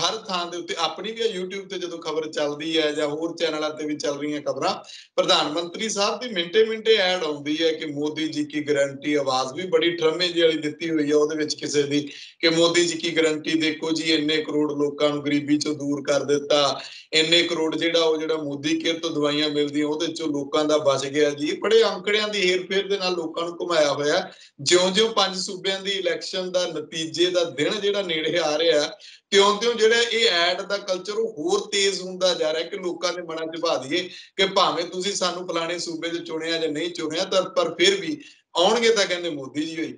ਹਰ ਥਾਂ ਦੇ ਉੱਤੇ ਆਪਣੀ ਵੀ ਆ YouTube ਤੇ ਜਦੋਂ ਖਬਰ ਚੱਲਦੀ ਹੈ ਜਾਂ ਹੋਰ ਚੈਨਲਾਂ ਤੇ ਵੀ ਚੱਲ ਰਹੀਆਂ ਖਬਰਾਂ ਪ੍ਰਧਾਨ ਮੰਤਰੀ ਸਾਹਿਬ ਦੀ ਮਿੰਟੇ ਮਿੰਟੇ ਐਡ ਆਉਂਦੀ ਹੈ ਕਿ ਮੋਦੀ ਜੀ ਕੀ ਗਰੰਟੀ ਆਵਾਜ਼ ਵੀ ਬੜੀ ਠਰਮੇ ਜੀ ਵਾਲੀ ਦਿੱਤੀ ਹੋਈ ਹੈ ਉਹਦੇ ਵਿੱਚ ਕਿਸੇ ਦੀ ਕਿ ਮੋਦੀ ਜੀ ਕੀ ਗਰੰਟੀ ਦੇਖੋ ਜੀ ਇੰਨੇ ਕਰੋੜ ਲੋਕਾਂ ਨੂੰ ਗਰੀਬੀ ਚੋਂ ਦੂਰ ਕਰ ਦਿੱਤਾ ਇੰਨੇ ਕਰੋੜ ਜਿਹੜਾ ਉਹ ਜਿਹੜਾ ਮੋਦੀ ਕੇਅਰ ਤੋਂ ਦਵਾਈਆਂ ਮਿਲਦੀਆਂ ਉਹਦੇ ਚੋਂ ਲੋਕਾਂ ਦਾ ਬਚ ਗਿਆ ਜੀ ਬੜੇ ਅੰਕੜਿਆਂ ਦੀ ਫੇਰ ਦੇ ਨਾਲ ਲੋਕਾਂ ਨੂੰ ਘੁਮਾਇਆ ਹੋਇਆ ਜਿਉਂ-ਜਿਉਂ ਪੰਜ ਸੂਬਿਆਂ ਦੀ ਇਲੈਕਸ਼ਨ ਦਾ ਨਤੀਜੇ ਦਾ ਦਿਨ ਜਿਹੜਾ ਨੇੜੇ ਆ ਰਿਹਾ ਤਿਉਂ-ਤਿਉਂ ਜਿਹੜਾ ਇਹ ਐਡ ਦਾ ਕਲਚਰ ਉਹ ਹੋਰ ਤੇਜ਼ ਹੁੰਦਾ ਜਾ ਰਿਹਾ ਕਿ ਲੋਕਾਂ ਦੇ ਮਨਾਂ 'ਚ ਭਾ ਦਈਏ ਕਿ ਭਾਵੇਂ ਤੁਸੀਂ ਸਾਨੂੰ ਫਲਾਣੇ ਸੂਬੇ 'ਚ ਚੁਣਿਆ ਜਾਂ ਨਹੀਂ ਚੁਣਿਆ ਤਾਂ ਪਰ ਫਿਰ ਵੀ ਆਉਣਗੇ ਤਾਂ ਕਹਿੰਦੇ ਮੋਦੀ ਜੀ ਹੋਈ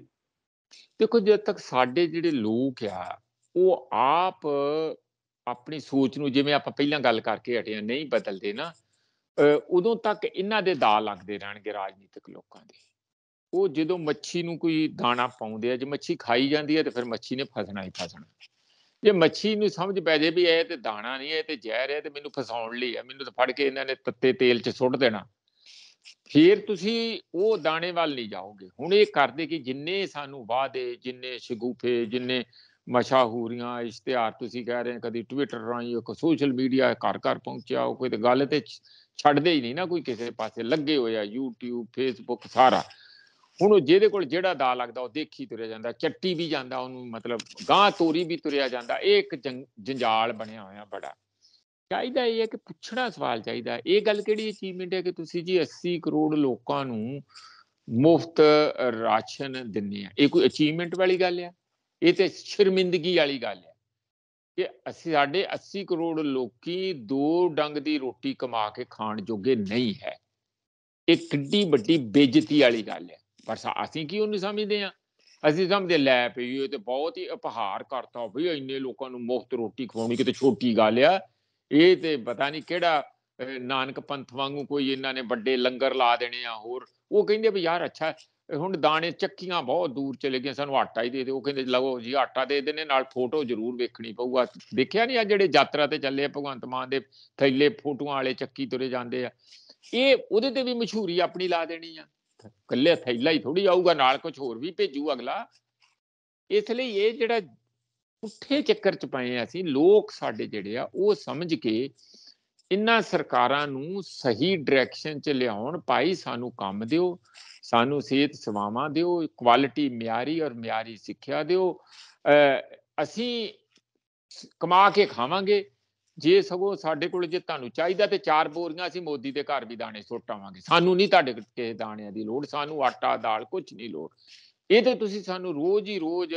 ਦੇਖੋ ਜਦ ਤੱਕ ਸਾਡੇ ਜਿਹੜੇ ਲੋਕ ਆ ਉਹ ਆਪ ਆਪਣੀ ਸੋਚ ਨੂੰ ਜਿਵੇਂ ਆਪਾਂ ਪਹਿਲਾਂ ਗੱਲ ਕਰਕੇ ਹਟਿਆ ਨਹੀਂ ਬਦਲਦੇ ਨਾ ਉਦੋਂ ਤੱਕ ਇਹਨਾਂ ਦੇ ਦਾ ਲੱਗਦੇ ਰਹਿਣਗੇ ਰਾਜਨੀਤਿਕ ਲੋਕਾਂ ਦੇ ਉਹ ਜਦੋਂ ਮੱਛੀ ਨੂੰ ਕੋਈ ਦਾਣਾ ਪਾਉਂਦੇ ਆ ਜੇ ਮੱਛੀ ਖਾਈ ਜਾਂਦੀ ਹੈ ਤੇ ਫਿਰ ਮੱਛੀ ਨੇ ਫਸਣਾ ਹੀ ਫਸਣਾ ਜੇ ਮੱਛੀ ਨੂੰ ਸਮਝ ਪੈ ਜੇ ਵੀ ਇਹ ਤੇ ਦਾਣਾ ਨਹੀਂ ਹੈ ਤੇ ਜ਼ਹਿਰ ਹੈ ਤੇ ਮੈਨੂੰ ਫਸਾਉਣ ਲਈ ਹੈ ਮੈਨੂੰ ਤਾਂ ਫੜ ਕੇ ਇਹਨਾਂ ਨੇ ਤੱਤੇ ਤੇਲ 'ਚ ਸੁੱਟ ਦੇਣਾ ਫਿਰ ਤੁਸੀਂ ਉਹ ਦਾਣੇ ਵੱਲ ਨਹੀਂ ਜਾਓਗੇ ਹੁਣ ਇਹ ਕਰਦੇ ਕਿ ਜਿੰਨੇ ਸਾਨੂੰ ਵਾਅਦੇ ਜਿੰਨੇ ਸ਼ਗੂਫੇ ਜਿੰਨੇ ਮਸ਼ਾਹੂਰੀਆਂ ਇਸ਼ਤਿਹਾਰ ਤੁਸੀਂ ਕਹਿ ਰਹੇ ਕਦੀ ਟਵਿੱਟਰ ਰਾਹੀਂ ਇੱਕ ਸੋਸ਼ਲ ਮੀਡੀਆ ਘਰ ਘਰ ਪਹੁੰਚਿਆ ਉਹ ਕੋਈ ਤੇ ਗੱਲ ਤੇ ਛੱਡਦੇ ਹੀ ਨਹੀਂ ਨਾ ਕੋਈ ਕਿਸੇ ਪਾਸੇ ਲੱਗੇ ਹੋਇਆ YouTube Facebook ਸਾਰਾ ਹੁਣ ਜਿਹਦੇ ਕੋਲ ਜਿਹੜਾ ਦਾ ਲੱਗਦਾ ਉਹ ਦੇਖੀ ਤੁਰਿਆ ਜਾਂਦਾ ਚੱਟੀ ਵੀ ਜਾਂਦਾ ਉਹਨੂੰ ਮਤਲਬ ਗਾਂ ਤੋਰੀ ਵੀ ਤੁਰਿਆ ਜਾਂਦਾ ਇਹ ਇੱਕ ਜੰਜਾਲ ਬਣਿਆ ਹੋਇਆ ਬੜਾ ਚਾਹੀਦਾ ਇਹ ਇੱਕ ਕਿ ਪੁੱਛਣਾ ਸਵਾਲ ਚਾਹੀਦਾ ਇਹ ਗੱਲ ਕਿਹੜੀ ਅਚੀਵਮੈਂਟ ਹੈ ਕਿ ਤੁਸੀਂ ਜੀ 80 ਕਰੋੜ ਲੋਕਾਂ ਨੂੰ ਮੁਫਤ ਰਾਸ਼ਨ ਦਿੰਨੇ ਆ ਇਹ ਕੋਈ ਅਚੀਵਮੈਂਟ ਵਾਲੀ ਗੱਲ ਆ ਇਹ ਤੇ ਸ਼ਰਮਿੰਦਗੀ ਵਾਲੀ ਗੱਲ ਆ ਕਿ ਅਸੀਂ ਸਾਡੇ 80 ਕਰੋੜ ਲੋਕੀ ਦੋ ਡੰਗ ਦੀ ਰੋਟੀ ਕਮਾ ਕੇ ਖਾਣ ਜੋਗੇ ਨਹੀਂ ਹੈ ਇਹ ਕਿੱਡੀ ਵੱਡੀ ਬੇਇੱਜ਼ਤੀ ਵਾਲੀ ਗੱਲ ਹੈ ਪਰ ਅਸੀਂ ਕਿਉਂ ਨਹੀਂ ਸਮਝਦੇ ਆ ਅਸੀਂ ਸਮਝਦੇ ਲੈ ਪਈ ਇਹ ਤੇ ਬਹੁਤ ਹੀ ਅਪਹਾਰ ਕਰਤਾ ਵੀ ਇੰਨੇ ਲੋਕਾਂ ਨੂੰ ਮੁਫਤ ਰੋਟੀ ਖਵਾਉਣੀ ਕਿਤੇ ਛੋਟੀ ਗੱਲ ਆ ਇਹ ਤੇ ਪਤਾ ਨਹੀਂ ਕਿਹੜਾ ਨਾਨਕ ਪੰਥ ਵਾਂਗੂ ਕੋਈ ਇਹਨਾਂ ਨੇ ਵੱਡੇ ਲੰਗਰ ਲਾ ਦੇਣੇ ਆ ਹੋਰ ਉਹ ਕਹਿੰਦੇ ਵੀ ਯਾਰ ਅੱਛਾ ਹੁਣ ਦਾਣੇ ਚੱਕੀਆਂ ਬਹੁਤ ਦੂਰ ਚਲੇ ਗਏ ਸਾਨੂੰ ਆਟਾ ਹੀ ਦੇ ਦੇ ਉਹ ਕਹਿੰਦੇ ਲਓ ਜੀ ਆਟਾ ਦੇ ਦੇਣੇ ਨਾਲ ਫੋਟੋ ਜ਼ਰੂਰ ਵੇਖਣੀ ਪਊਗਾ ਦੇਖਿਆ ਨਹੀਂ ਆ ਜਿਹੜੇ ਯਾਤਰਾ ਤੇ ਚੱਲੇ ਆ ਭਗਵੰਤ ਮਾਨ ਦੇ ਥੈਲੇ ਫੋਟੋਆਂ ਵਾਲੇ ਚੱਕੀ ਤੁਰੇ ਜਾਂਦੇ ਆ ਇਹ ਉਹਦੇ ਤੇ ਵੀ ਮਸ਼ਹੂਰੀ ਆਪਣੀ ਲਾ ਦੇਣੀ ਆ ਕੱਲੇ ਥੈਲਾ ਹੀ ਥੋੜੀ ਆਊਗਾ ਨਾਲ ਕੁਝ ਹੋਰ ਵੀ ਭੇਜੂ ਅਗਲਾ ਇਸ ਲਈ ਇਹ ਜਿਹੜਾ ਉੱਠੇ ਚੱਕਰ ਚ ਪਏ ਆ ਅਸੀਂ ਲੋਕ ਸਾਡੇ ਜਿਹੜੇ ਆ ਉਹ ਸਮਝ ਕੇ ਇਨ੍ਹਾਂ ਸਰਕਾਰਾਂ ਨੂੰ ਸਹੀ ਡਾਇਰੈਕਸ਼ਨ ਚ ਲਿਆਉਣ ਪਾਈ ਸਾਨੂੰ ਕੰਮ ਦਿਓ ਸਾਨੂੰ ਸਿਹਤ ਸੇਵਾਵਾਂ ਦਿਓ ਕੁਆਲਿਟੀ ਮਿਆਰੀ ਔਰ ਮਿਆਰੀ ਸਿੱਖਿਆ ਦਿਓ ਅਸੀਂ ਕਮਾ ਕੇ ਖਾਵਾਂਗੇ ਜੇ ਸਗੋ ਸਾਡੇ ਕੋਲ ਜੇ ਤੁਹਾਨੂੰ ਚਾਹੀਦਾ ਤੇ ਚਾਰ ਬੋਰੀਆਂ ਅਸੀਂ ਮੋਦੀ ਦੇ ਘਰ ਵੀ ਦਾਣੇ ਸੁੱਟ ਆਵਾਂਗੇ ਸਾਨੂੰ ਨਹੀਂ ਤੁਹਾਡੇ ਕੋਲ ਦਾਣਿਆਂ ਦੀ ਲੋੜ ਸਾਨੂੰ ਆਟਾ ਦਾਲ ਕੁਝ ਨਹੀਂ ਲੋੜ ਇਹ ਤੇ ਤੁਸੀਂ ਸਾਨੂੰ ਰੋਜ਼ ਹੀ ਰੋਜ਼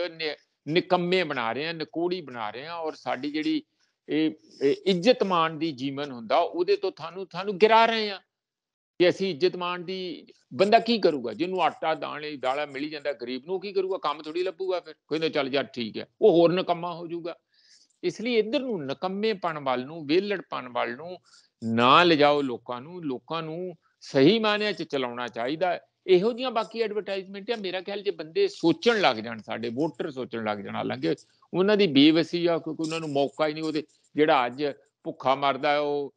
ਨਿਕੰਮੇ ਬਣਾ ਰਹੇ ਆ ਨਕੂੜੀ ਬਣਾ ਰਹੇ ਆ ਔਰ ਸਾਡੀ ਜਿਹੜੀ ਇਹ ਇੱਜ਼ਤਮਾਨ ਦੀ ਜੀਵਨ ਹੁੰਦਾ ਉਹਦੇ ਤੋਂ ਤੁਹਾਨੂੰ ਤੁਹਾਨੂੰ ਗਿਰਾ ਰਹੇ ਆ ਕਿ ਅਸੀਂ ਇੱਜ਼ਤਮਾਨ ਦੀ ਬੰਦਾ ਕੀ ਕਰੂਗਾ ਜਿਹਨੂੰ ਆਟਾ ਦਾਣੇ ਦਾਲਾ ਮਿਲੀ ਜਾਂਦਾ ਗਰੀਬ ਨੂੰ ਕੀ ਕਰੂਗਾ ਕੰਮ ਥੋੜੀ ਲੱਭੂਗਾ ਫਿਰ ਕੋਈ ਨਾ ਚੱਲ ਜਾ ਠੀਕ ਹੈ ਉਹ ਹੋਰ ਨਕੰਮਾ ਹੋ ਜਾਊਗਾ ਇਸ ਲਈ ਇੱਧਰ ਨੂੰ ਨਕੰਮੇਪਣ ਵੱਲ ਨੂੰ ਵੇਲੜਪਣ ਵੱਲ ਨੂੰ ਨਾ ਲਿਜਾਓ ਲੋਕਾਂ ਨੂੰ ਲੋਕਾਂ ਨੂੰ ਸਹੀ ਮਾਨਿਆਂ 'ਚ ਚਲਾਉਣਾ ਚਾਹੀਦਾ ਇਹੋ ਜੀਆਂ ਬਾਕੀ ਐਡਵਰਟਾਈਜ਼ਮੈਂਟ ਆ ਮੇਰਾ ਖਿਆਲ ਜੇ ਬੰਦੇ ਸੋਚਣ ਲੱਗ ਜਾਣ ਸਾਡੇ ਵੋਟਰ ਸੋਚਣ ਲੱਗ ਜਾਣ ਲੱਗੇ ਉਹਨਾਂ ਦੀ ਬੇਵਸੀ ਆ ਕਿਉਂਕਿ ਉਹਨਾਂ ਨੂੰ ਮੌਕਾ ਹੀ ਨਹੀਂ ਉਹਦੇ ਜਿਹੜਾ ਅੱਜ ਭੁੱਖਾ ਮਰਦਾ ਉਹ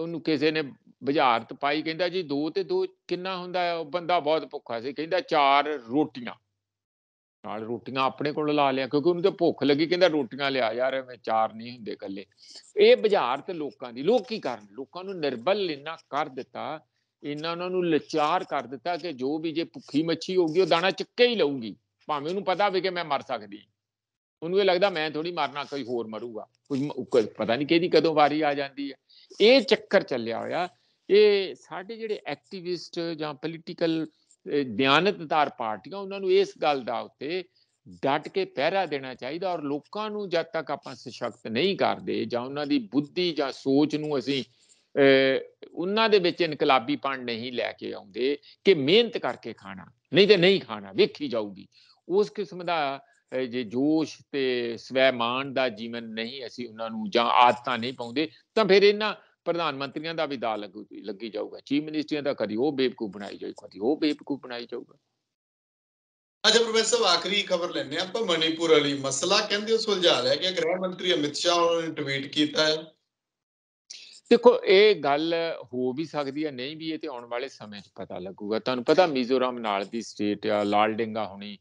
ਉਹਨੂੰ ਕਿਸੇ ਨੇ ਬੁਝਾਰਤ ਪਾਈ ਕਹਿੰਦਾ ਜੀ 2 ਤੇ 2 ਕਿੰਨਾ ਹੁੰਦਾ ਉਹ ਬੰਦਾ ਬਹੁਤ ਭੁੱਖਾ ਸੀ ਕਹਿੰਦਾ ਚਾਰ ਰੋਟੀਆਂ ਨਾਲ ਰੋਟੀਆਂ ਆਪਣੇ ਕੋਲ ਲਾ ਲਿਆ ਕਿਉਂਕਿ ਉਹਨੂੰ ਤੇ ਭੁੱਖ ਲੱਗੀ ਕਹਿੰਦਾ ਰੋਟੀਆਂ ਲਿਆ ਯਾਰ ਮੈਂ ਚਾਰ ਨਹੀਂ ਹੁੰਦੇ ਇਕੱਲੇ ਇਹ ਬਾਜ਼ਾਰ ਤੇ ਲੋਕਾਂ ਦੀ ਲੋਕ ਕੀ ਕਰਨ ਲੋਕਾਂ ਨੂੰ ਨਿਰਬਲ ਇੰਨਾ ਕਰ ਦਿੱਤਾ ਇਹਨਾਂ ਨੂੰ ਲਚਾਰ ਕਰ ਦਿੱਤਾ ਕਿ ਜੋ ਵੀ ਜੇ ਭੁੱਖੀ ਮੱਛੀ ਹੋਊਗੀ ਉਹ ਦਾਣਾ ਚੱਕੇ ਹੀ ਲਊਗੀ ਭਾਵੇਂ ਉਹਨੂੰ ਪਤਾ ਹੋਵੇ ਕਿ ਮੈਂ ਮਰ ਸਕਦੀ ਉਹਨੂੰ ਇਹ ਲੱਗਦਾ ਮੈਂ ਥੋੜੀ ਮਰਨਾ ਕੋਈ ਹੋਰ ਮਰੂਗਾ ਕੁਝ ਪਤਾ ਨਹੀਂ ਕਿਹਦੀ ਕਦੋਂ ਵਾਰੀ ਆ ਜਾਂਦੀ ਹੈ ਇਹ ਚੱਕਰ ਚੱਲਿਆ ਹੋਇਆ ਇਹ ਸਾਡੇ ਜਿਹੜੇ ਐਕਟਿਵਿਸਟ ਜਾਂ ਪੋਲੀਟੀਕਲ ਦਿਆਨਤਦਾਰ ਪਾਰਟੀਆਂ ਉਹਨਾਂ ਨੂੰ ਇਸ ਗੱਲ ਦਾ ਉੱਤੇ ਡਟ ਕੇ ਪਹਿਰਾ ਦੇਣਾ ਚਾਹੀਦਾ ਔਰ ਲੋਕਾਂ ਨੂੰ ਜਦ ਤੱਕ ਆਪਾਂ ਸਸ਼ਕਤ ਨਹੀਂ ਕਰਦੇ ਜਾਂ ਉਹਨਾਂ ਦੀ ਬੁੱਧੀ ਜਾਂ ਸੋਚ ਨੂੰ ਅਸੀਂ ਉਹਨਾਂ ਦੇ ਵਿੱਚ ਇਨਕਲਾਬੀ ਪਣ ਨਹੀਂ ਲੈ ਕੇ ਆਉਂਦੇ ਕਿ ਮਿਹਨਤ ਕਰਕੇ ਖਾਣਾ ਨਹੀਂ ਤੇ ਨਹੀਂ ਖਾਣਾ ਵੇਖੀ ਜਾਊਗੀ ਉਸ ਕਿਸਮ ਦਾ ਜੇ ਜੋਸ਼ ਤੇ ਸਵੈਮਾਨ ਦਾ ਜੀਵਨ ਨਹੀਂ ਅਸੀਂ ਉਹਨਾਂ ਨੂੰ ਜਾਂ ਆਦਤਾਂ ਨਹੀਂ ਪਾਉਂਦੇ ਤਾਂ ਫਿਰ ਇਹਨਾਂ ਪ੍ਰਧਾਨ ਮੰਤਰੀਆਂ ਦਾ ਵੀ ਦਾ ਲੱਗੀ ਜਾਊਗਾ ਚੀਫ ਮਿਨਿਸਟਰੀਆਂ ਦਾ ਕਦੀ ਉਹ ਬੇਵਕੂਫ ਬਣਾਈ ਜਾਊਗਾ ਕਦੀ ਉਹ ਬੇਵਕੂਫ ਬਣਾਈ ਜਾਊਗਾ ਅੱਜ ਪ੍ਰੋਫੈਸਰ ਆਖਰੀ ਖਬਰ ਲੈਣੇ ਆਪਾਂ ਮਨੀਪੁਰ ਵਾਲੀ ਮਸਲਾ ਕਹਿੰਦੇ ਉਹ ਸੁਲਝਾ ਲਿਆ ਕਿ ਗ੍ਰਹਿ ਮੰਤਰੀ ਅਮਿਤ ਸ਼ਾਹ ਉਹਨਾਂ ਨੇ ਟਵੀਟ ਕੀਤਾ ਹੈ ਦੇਖੋ ਇਹ ਗੱਲ ਹੋ ਵੀ ਸਕਦੀ ਹੈ ਨਹੀਂ ਵੀ ਇਹ ਤੇ ਆਉਣ ਵਾਲੇ ਸਮੇਂ 'ਚ ਪਤਾ ਲੱਗੂਗਾ ਤੁਹਾਨੂੰ ਪਤਾ ਮਿਜ਼ੋਰਮ ਨਾਲ ਦੀ ਸਟੇਟ ਆ ਲਾਲਡਿੰਗਾ ਹੋਣੀ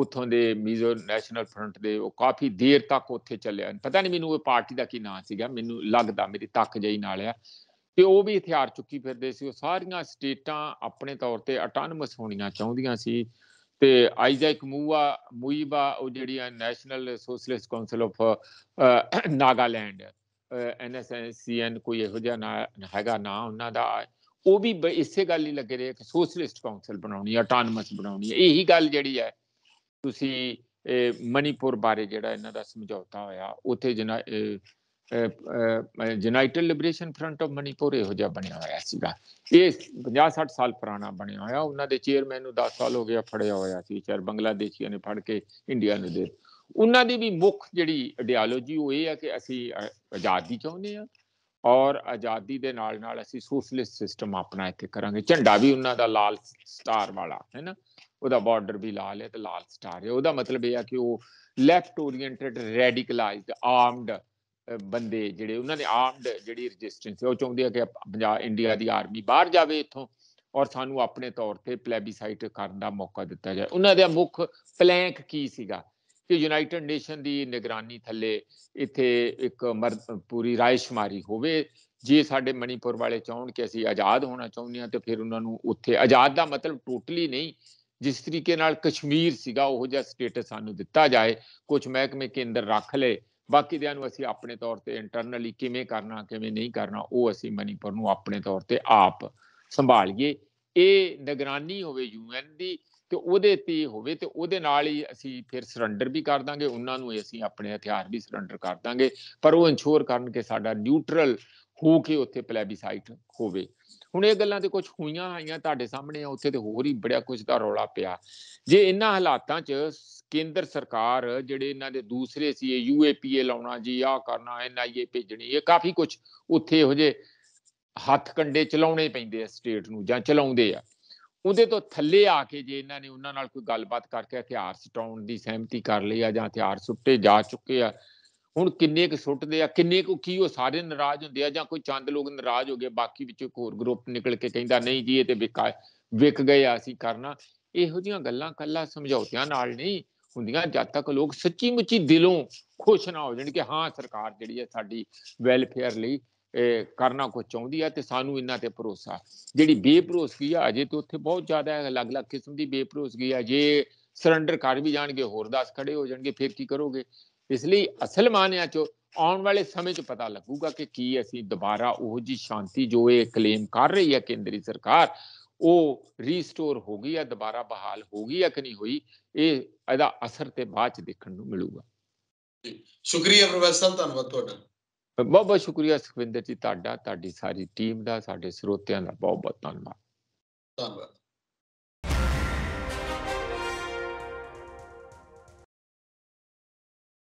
ਉਥੋਂ ਦੇ ਮੀਜ਼ੋ ਨੈਸ਼ਨਲ ਫਰੰਟ ਦੇ ਉਹ ਕਾਫੀ ਦੇਰ ਤੱਕ ਉੱਥੇ ਚੱਲਿਆ ਪਤਾ ਨਹੀਂ ਮੈਨੂੰ ਉਹ ਪਾਰਟੀ ਦਾ ਕੀ ਨਾਮ ਸੀਗਾ ਮੈਨੂੰ ਲੱਗਦਾ ਮੇਰੀ ਤੱਕ ਜਈ ਨਾਲ ਆ ਤੇ ਉਹ ਵੀ ਹਥਿਆਰ ਚੁੱਕੀ ਫਿਰਦੇ ਸੀ ਉਹ ਸਾਰੀਆਂ ਸਟੇਟਾਂ ਆਪਣੇ ਤੌਰ ਤੇ ਆਟੋਨਮਸ ਹੋਣੀਆਂ ਚਾਹੁੰਦੀਆਂ ਸੀ ਤੇ ਆਈਜ਼ੈਕ ਮੂਆ ਮੂਈਬਾ ਉਹ ਜਿਹੜੀ ਆ national socialist council of Nagaland NSCN ਕੋਈ ਇਹੋ ਜਿਹਾ ਨਾਂ ਹੈਗਾ ਨਾ ਉਹਨਾਂ ਦਾ ਉਹ ਵੀ ਇਸੇ ਗੱਲ ਹੀ ਲੱਗੇ ਰਹੇ ਕਿ ਸੋਸ਼ਲਿਸਟ ਕਾਉਂਸਲ ਬਣਾਉਣੀ ਆਟੋਨਮਸ ਬਣਾਉਣੀ ਇਹੀ ਗੱਲ ਜਿਹੜੀ ਹੈ ਤੁਸੀਂ ਮਨੀਪੁਰ ਬਾਰੇ ਜਿਹੜਾ ਇਹਨਾਂ ਦਾ ਸਮਝੌਤਾ ਹੋਇਆ ਉੱਥੇ ਜਨਾ ਜਨਾਈਟਲ ਲਿਬਰੇਸ਼ਨ ਫਰੰਟ ਆਫ ਮਨੀਪੁਰ ਇਹੋ ਜਿਹਾ ਬਣਿਆ ਹੋਇਆ ਸੀਗਾ ਇਹ 50 60 ਸਾਲ ਪੁਰਾਣਾ ਬਣਿਆ ਹੋਇਆ ਉਹਨਾਂ ਦੇ ਚੇਅਰਮੈਨ ਨੂੰ 10 ਸਾਲ ਹੋ ਗਿਆ ਫੜਿਆ ਹੋਇਆ ਸੀ ਚਾਰ ਬੰਗਲਾਦੇਸ਼ੀਆਂ ਨੇ ਫੜ ਕੇ ਇੰਡੀਆ ਨੂੰ ਦੇ ਉਹਨਾਂ ਦੀ ਵੀ ਮੁੱਖ ਜਿਹੜੀ ਆਈਡੀਓਲੋਜੀ ਉਹ ਇਹ ਹੈ ਕਿ ਅਸੀਂ ਆਜ਼ਾਦੀ ਚਾਹੁੰਦੇ ਆ ਔਰ ਆਜ਼ਾਦੀ ਦੇ ਨਾਲ ਨਾਲ ਅਸੀਂ ਸੋਸ਼ਲਿਸਟ ਸਿਸਟਮ ਆਪਣਾ ਇੱਥੇ ਕਰਾਂਗੇ ਝੰਡਾ ਵੀ ਉਹਨਾਂ ਦਾ ਲਾਲ ਸਟਾਰ ਵਾਲਾ ਹੈ ਨਾ ਉਹਦਾ ਬਾਰਡਰ ਵੀ ਲਾਲ ਹੈ ਤੇ ਲਾਲ ਸਟਾਰ ਹੈ ਉਹਦਾ ਮਤਲਬ ਇਹ ਆ ਕਿ ਉਹ ਲੈਫਟ ਓਰੀਐਂਟਡ ਰੈਡੀਕਲਾਈਜ਼ਡ ਆਰਮਡ ਬੰਦੇ ਜਿਹੜੇ ਉਹਨਾਂ ਨੇ ਆਰਮਡ ਜਿਹੜੀ ਰੈਜ਼ਿਸਟੈਂਸ ਉਹ ਚਾਹੁੰਦੇ ਆ ਕਿ ਪੰਜਾਬ ਇੰਡੀਆ ਦੀ ਆਰਮੀ ਬਾਹਰ ਜਾਵੇ ਇੱਥੋਂ ਔਰ ਸਾਨੂੰ ਆਪਣੇ ਤੌਰ ਤੇ ਪਲੇਬਿਸਾਈਟ ਕਰਨ ਦਾ ਮੌਕਾ ਦਿੱਤਾ ਜਾਏ ਉਹਨਾਂ ਦਾ ਮੁੱਖ ਪਲੈਂਕ ਕੀ ਸੀਗਾ ਕਿ ਯੂਨਾਈਟਿਡ ਨੇਸ਼ਨ ਦੀ ਨਿਗਰਾਨੀ ਥੱਲੇ ਇੱਥੇ ਇੱਕ ਪੂਰੀ ਰਾਇਸ਼ਮਾਰੀ ਹੋਵੇ ਜੇ ਸਾਡੇ ਮਣੀਪੁਰ ਵਾਲੇ ਚਾਹਣ ਕਿ ਅਸੀਂ ਆਜ਼ਾਦ ਹੋਣਾ ਚਾਹੁੰਦੇ ਆ ਤੇ ਫਿਰ ਉਹਨਾਂ ਨੂੰ ਉੱਥੇ ਆਜ਼ਾਦ ਦਾ ਮਤਲਬ ਟੋਟਲੀ ਨਹੀਂ ਜਿਸ ਤਰੀਕੇ ਨਾਲ ਕਸ਼ਮੀਰ ਸੀਗਾ ਉਹੋ ਜਿਹਾ ਸਟੇਟਸ ਸਾਨੂੰ ਦਿੱਤਾ ਜਾਏ ਕੁਝ ਮਹਿਕਮੇ ਕੇਂਦਰ ਰੱਖ ਲੇ ਬਾਕੀ ਦਿਆਂ ਨੂੰ ਅਸੀਂ ਆਪਣੇ ਤੌਰ ਤੇ ਇੰਟਰਨਲੀ ਕਿਵੇਂ ਕਰਨਾ ਕਿਵੇਂ ਨਹੀਂ ਕਰਨਾ ਉਹ ਅਸੀਂ ਮਨੀਪੁਰ ਨੂੰ ਆਪਣੇ ਤੌਰ ਤੇ ਆਪ ਸੰਭਾਲੀਏ ਇਹ ਨਿਗਰਾਨੀ ਹੋਵੇ ਯੂਐਨ ਦੀ ਤੇ ਉਹਦੇ ਤੇ ਹੋਵੇ ਤੇ ਉਹਦੇ ਨਾਲ ਹੀ ਅਸੀਂ ਫਿਰ ਸਰੈਂਡਰ ਵੀ ਕਰ ਦਾਂਗੇ ਉਹਨਾਂ ਨੂੰ ਅਸੀਂ ਆਪਣੇ ਹਥਿਆਰ ਵੀ ਸਰੈਂਡਰ ਕਰ ਦਾਂਗੇ ਪਰ ਉਹ ਇਨਸ਼ੋਰ ਕਰਨ ਕਿ ਸਾਡਾ ਨਿਊਟਰਲ ਹੋ ਕੇ ਉੱਥੇ ਪਲੇਬਿਸਾਈਟ ਹੋਵੇ ਹੁਣ ਇਹ ਗੱਲਾਂ ਤੇ ਕੁਝ ਹੋਈਆਂ ਆਈਆਂ ਤੁਹਾਡੇ ਸਾਹਮਣੇ ਉੱਥੇ ਤੇ ਹੋਰ ਹੀ ਬੜਿਆ ਕੁਝ ਦਾ ਰੌਲਾ ਪਿਆ ਜੇ ਇਨ੍ਹਾਂ ਹਾਲਾਤਾਂ 'ਚ ਕੇਂਦਰ ਸਰਕਾਰ ਜਿਹੜੇ ਇਹਨਾਂ ਦੇ ਦੂਸਰੇ ਸੀ ਇਹ ਯੂਏਪੀਏ ਲਾਉਣਾ ਜੀ ਆ ਕਰਨਾ ਐਨਆਈਏ ਭੇਜਣੀ ਇਹ ਕਾਫੀ ਕੁਝ ਉੱਥੇ ਇਹੋ ਜੇ ਹੱਥ ਕੰਡੇ ਚਲਾਉਣੇ ਪੈਂਦੇ ਆ ਸਟੇਟ ਨੂੰ ਜਾਂ ਚਲਾਉਂਦੇ ਆ ਉਹਦੇ ਤੋਂ ਥੱਲੇ ਆ ਕੇ ਜੇ ਇਹਨਾਂ ਨੇ ਉਹਨਾਂ ਨਾਲ ਕੋਈ ਗੱਲਬਾਤ ਕਰਕੇ ਹਥਿਆਰ ਸਟਾਉਣ ਦੀ ਸਹਿਮਤੀ ਕਰ ਲਈ ਆ ਜਾਂ ਹਥਿਆਰ ਸੁੱਟੇ ਜਾ ਚੁੱਕੇ ਆ ਹੁਣ ਕਿੰਨੇ ਕੁ ਛੁੱਟਦੇ ਆ ਕਿੰਨੇ ਕੁ ਕੀ ਉਹ ਸਾਰੇ ਨਾਰਾਜ਼ ਹੁੰਦੇ ਆ ਜਾਂ ਕੋਈ ਚੰਦ ਲੋਕ ਨਾਰਾਜ਼ ਹੋ ਗਏ ਬਾਕੀ ਵਿੱਚੋਂ ਇੱਕ ਹੋਰ ਗਰੁੱਪ ਨਿਕਲ ਕੇ ਕਹਿੰਦਾ ਨਹੀਂ ਜੀ ਇਹ ਤੇ ਵਿਕਾ ਵਿਕ ਗਏ ਆ ਅਸੀਂ ਕਰਨਾ ਇਹੋ ਜੀਆਂ ਗੱਲਾਂ ਕੱਲਾ ਸਮਝੌਤਿਆਂ ਨਾਲ ਨਹੀਂ ਹੁੰਦੀਆਂ ਜਦ ਤੱਕ ਲੋਕ ਸੱਚੀ ਮੁੱਚੀ ਦਿਲੋਂ ਖੁਸ਼ ਨਾ ਹੋ ਜਾਣ ਕਿ ਹਾਂ ਸਰਕਾਰ ਜਿਹੜੀ ਹੈ ਸਾਡੀ ਵੈਲਫੇਅਰ ਲਈ ਕਰਨਾ ਕੁਝ ਚਾਹੁੰਦੀ ਆ ਤੇ ਸਾਨੂੰ ਇਹਨਾਂ ਤੇ ਭਰੋਸਾ ਜਿਹੜੀ ਬੇਭਰੋਸਗੀ ਆ ਅਜੇ ਤੇ ਉੱਥੇ ਬਹੁਤ ਜ਼ਿਆਦਾ ਹੈ ਅਲੱਗ-ਅਲੱਗ ਕਿਸਮ ਦੀ ਬੇਭਰੋਸਗੀ ਆ ਜੇ ਸਰੈਂਡਰ ਕਰ ਵੀ ਜਾਣਗੇ ਹੋਰ 10 ਖੜੇ ਹੋ ਜਾਣਗੇ ਫਿਰ ਕੀ ਕਰੋਗੇ ਇਸ ਲਈ ਅਸਲ ਮਾਨਿਆ ਚ ਆਉਣ ਵਾਲੇ ਸਮੇਂ 'ਚ ਪਤਾ ਲੱਗੂਗਾ ਕਿ ਕੀ ਅਸੀਂ ਦੁਬਾਰਾ ਉਹ ਜੀ ਸ਼ਾਂਤੀ ਜੋ ਇਹ ਕਲੇਮ ਕਰ ਰਹੀ ਹੈ ਕੇਂਦਰੀ ਸਰਕਾਰ ਉਹ ਰੀਸਟੋਰ ਹੋ ਗਈ ਹੈ ਦੁਬਾਰਾ ਬਹਾਲ ਹੋ ਗਈ ਹੈ ਕਿ ਨਹੀਂ ਹੋਈ ਇਹ ਇਹਦਾ ਅਸਰ ਤੇ ਬਾਅਦ 'ਚ ਦੇਖਣ ਨੂੰ ਮਿਲੂਗਾ ਸ਼ੁਕਰੀਆ ਪ੍ਰੋਫੈਸਰ ਧੰਨਵਾਦ ਤੁਹਾਡਾ ਬਹੁਤ ਬਹੁਤ ਸ਼ੁਕਰੀਆ ਸੁਖਵਿੰਦਰ ਜੀ ਤੁਹਾਡਾ ਤੁਹਾਡੀ ਸਾਰੀ ਟੀਮ ਦਾ ਸਾਡੇ ਸਰੋਤਿਆਂ ਦਾ ਬਹੁਤ ਬਹੁਤ ਧੰਨਵਾਦ ਧੰਨਵਾਦ